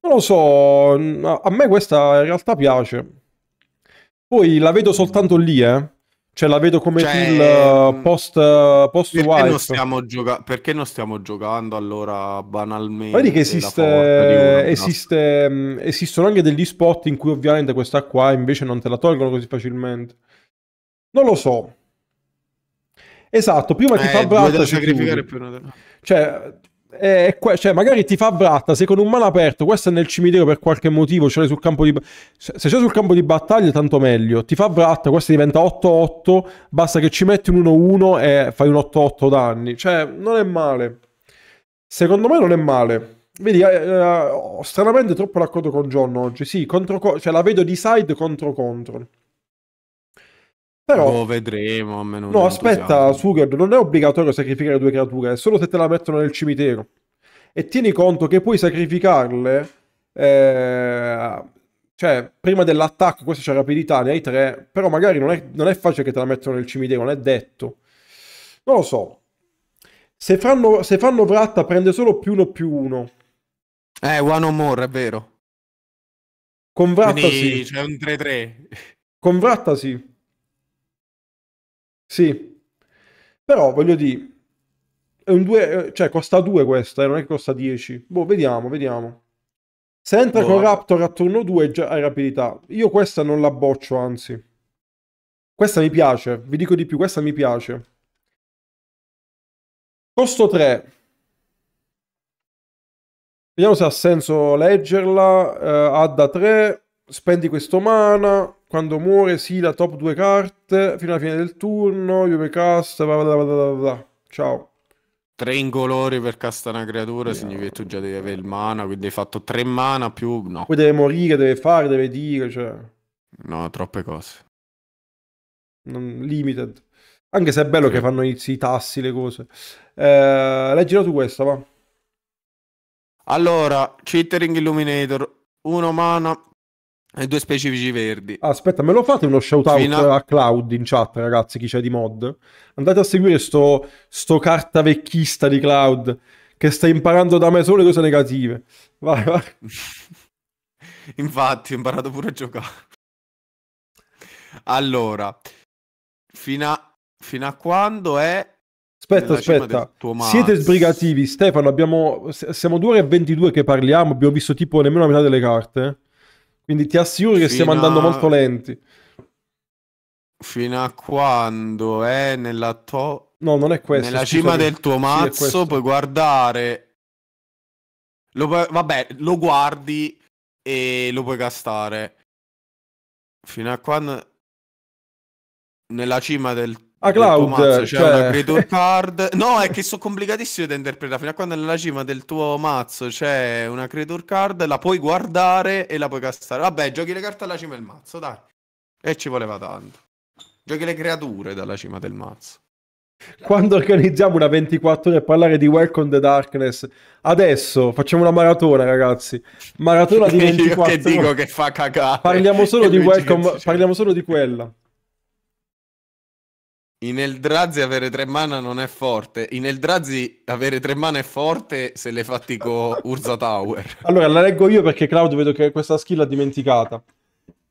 Non lo so. A me questa in realtà piace. Poi la vedo soltanto lì, eh. Cioè la vedo come cioè, il mm, eh, post, eh, post perché wife. Non stiamo gioca- perché non stiamo giocando allora banalmente? Vedi che esiste, uno, esiste no? Mm, esistono anche degli spot in cui ovviamente questa qua invece non te la tolgono così facilmente. Non lo so. Esatto, prima eh, ti fa braccia. Cioè, eh, cioè, magari ti fa bratta, sei con un mano aperto, questo è nel cimitero per qualche motivo, Ce l'hai sul campo di se c'è sul campo di battaglia tanto meglio, ti fa bratta, questo diventa 8-8, basta che ci metti un 1-1 e fai un 8-8 danni, cioè non è male. Secondo me non è male. Vedi, eh, eh, stranamente troppo d'accordo con John oggi, sì, contro, cioè la vedo di side contro contro. Però, lo vedremo. no, aspetta, Sugard, non è obbligatorio sacrificare due creature, è solo se te la mettono nel cimitero. E tieni conto che puoi sacrificarle. Eh, cioè, prima dell'attacco, questa c'è rapidità, ne hai tre. Però magari non è, non è, facile che te la mettono nel cimitero, non è detto. Non lo so. Se fanno, se fanno Vratta prende solo più uno più uno. Eh, one or more, è vero. Con Vratta Quindi, sì. C'è un 3-3. Con Vratta sì. Sì, però voglio dire, è un 2, eh, cioè costa 2 questa, eh, non è che costa 10. Boh, vediamo, vediamo. Sempre boh. con Raptor a turno 2 già hai rapidità. Io questa non la boccio, anzi. Questa mi piace, vi dico di più, questa mi piace. Costo 3. Vediamo se ha senso leggerla. Uh, eh, Adda 3 spendi questo mana, quando muore sì la top due carte, fino alla fine del turno, io cast, bla bla bla bla ciao. Tre incolori per castare una creatura yeah. significa che tu già devi avere il mana, quindi hai fatto tre mana più no. Poi deve morire, deve fare, deve dire, cioè... No, troppe cose. Non, limited. Anche se è bello sì. che fanno i, i tassi, le cose. Eh, leggilo tu questa, va. Allora, Chittering Illuminator, 1 mana, e eh, due specifici verdi. Aspetta, me lo fate uno shout out Fino... a Cloud in chat, ragazzi, chi c'è di mod? Andate a seguire sto, sto carta vecchista di Cloud che sta imparando da me solo le cose negative. Vai, vai. Infatti, ho imparato pure a giocare. Allora, fino a, fino a quando è... Aspetta, aspetta, siete sbrigativi, Stefano, abbiamo... siamo 2 ore e 22 che parliamo, abbiamo visto tipo nemmeno la metà delle carte. Quindi ti assicuro che stiamo a... andando molto lenti. Fino a quando è eh, nella to... No, non è questo. Nella cima del tuo mazzo sì, puoi guardare... Lo puoi... Vabbè, lo guardi e lo puoi castare. Fino a quando... Nella cima del a cloud mazzo, cioè, cioè... una card. No, è che sono complicatissime da interpretare. Fino a quando nella cima del tuo mazzo c'è una creature card, la puoi guardare e la puoi castare. Vabbè, giochi le carte alla cima del mazzo, dai. E ci voleva tanto. Giochi le creature dalla cima del mazzo. Quando organizziamo una 24 ore a parlare di Welcome the Darkness, adesso facciamo una maratona, ragazzi. Maratona di 24 ore. che dico che fa cagare. Parliamo solo, di welcome, parliamo solo di quella. In Eldrazi avere tre mana non è forte. In Eldrazi avere tre mana è forte se le fatti con Urza Tower. Allora, la leggo io perché Claudio vedo che questa skill l'ha dimenticata.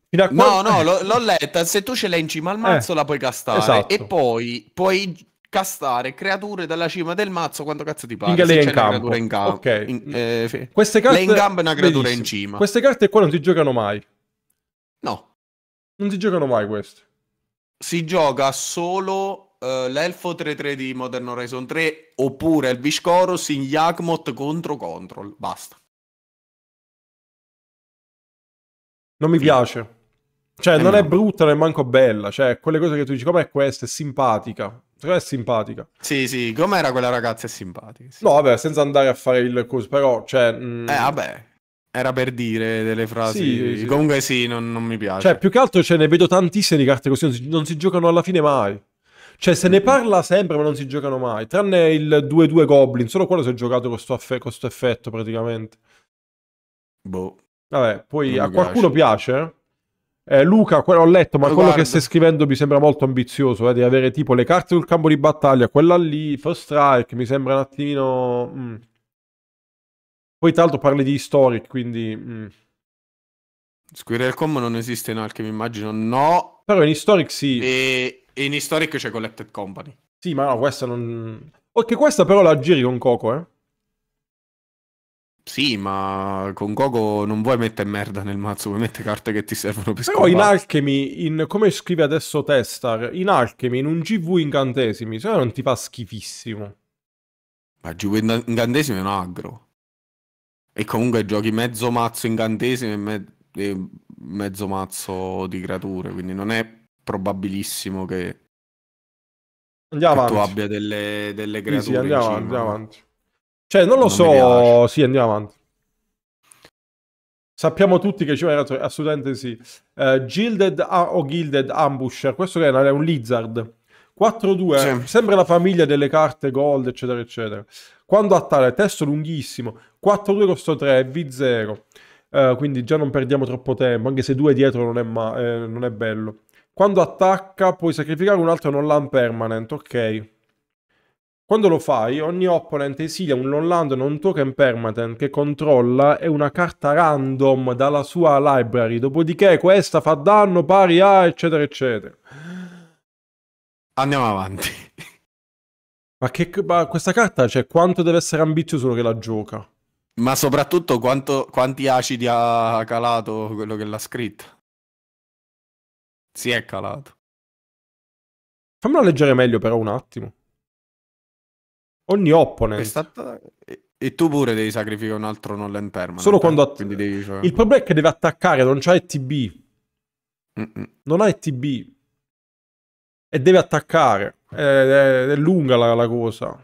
Quando... No, no, l'ho letta. Se tu ce l'hai in cima al eh, mazzo eh, la puoi castare. Esatto. E poi puoi castare creature dalla cima del mazzo quando cazzo ti pare. Finché lei è in campo. In campo. Okay. In, eh, Queste carte... Lei in gambo è una creatura Bellissimo. in cima. Queste carte qua non ti giocano mai. No. Non ti giocano mai queste si gioca solo uh, l'Elfo 3-3 di Modern Horizon 3 oppure il Vishkoros in Yagmoth contro Control. Basta. Non mi piace. Cioè, eh non no. è brutta, né manco bella. Cioè, quelle cose che tu dici, com'è questa? È simpatica. Secondo è simpatica. Sì, sì, com'era quella ragazza è simpatica. Sì. No, vabbè, senza andare a fare il coso, però, cioè... Mh... Mm, eh, vabbè. Era per dire delle frasi. Sì, sì. Comunque sì, non, non, mi piace. Cioè, più che altro ce ne vedo tantissime di carte così, non si, non si giocano alla fine mai. Cioè, se ne mm-hmm. parla sempre, ma non si giocano mai. Tranne il 2-2 Goblin, solo quello si è giocato con questo effetto praticamente. Boh. Vabbè, poi non a qualcuno piace. piace? Eh? eh, Luca, quello ho letto, ma, ma quello guarda. che stai scrivendo mi sembra molto ambizioso, eh, di avere tipo le carte sul campo di battaglia, quella lì, First Strike, mi sembra un attimino... Mm. Poi tra l'altro parli di historic, quindi... Mm. Squirrel Combo non esiste in Alchemy, immagino, no. Però in historic sì. E, in historic c'è Collected Company. Sì, ma no, questa non... Ok, questa però la giri con Coco, eh? Sì, ma con Coco non vuoi mettere merda nel mazzo, vuoi mettere carte che ti servono per Però scompare. in Alchemy, in, come scrive adesso Testar, in Alchemy, in un GV incantesimi, se no non ti fa schifissimo. Ma GV incantesimi è un agro. E comunque giochi mezzo mazzo incantesimo e, me- e mezzo mazzo di creature, quindi non è probabilissimo che, andiamo che tu abbia delle, delle creature. Sì, sì andiamo, cima, andiamo no? avanti. Cioè, non lo non so, sì, andiamo avanti. Sappiamo tutti che ci va assolutamente sì. Uh, Gilded uh, o Gilded Ambusher, questo che è un Lizard. 4-2, sì. sempre la famiglia delle carte gold, eccetera, eccetera. Quando attale, testo lunghissimo, 4-2 costo 3, V0. Eh, quindi già non perdiamo troppo tempo, anche se 2 dietro non è, ma- eh, non è bello. Quando attacca puoi sacrificare un altro non land permanent, ok. Quando lo fai, ogni opponente esilia un non land non token permanent che controlla e una carta random dalla sua library, dopodiché questa fa danno pari a eccetera eccetera. Andiamo avanti. Ma, che, ma questa carta, cioè, quanto deve essere ambizioso che la gioca? Ma soprattutto quanto, quanti acidi ha calato quello che l'ha scritto? Si è calato. Fammela leggere meglio però un attimo. Ogni opponent. Stata... E tu pure devi sacrificare un altro non land permanent. Solo eh, quando... Att- devi, cioè... Il problema è che deve attaccare, non c'ha ETB. Mm -mm. Non ha ETB e deve attaccare. È, è, è lunga la, la cosa.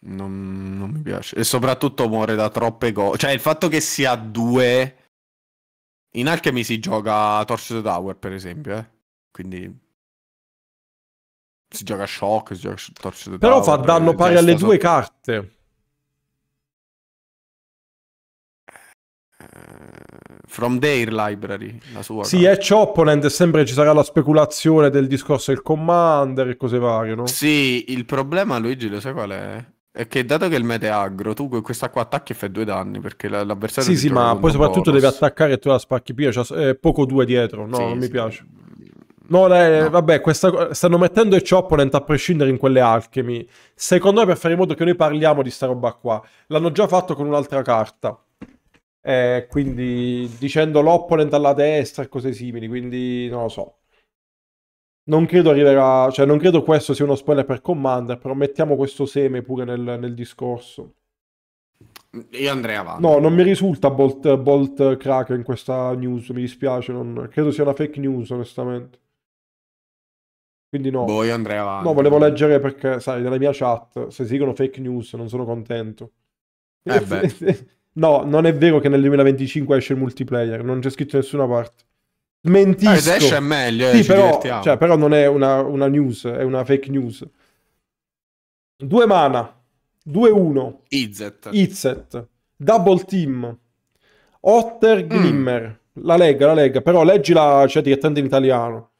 Non, non, mi piace. E soprattutto muore da troppe cose. Cioè, il fatto che sia due. In Alchemy si gioca Torch Tower, per esempio, eh? Quindi. Si gioca Shock, si gioca Torch Tower. Però fa danno pari alle due carte. From Their Library, la sua. Sì, no? è e sempre ci sarà la speculazione del discorso del Commander e cose varie, no? Sì, il problema, Luigi, lo sai qual è? È che dato che il meta è aggro, tu con questa qua attacchi e fai due danni, perché la, l'avversario... Sì, sì, ma poi soprattutto bonus. devi attaccare e tu la spacchi via, cioè, eh, poco due dietro, no, sì, non sì. mi piace. No, le, no. vabbè, questa, stanno mettendo il Chopponent a prescindere in quelle alchemy. Secondo me per fare in modo che noi parliamo di sta roba qua. L'hanno già fatto con un'altra carta eh, quindi dicendo l'opponent alla destra e cose simili, quindi non lo so. Non credo arriverà, cioè non credo questo sia uno spoiler per Commander, però mettiamo questo seme pure nel, nel discorso. Io andrei avanti. No, non mi risulta Bolt, Bolt Cracker in questa news, mi dispiace, non, credo sia una fake news onestamente. Quindi no. Boh, io andrei avanti. No, volevo leggere perché, sai, nella mia chat, se esigono fake news non sono contento. Eh beh. No, non è vero che nel 2025 esce il multiplayer, non c'è scritto nessuna parte. Mentisco. Eh, esce è meglio, eh, sì, però, cioè, però, non è una, una, news, è una fake news. Due mana, 2-1. Izzet. Izzet. Double Team. Otter Glimmer. Mm. La lega, la lega, però leggila cioè, direttamente in italiano.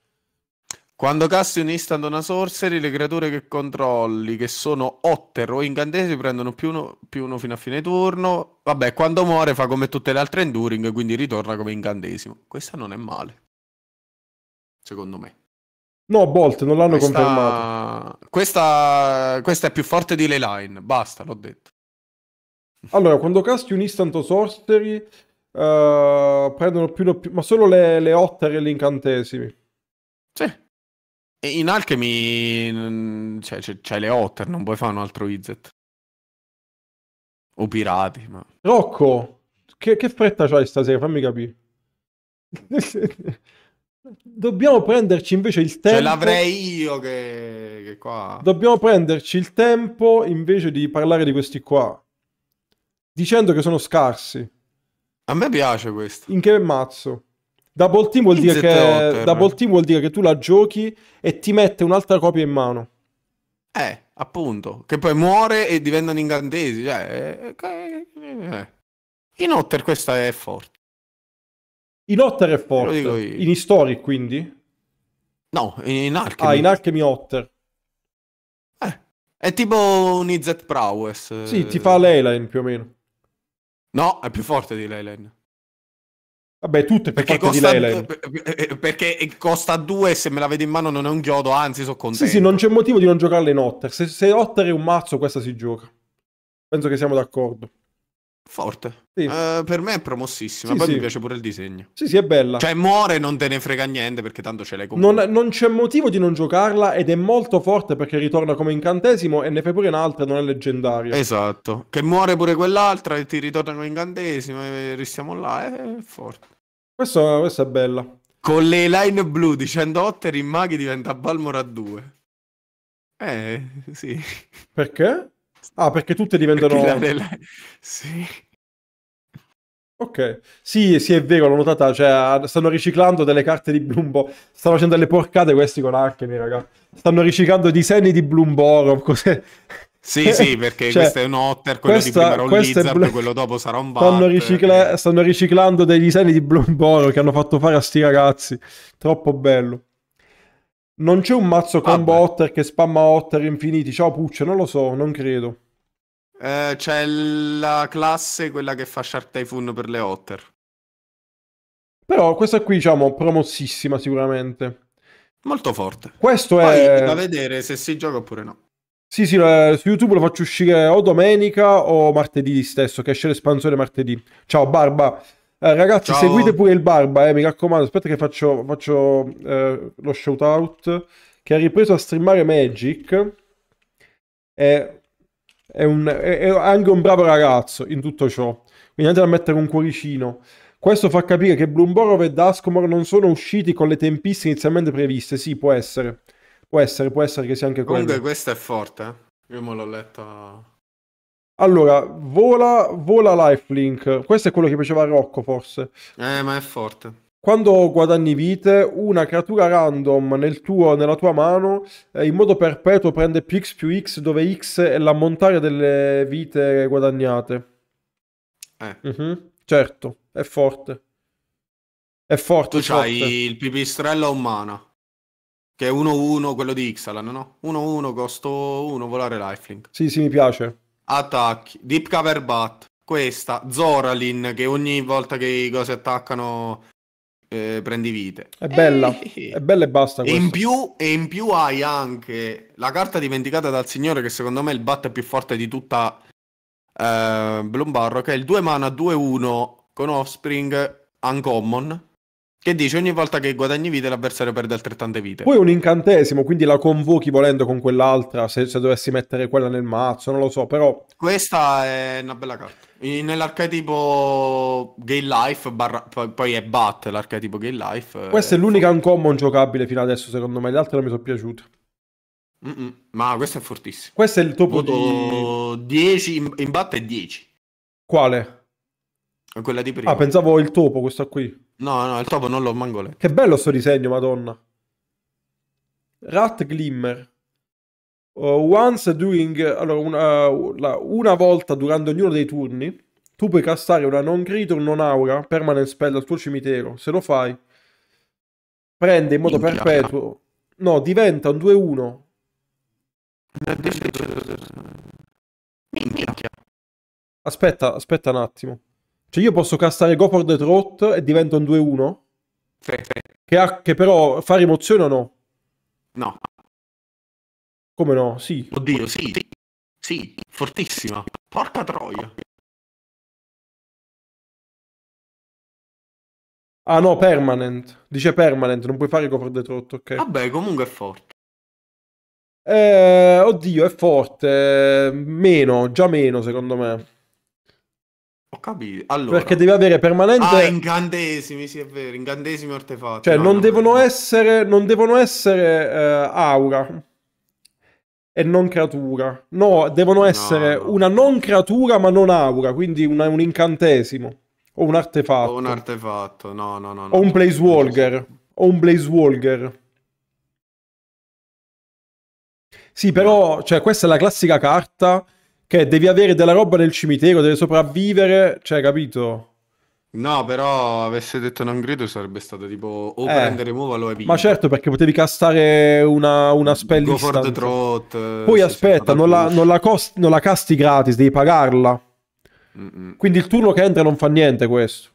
Quando casti un instant una sorcery, le creature che controlli, che sono otter o incantesimi, prendono più uno, più uno fino a fine turno. Vabbè, quando muore fa come tutte le altre enduring, quindi ritorna come incantesimo. Questa non è male. Secondo me. No, Bolt, non l'hanno questa... confermato. Questa... questa è più forte di Leyline, basta, l'ho detto. Allora, quando casti un instant o sorcery, uh, eh, prendono più, più... ma solo le, le otter e gli incantesimi. Sì in Alchemy cioè, c'è, c'hai le Otter, non puoi fare un altro Izzet. O pirati, ma... Rocco, che, che fretta c'hai stasera? Fammi capire. Dobbiamo prenderci invece il tempo. Ce l'avrei io che... che qua. Dobbiamo prenderci il tempo invece di parlare di questi qua. Dicendo che sono scarsi. A me piace questo. In che mazzo? Double team, vuol dire che, double team vuol dire che tu la giochi e ti mette un'altra copia in mano. Eh, appunto. Che poi muore e diventano incantesi. Cioè, eh, eh, eh, In Otter questa è forte. In Otter è forte. In Historic quindi? No, in Alchemy. Ah, in Alchemy Otter. Eh, è tipo un IZ Prowess. Sì, ti eh. fa Leyland più o meno. No, è più forte di Leyland. Vabbè, tutte eh, eh, perché costa, di lei, Perché costa 2 se me la vedo in mano non è un chiodo, anzi sono contento. Sì, sì, non c'è motivo di non giocarla in Otter. Se, se Otter è un mazzo, questa si gioca. Penso che siamo d'accordo. Forte. Sì. Uh, per me è promossissima. Sì, Poi sì. mi piace pure il disegno. Sì, sì, è bella. Cioè, muore non te ne frega niente perché tanto ce l'hai comunque. Non, non c'è motivo di non giocarla ed è molto forte perché ritorna come incantesimo e ne fai pure un'altra, non è leggendaria. Esatto. Che muore pure quell'altra e ti ritorna come incantesimo e restiamo là. È forte. Questo, questa è bella. Con le line blu di in maghi diventa Balmora 2. Eh, sì. Perché? Ah, perché tutte diventano... Perché nella... Sì. Ok, sì, sì, è vero, l'ho notata, cioè, stanno riciclando delle carte di Bloombo, stanno facendo delle porcate questi con Archemy, raga. Stanno riciclando disegni di Bloomboro, cos'è? Sì, sì, perché cioè, questo è un otter, quello questa, di prima era un lizard, bl- quello dopo sarà un bat. Stanno, ricicla- eh. stanno, riciclando dei disegni di Bloomboro che hanno fatto fare a sti ragazzi, troppo bello. Non c'è un mazzo combo Vabbè. otter che spamma otter infiniti. Ciao Puccio, non lo so, non credo. Eh, c'è la classe, quella che fa Shark Typhoon per le otter. Però questa qui, diciamo, promossissima sicuramente. Molto forte. Questo Poi è... da vedere se si gioca oppure no. Sì, sì, su YouTube lo faccio uscire o domenica o martedì stesso, che esce l'espansione martedì. Ciao Barba. Eh, ragazzi, Ciao. seguite pure il Barba, eh, mi raccomando. Aspetta che faccio, faccio eh, lo shout out. Che ha ripreso a streamare Magic. È, è, un, è, è, anche un bravo ragazzo in tutto ciò. Quindi andate a mettere un cuoricino. Questo fa capire che Bloomborov e Dascomor non sono usciti con le tempistiche inizialmente previste. Sì, può essere. Può essere, può essere che sia anche quello. Comunque questa è forte. Eh. Io me l'ho letta allora, vola, vola lifelink. Questo è quello che piaceva a Rocco, forse. Eh, ma è forte. Quando guadagni vite, una creatura random nel tuo, nella tua mano eh, in modo perpetuo prende più X più x, dove x è l'ammontare delle vite guadagnate. Eh. Uh-huh. Certo, è forte. È forte. Tu forte. c'hai il pipistrello umana, che è 1-1, quello di Ixalan, no? 1-1, costo 1, volare lifelink. Sì, sì, mi piace attacchi, deep cover bat, questa, Zoralin che ogni volta che i cose attaccano eh, prendi vite. È bella, e... Eh. è bella e basta. E in, più, e in, più, hai anche la carta dimenticata dal signore che secondo me è il bat più forte di tutta eh, Barro, che è il 2 mana 2-1 con Offspring Uncommon che dice ogni volta che guadagni vite l'avversario perde altrettante vite. Poi è un incantesimo, quindi la convochi volendo con quell'altra, se, se, dovessi mettere quella nel mazzo, non lo so, però... Questa è una bella carta. Nell'archetipo Gay Life, barra... poi è Bat, l'archetipo Gay Life. Eh, questa è, l'unica uncommon giocabile fino adesso, secondo me, le altre non mi sono piaciute. Mm-mm. ma questo è fortissimo. Questo è il topo Voto di... 10, in, in Bat 10. Quale? Quella di prima. Ah, pensavo il topo, questa qui. No, no, il topo non l'ho manco letto. Che bello sto disegno, madonna. Rat Glimmer. Uh, once during... Allora, una, uh, una, volta durante ognuno dei turni, tu puoi castare una non creature, non aura, permanent spell al tuo cimitero. Se lo fai, prende in modo Minchia. perpetuo... No, diventa un 2-1. Aspetta, aspetta un attimo. Cioè io posso castare Go for the Trot e divento un 2-1? Sì, sì. Che, ha, che però fa rimozione o no? No. Come no? Sì. Oddio, sì. Sì, sì. fortissima. Porca troia. Ah no, permanent. Dice permanent, non puoi fare Go for the Trot, ok. Vabbè, comunque è forte. Eh, oddio, è forte. Meno, già meno secondo me capito. Allora, Perché devi avere permanente... Ah, incantesimi, sì, è vero, incantesimi artefatti. Cioè, no, non, no, devono no. Essere, non, devono Essere, uh, aura e non creatura. No, devono essere una non creatura ma non aura, quindi una, un incantesimo. O un artefatto. O un artefatto, no, no, no. O un Blazewalker. O un Blazewalker. Sì, però, cioè, questa è la classica carta che devi avere della roba nel cimitero, deve sopravvivere, cioè, capito? No, però avesse detto non grido sarebbe stato tipo o eh, prendere Movalo e vinto. Ma certo, perché potevi castare una, una spell Go for the trot. Eh, Poi aspetta, non la, non, la cost- non la, casti gratis, devi pagarla. Mm-mm. Quindi il turno che entra non fa niente questo.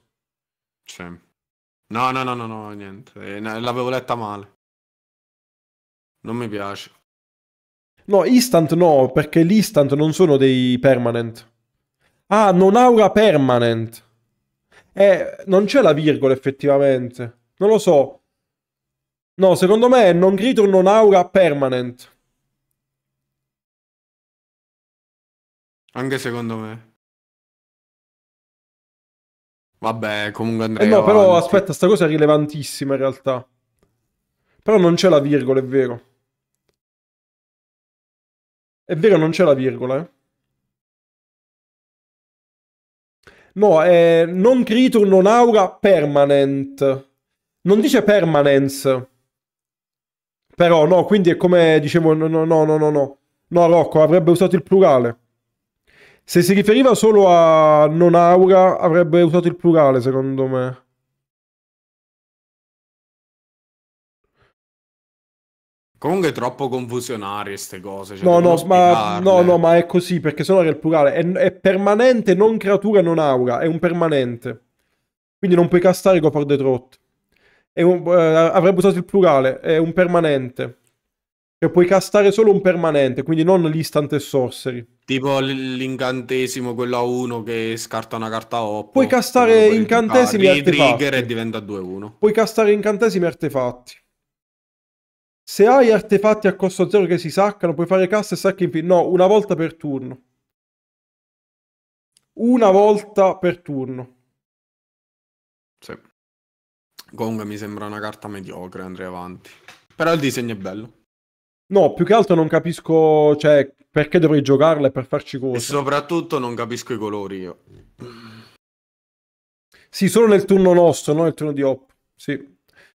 Cioè. No, no, no, no, no, niente. Eh, l'avevo letta male. Non mi piace. No, instant no, perché l'instant non sono dei permanent. Ah, non aura permanent. Eh, non c'è la virgola effettivamente. Non lo so. No, secondo me non grido non aura permanent. Anche secondo me. Vabbè, comunque andrei. Eh no, avanti. però aspetta, sta cosa è rilevantissima in realtà. Però non c'è la virgola, è vero. È vero, non c'è la virgola, eh. No, è non creature, non aura, permanent. Non dice permanence. Però no, quindi è come dicevo, no, no, no, no, no. No, Rocco, avrebbe usato il plurale. Se si riferiva solo a non aura, avrebbe usato il plurale, secondo me. Comunque è troppo confusionarie queste cose. Cioè no, no ma, no, no, ma è così, perché sennò era il plurale. È, è permanente, non creatura, non aura. È un permanente. Quindi non puoi castare Gopor the Trot. eh, avrebbe usato il plurale, è un permanente. Cioè puoi castare solo un permanente, quindi non l'instant e sorcery. Tipo l'incantesimo, quello a 1 che scarta una carta O. Puoi castare incantesimi artefatti. artefatti. Trigger e diventa 2-1. Puoi castare incantesimi artefatti. Se hai artefatti a costo zero che si saccano, puoi fare cassa e sacchi in più. No, una volta per turno. Una volta per turno. Sì. Gong mi sembra una carta mediocre, andrei avanti. Però il disegno è bello. No, più che altro non capisco, cioè, perché dovrei giocarla e per farci cosa. E soprattutto non capisco i colori io. Sì, solo nel turno nostro, non nel turno di Hop. Sì.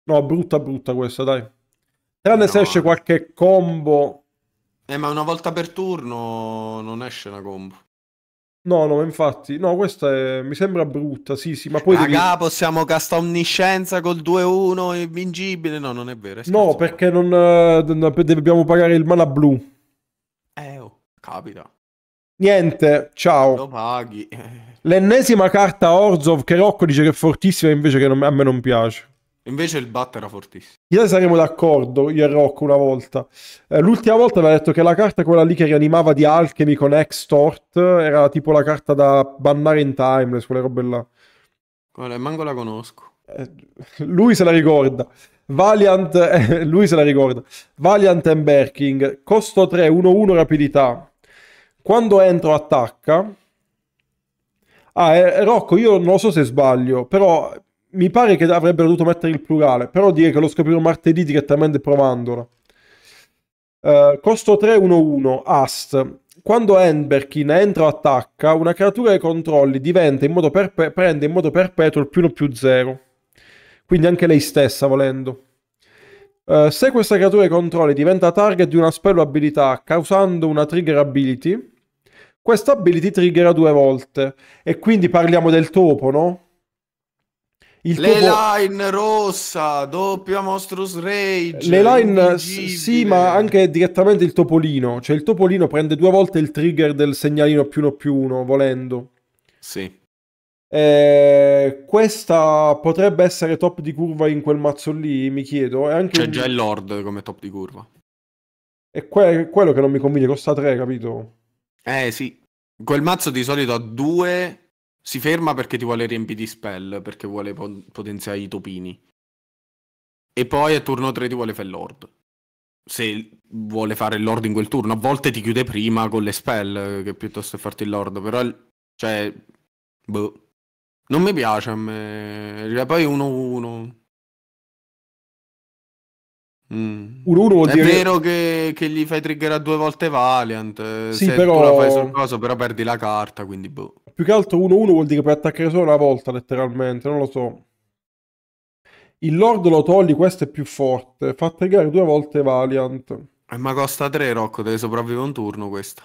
No, brutta brutta questa, dai. Tranne no. se esce qualche combo. Eh, ma una volta per turno non esce una combo. No, no, infatti, no, questa è... mi sembra brutta, sì, sì, ma poi... Raga, devi... possiamo casta Omniscienza col 2-1, invincibile, no, non è vero. È no, perché non, eh, dobbiamo pagare il mana blu. Eh, oh, capita. Niente, ciao. Lo paghi. L'ennesima carta Orzov che Rocco dice che è fortissima, invece che non... a me non piace. Invece il bat era fortissimo. Io saremo d'accordo, io e Rocco, una volta. Eh, l'ultima volta aveva detto che la carta quella lì che rianimava di Alchemy con Extort era tipo la carta da bannare in Timeless, quelle robe là. Guarda, manco la conosco. Eh, lui se la ricorda. Valiant, eh, lui se la ricorda. Valiant Emberking, costo 3, 1-1 rapidità. Quando entro attacca... Ah, eh, Rocco, io non so se sbaglio, però mi pare che avrebbero dovuto mettere il plurale, però dire che lo scoprirò martedì direttamente provandola. Uh, eh, costo 3 1 1 Ast. Quando Endberkin entra o attacca, una creatura ai controlli in modo prende in modo perpetuo il più 1 più 0. Quindi anche lei stessa, volendo. Uh, se questa creatura ai controlli diventa target di una spell abilità causando una trigger ability, questa ability triggera due volte. E quindi parliamo del topo, no? il le tubo... line rossa, doppia Monstrous Rage. Le line, sì, ma anche direttamente il topolino. Cioè, il topolino prende due volte il trigger del segnalino più uno più uno, volendo. Sì. Eh, questa potrebbe essere top di curva in quel mazzo lì, mi chiedo. È anche C'è un... già il Lord come top di curva. È que- quello che non mi conviene, costa 3, capito? Eh sì. Quel mazzo di solito ha due si ferma perché ti vuole riempire di spell, perché vuole po- potenziare i topini. E poi a turno 3 ti vuole fare Lord. Se vuole fare il Lord in quel turno, a volte ti chiude prima con le spell che piuttosto che farti il Lord, però cioè boh. Non mi piace a me. Cioè, poi 1-1. Mm. 1-1 vuol dire... È vero che, che, gli fai trigger a due volte Valiant. Eh, sì, se però... tu la fai sul coso, però perdi la carta, quindi boh. Più che altro 1-1 vuol dire che puoi attaccare solo una volta, letteralmente, non lo so. Il Lord lo togli, questo è più forte. Fa triggare due volte Valiant. Eh, ma costa 3, Rocco, deve sopravvivere un turno questo.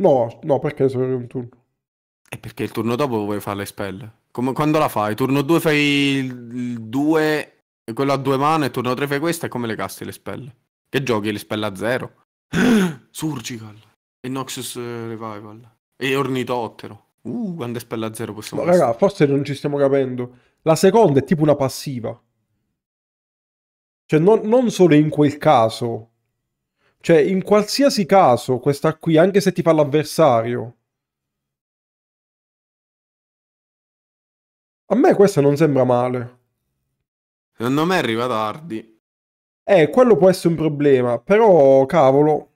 No, no, perché deve sopravvivere un turno? È eh, perché il turno dopo vuoi fare le spell. Come quando la fai? Turno 2 fai il 2 e quello a due mani, e turno 3 fai questa e come le casti le spelle? Che giochi le spelle a zero? Surgical. E Noxus Revival. E Ornitottero. Uh, quante spelle a zero possiamo no, raga, forse non ci stiamo capendo. La seconda è tipo una passiva. Cioè, non, non solo in quel caso. Cioè, in qualsiasi caso, questa qui, anche se ti fa l'avversario. A me questa non sembra male. Secondo me arriva tardi. Eh, quello può essere un problema, però cavolo.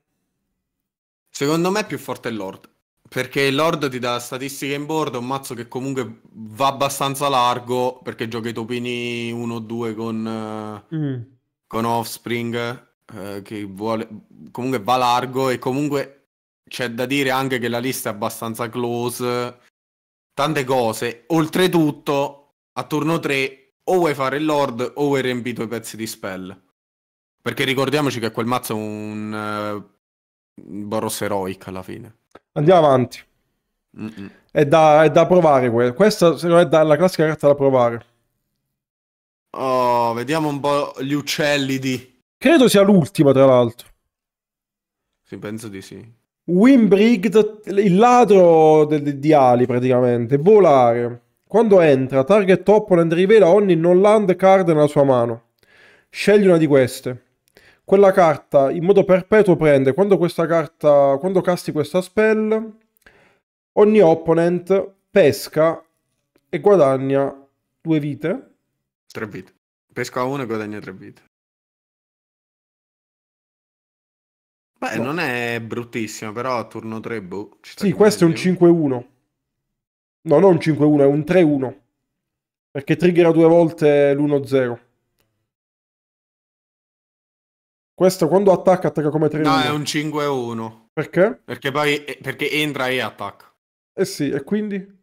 Secondo me è più forte il Lord. Perché il Lord ti dà statistiche in board, è un mazzo che comunque va abbastanza largo, perché gioca i topini 1-2 con, eh, mm. con Offspring, eh, che vuole, comunque va largo e comunque c'è da dire anche che la lista è abbastanza close, tante cose. Oltretutto, a turno 3 o vuoi fare il Lord o vuoi riempire i tuoi pezzi di spell. Perché ricordiamoci che quel mazzo è un uh, Boros Heroic alla fine. Andiamo avanti. È da, è da, provare quella. Questa è da, la classica carta da provare. Oh, vediamo un po' gli uccelli di... Credo sia l'ultima, tra l'altro. Sì, penso di sì. Wimbrigd, il ladro di, di ali praticamente, volare. Quando entra, target opponent rivela ogni non land card nella sua mano. Scegli una di queste. Quella carta in modo perpetuo prende quando questa carta, quando casti questa spell, ogni opponent pesca e guadagna due vite. Tre vite. Pesca una e guadagna tre vite. Beh, no. non è bruttissimo, però a turno 3 boh. Sì, questo è un 5-1. No, non 5-1, è un 3-1. Perché triggera due volte l'1-0. Questo quando attacca, attacca come 3-1. No, è un 5-1. Perché? Perché poi eh, perché entra e attacca. Eh sì, e quindi?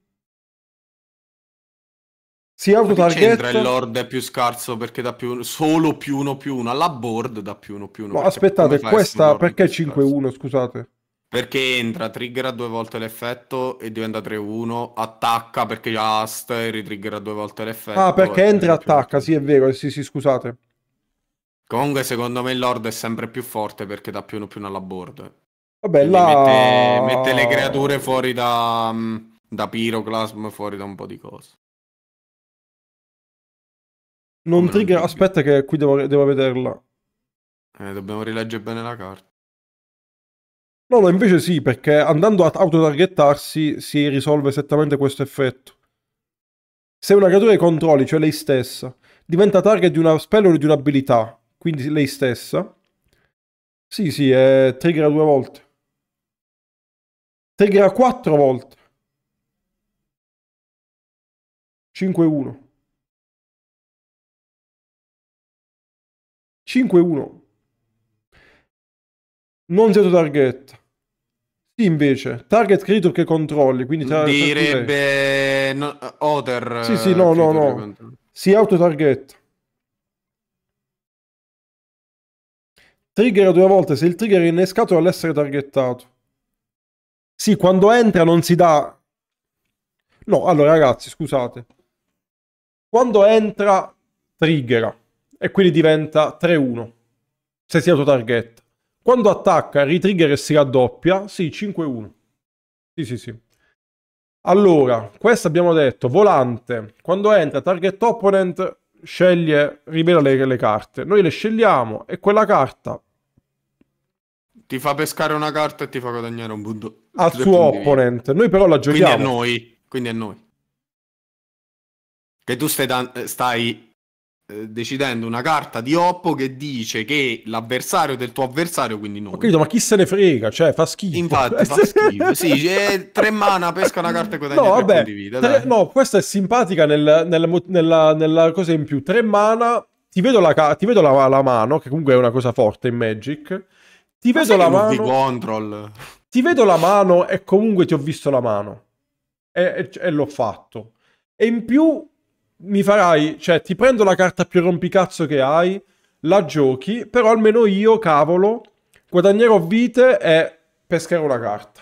Si autotarget. C'entra il Lord è più scarso perché dà più, solo più 1 più 1. Alla board dà più 1 più 1. No, aspettate, questa perché 5-1, scusate? Perché entra, triggera due volte l'effetto e diventa 3-1, attacca perché ha ast e ritriggera due volte l'effetto. Ah, perché entra e attacca, sì è vero, sì sì scusate. Comunque secondo me il Lord è sempre più forte perché dà più uno più nella board. Vabbè, là... Mette, mette, le creature fuori da, mm, da Pyroclasm, fuori da un po' di cose. Non, non trigger, aspetta che qui devo, devo vederla. Eh, dobbiamo rileggere bene la carta. No, no, invece sì, perché andando ad autotargettarsi si risolve esattamente questo effetto. Se una creatura che controlli, cioè lei stessa, diventa target di una spell o di un'abilità, quindi lei stessa, sì, sì, è trigger due volte. Trigger quattro volte. 5-1. 5-1 non zero target. Sì, invece, target credo che controlli, quindi tra, direbbe no, other. Sì, sì, no, no, no. Si auto target. Trigger due volte se il trigger è innescato all'essere targettato. Sì, quando entra non si dà No, allora ragazzi, scusate. Quando entra triggera e quindi diventa 3-1 se si auto target quando attacca, ritrigger e si raddoppia. Sì, 5-1. Sì, sì, sì. Allora, questo abbiamo detto. Volante. Quando entra target opponent, sceglie, rivela le, le carte. Noi le scegliamo e quella carta... Ti fa pescare una carta e ti fa guadagnare un punto. Al suo opponent. Noi però la giochiamo. Quindi è noi. Quindi è noi. Che tu stai, stai eh, decidendo una carta di Oppo che dice che l'avversario del tuo avversario, quindi noi. Ho capito, ma chi se ne frega? Cioè, fa schifo. Infatti, fa schifo. Sì, cioè, tre mana, pesca una carta e guadagna no, vabbè, vita, tre, no, questa è simpatica nel, nel, nella, nella, cosa in più. Tre mana, ti vedo, la, ti vedo la, la, mano, che comunque è una cosa forte in Magic. Ti ma vedo la mano... Di control. Ti vedo la mano e comunque ti ho visto la mano. e, e, e l'ho fatto. E in più mi farai, cioè ti prendo la carta più rompicazzo che hai, la giochi, però almeno io, cavolo, guadagnerò vite e pescherò una carta.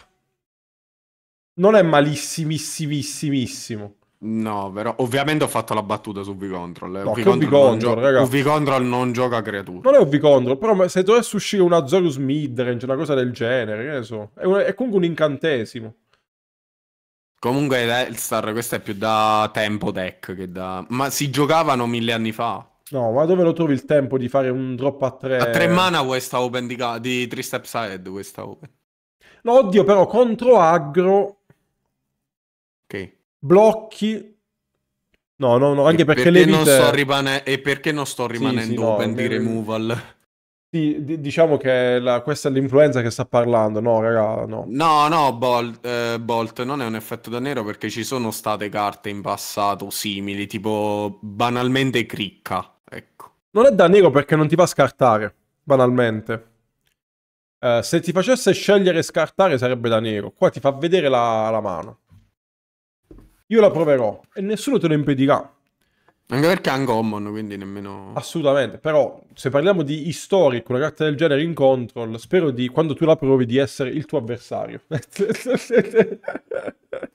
Non è malissimissimissimo. No, però ovviamente ho fatto la battuta su V-Control. Eh. No, V-Control, non, gio- non gioca creature. Non è un V-Control, però se dovesse uscire un Zorus Midrange, una cosa del genere, che ne so, è, un- è comunque un incantesimo. Comunque l'Elstar, questo è più da tempo deck che da... Ma si giocavano mille anni fa. No, ma dove lo trovi il tempo di fare un drop a tre... A tre mana questa open di, di 3 step side questa open. No, oddio, però contro aggro... Ok. Blocchi... No, no, no, anche perché, perché le vite... Non sto rimane... E perché non sto rimanendo sì, sì, no, open di removal? diciamo che la, questa è l'influenza che sta parlando, no, raga, no. No, no, Bolt, eh, Bolt, non è un effetto da nero perché ci sono state carte in passato simili, tipo banalmente cricca, ecco. Non è da nero perché non ti fa scartare, banalmente. Eh, se ti facesse scegliere e scartare sarebbe da nero. Qua ti fa vedere la, la mano. Io la proverò e nessuno te lo impedirà. Anche perché è un common, quindi nemmeno... Assolutamente, però se parliamo di historic, una carta del genere in control, spero di, quando tu la provi, di essere il tuo avversario.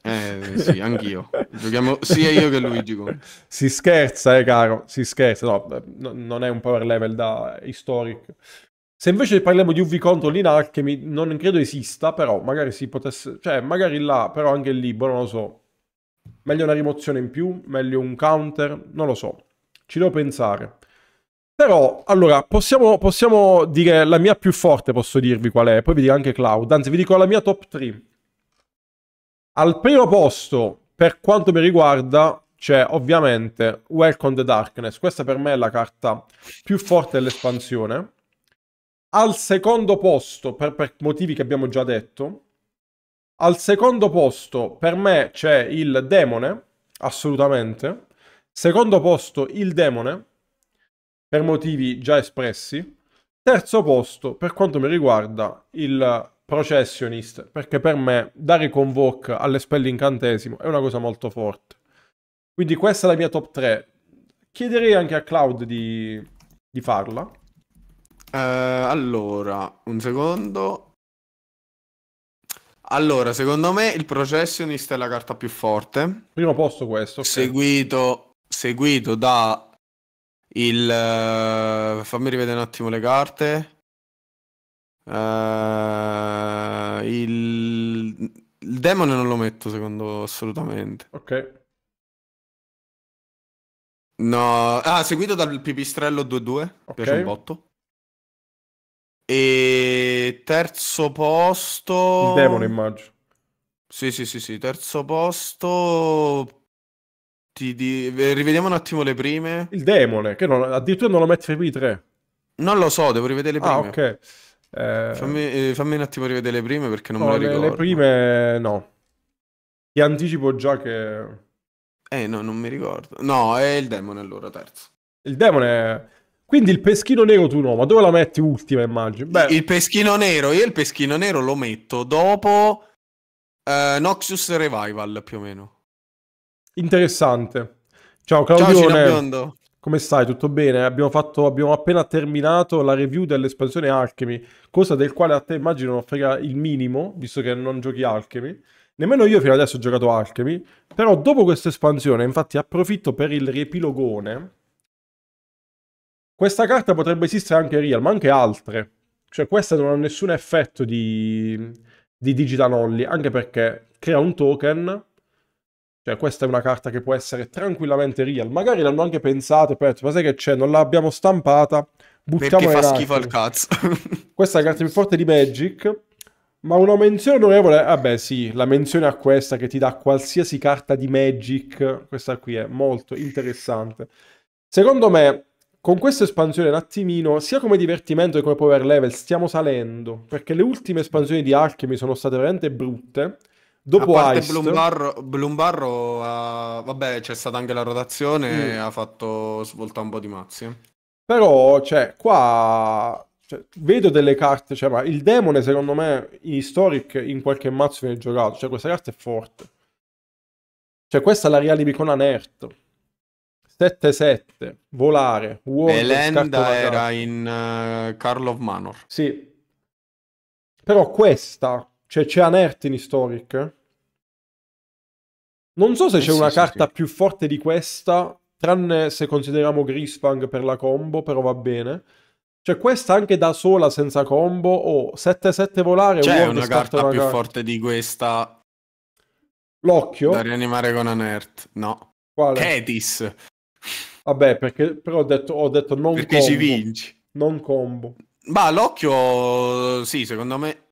eh sì, anch'io. Giochiamo sia io che Luigi Conte. Si scherza, eh caro, si scherza. No, no, non è un power level da historic. Se invece parliamo di UV control in Alchemy, non credo esista, però magari si potesse... Cioè, magari là, però anche lì, boh, non lo so Meglio una rimozione in più? Meglio un counter? Non lo so. Ci devo pensare. Però, allora, possiamo, possiamo dire la mia più forte, posso dirvi qual è. Poi vi dico anche Cloud. Anzi, vi dico la mia top 3. Al primo posto, per quanto mi riguarda, c'è ovviamente Welcome the Darkness. Questa per me è la carta più forte dell'espansione. Al secondo posto, per, per motivi che abbiamo già detto, al secondo posto per me c'è il demone, assolutamente. Secondo posto il demone, per motivi già espressi. Terzo posto, per quanto mi riguarda, il processionist, perché per me dare convoke alle spelle incantesimo è una cosa molto forte. Quindi questa è la mia top 3. Chiederei anche a Cloud di, di farla. Eh, allora, un secondo. Allora, secondo me il Processionist è la carta più forte. Primo posto questo. Okay. Seguito, seguito da il... Uh, fammi rivedere un attimo le carte. Uh, il... il Demon non lo metto secondo assolutamente. Ok. No, ah, seguito dal pipistrello 2-2. Okay. Piace un botto. E terzo posto... Il demone, immagino. Sì, sì, sì, sì, terzo posto... Ti di... Eh, rivediamo un attimo le prime. Il demone, che non... addirittura non lo metti fra i tre. Non lo so, devo rivedere le ah, prime. Ah, ok. Eh... Fammi, eh, fammi, un attimo rivedere le prime perché non no, me le, ricordo. Le prime no. Ti anticipo già che... Eh no, non mi ricordo. No, è il demone allora, terzo. Il demone... È... Quindi il peschino nero tu no, ma dove la metti ultima immagine? Beh. Il peschino nero, io il peschino nero lo metto dopo eh, Noxious Revival più o meno. Interessante. Ciao Claudio, Ciao, come stai? Tutto bene? Abbiamo, fatto, abbiamo, appena terminato la review dell'espansione Alchemy, cosa del quale a te immagino non frega il minimo, visto che non giochi Alchemy. Nemmeno io fino adesso ho giocato Alchemy, però dopo questa espansione, infatti approfitto per il riepilogone, questa carta potrebbe esistere anche in Real, ma anche altre. Cioè questa non ha nessun effetto di, di digital only, anche perché crea un token cioè, questa è una carta che può essere tranquillamente real. Magari l'hanno anche pensato, e poi detto, ma sai che c'è, non l'abbiamo stampata, buttiamo Perché fa schifo al cazzo. questa è la carta più forte di Magic, ma una menzione onorevole... Eh, vabbè, ah sì, la menzione a questa che ti dà qualsiasi carta di Magic, questa qui è molto interessante. Secondo me, con questa espansione un attimino, sia come divertimento che come power level, stiamo salendo. Perché le ultime espansioni di Alchemy sono state veramente brutte. Dopo A parte Heist... Bloombarro, uh, vabbè, c'è stata anche la rotazione, mm. ha fatto svoltare un po' di mazzi. Però, cioè, qua... Cioè, vedo delle carte, cioè, ma il demone secondo me in Historic in qualche mazzo viene giocato, cioè questa carta è forte. Cioè questa è la Realibicona con 7-7, volare, Elenda era in uh, eh, Carl of Manor. Sì. Però questa, cioè c'è Anert in Historic. Non so se eh c'è sì, una sì, carta sì. più forte di questa, tranne se consideriamo Grisfang per la combo, però va bene. Cioè questa anche da sola senza combo o oh, 7-7 volare C'è World una carta una più carta. forte di questa. L'occhio. Da rianimare con Anert. No. Quale? Kedis. Vabbè, perché però ho detto, ho detto non perché combo. ci vinci. Non combo. Ma l'occhio, sì, secondo me.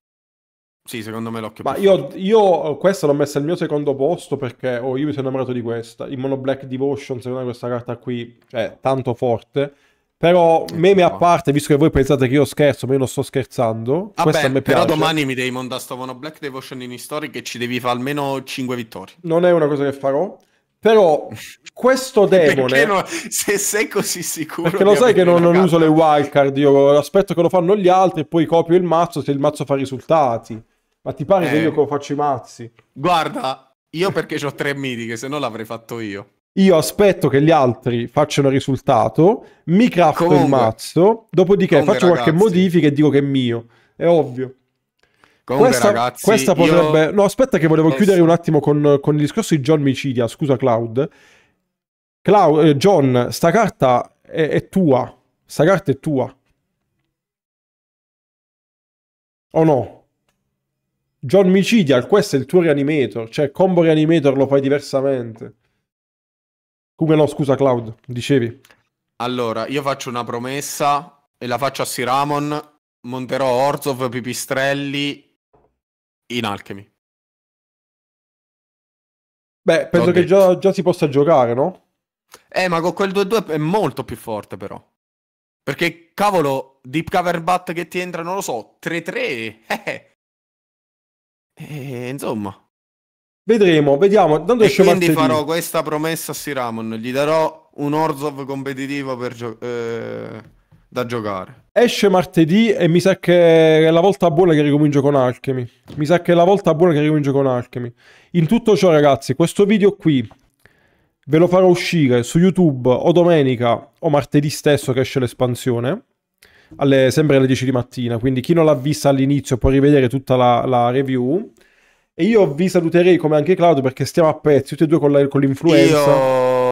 Sì, secondo me l'occhio. Ma io, io, questa l'ho messa al mio secondo posto perché oh, io mi sono innamorato di questa. Il Mono Black Devotion, secondo me questa carta qui è cioè, tanto forte. Però meme eh, a parte, visto che voi pensate che io scherzo, ma io non sto scherzando. Vabbè, però piace. domani mi devi montare sto Mono Black Devotion in story che ci devi fare almeno 5 vittorie. Non è una cosa che farò. Però questo demone. No, se sei così sicuro. Perché lo sai che non, non uso le wildcard. Io aspetto che lo fanno gli altri e poi copio il mazzo se il mazzo fa risultati. Ma ti pare eh. che io faccio i mazzi? Guarda, io perché ho tre mitiche, se no l'avrei fatto io. Io aspetto che gli altri facciano risultato, mi crafto comunque, il mazzo, dopodiché faccio ragazzi, qualche modifica e dico che è mio. È ovvio. Comunque, questa, ragazzi, questa potrebbe. Io... No, aspetta, che volevo eh, chiudere un attimo con, con, il discorso di John Micidia. Scusa, Cloud. Cloud eh, John, sta carta è, è, tua. Sta carta è tua. O no? John Micidia, questo è il tuo reanimator. Cioè, combo reanimator lo fai diversamente. Come no, scusa, Cloud, dicevi. Allora, io faccio una promessa e la faccio a Siramon. Monterò Orzov, Pipistrelli in Alchemy. Beh, penso che già, già, si possa giocare, no? Eh, ma con quel 2-2 è molto più forte, però. Perché, cavolo, deep cover bat che ti entra, non lo so, 3-3. Eh, eh. eh insomma. Vedremo, vediamo. Tanto e quindi martedì. farò questa promessa a Siramon. Gli darò un Orzov competitivo per giocare. Eh da giocare. Esce martedì e mi sa che è la volta buona che ricomincio con Alchemy. Mi sa che è la volta buona che ricomincio con Alchemy. In tutto ciò, ragazzi, questo video qui ve lo farò uscire su YouTube o domenica o martedì stesso che esce l'espansione. Alle, sempre alle 10 di mattina. Quindi chi non l'ha vista all'inizio può rivedere tutta la, la, review. E io vi saluterei come anche Claudio perché stiamo a pezzi, tutti e due con, la, con l'influenza. Io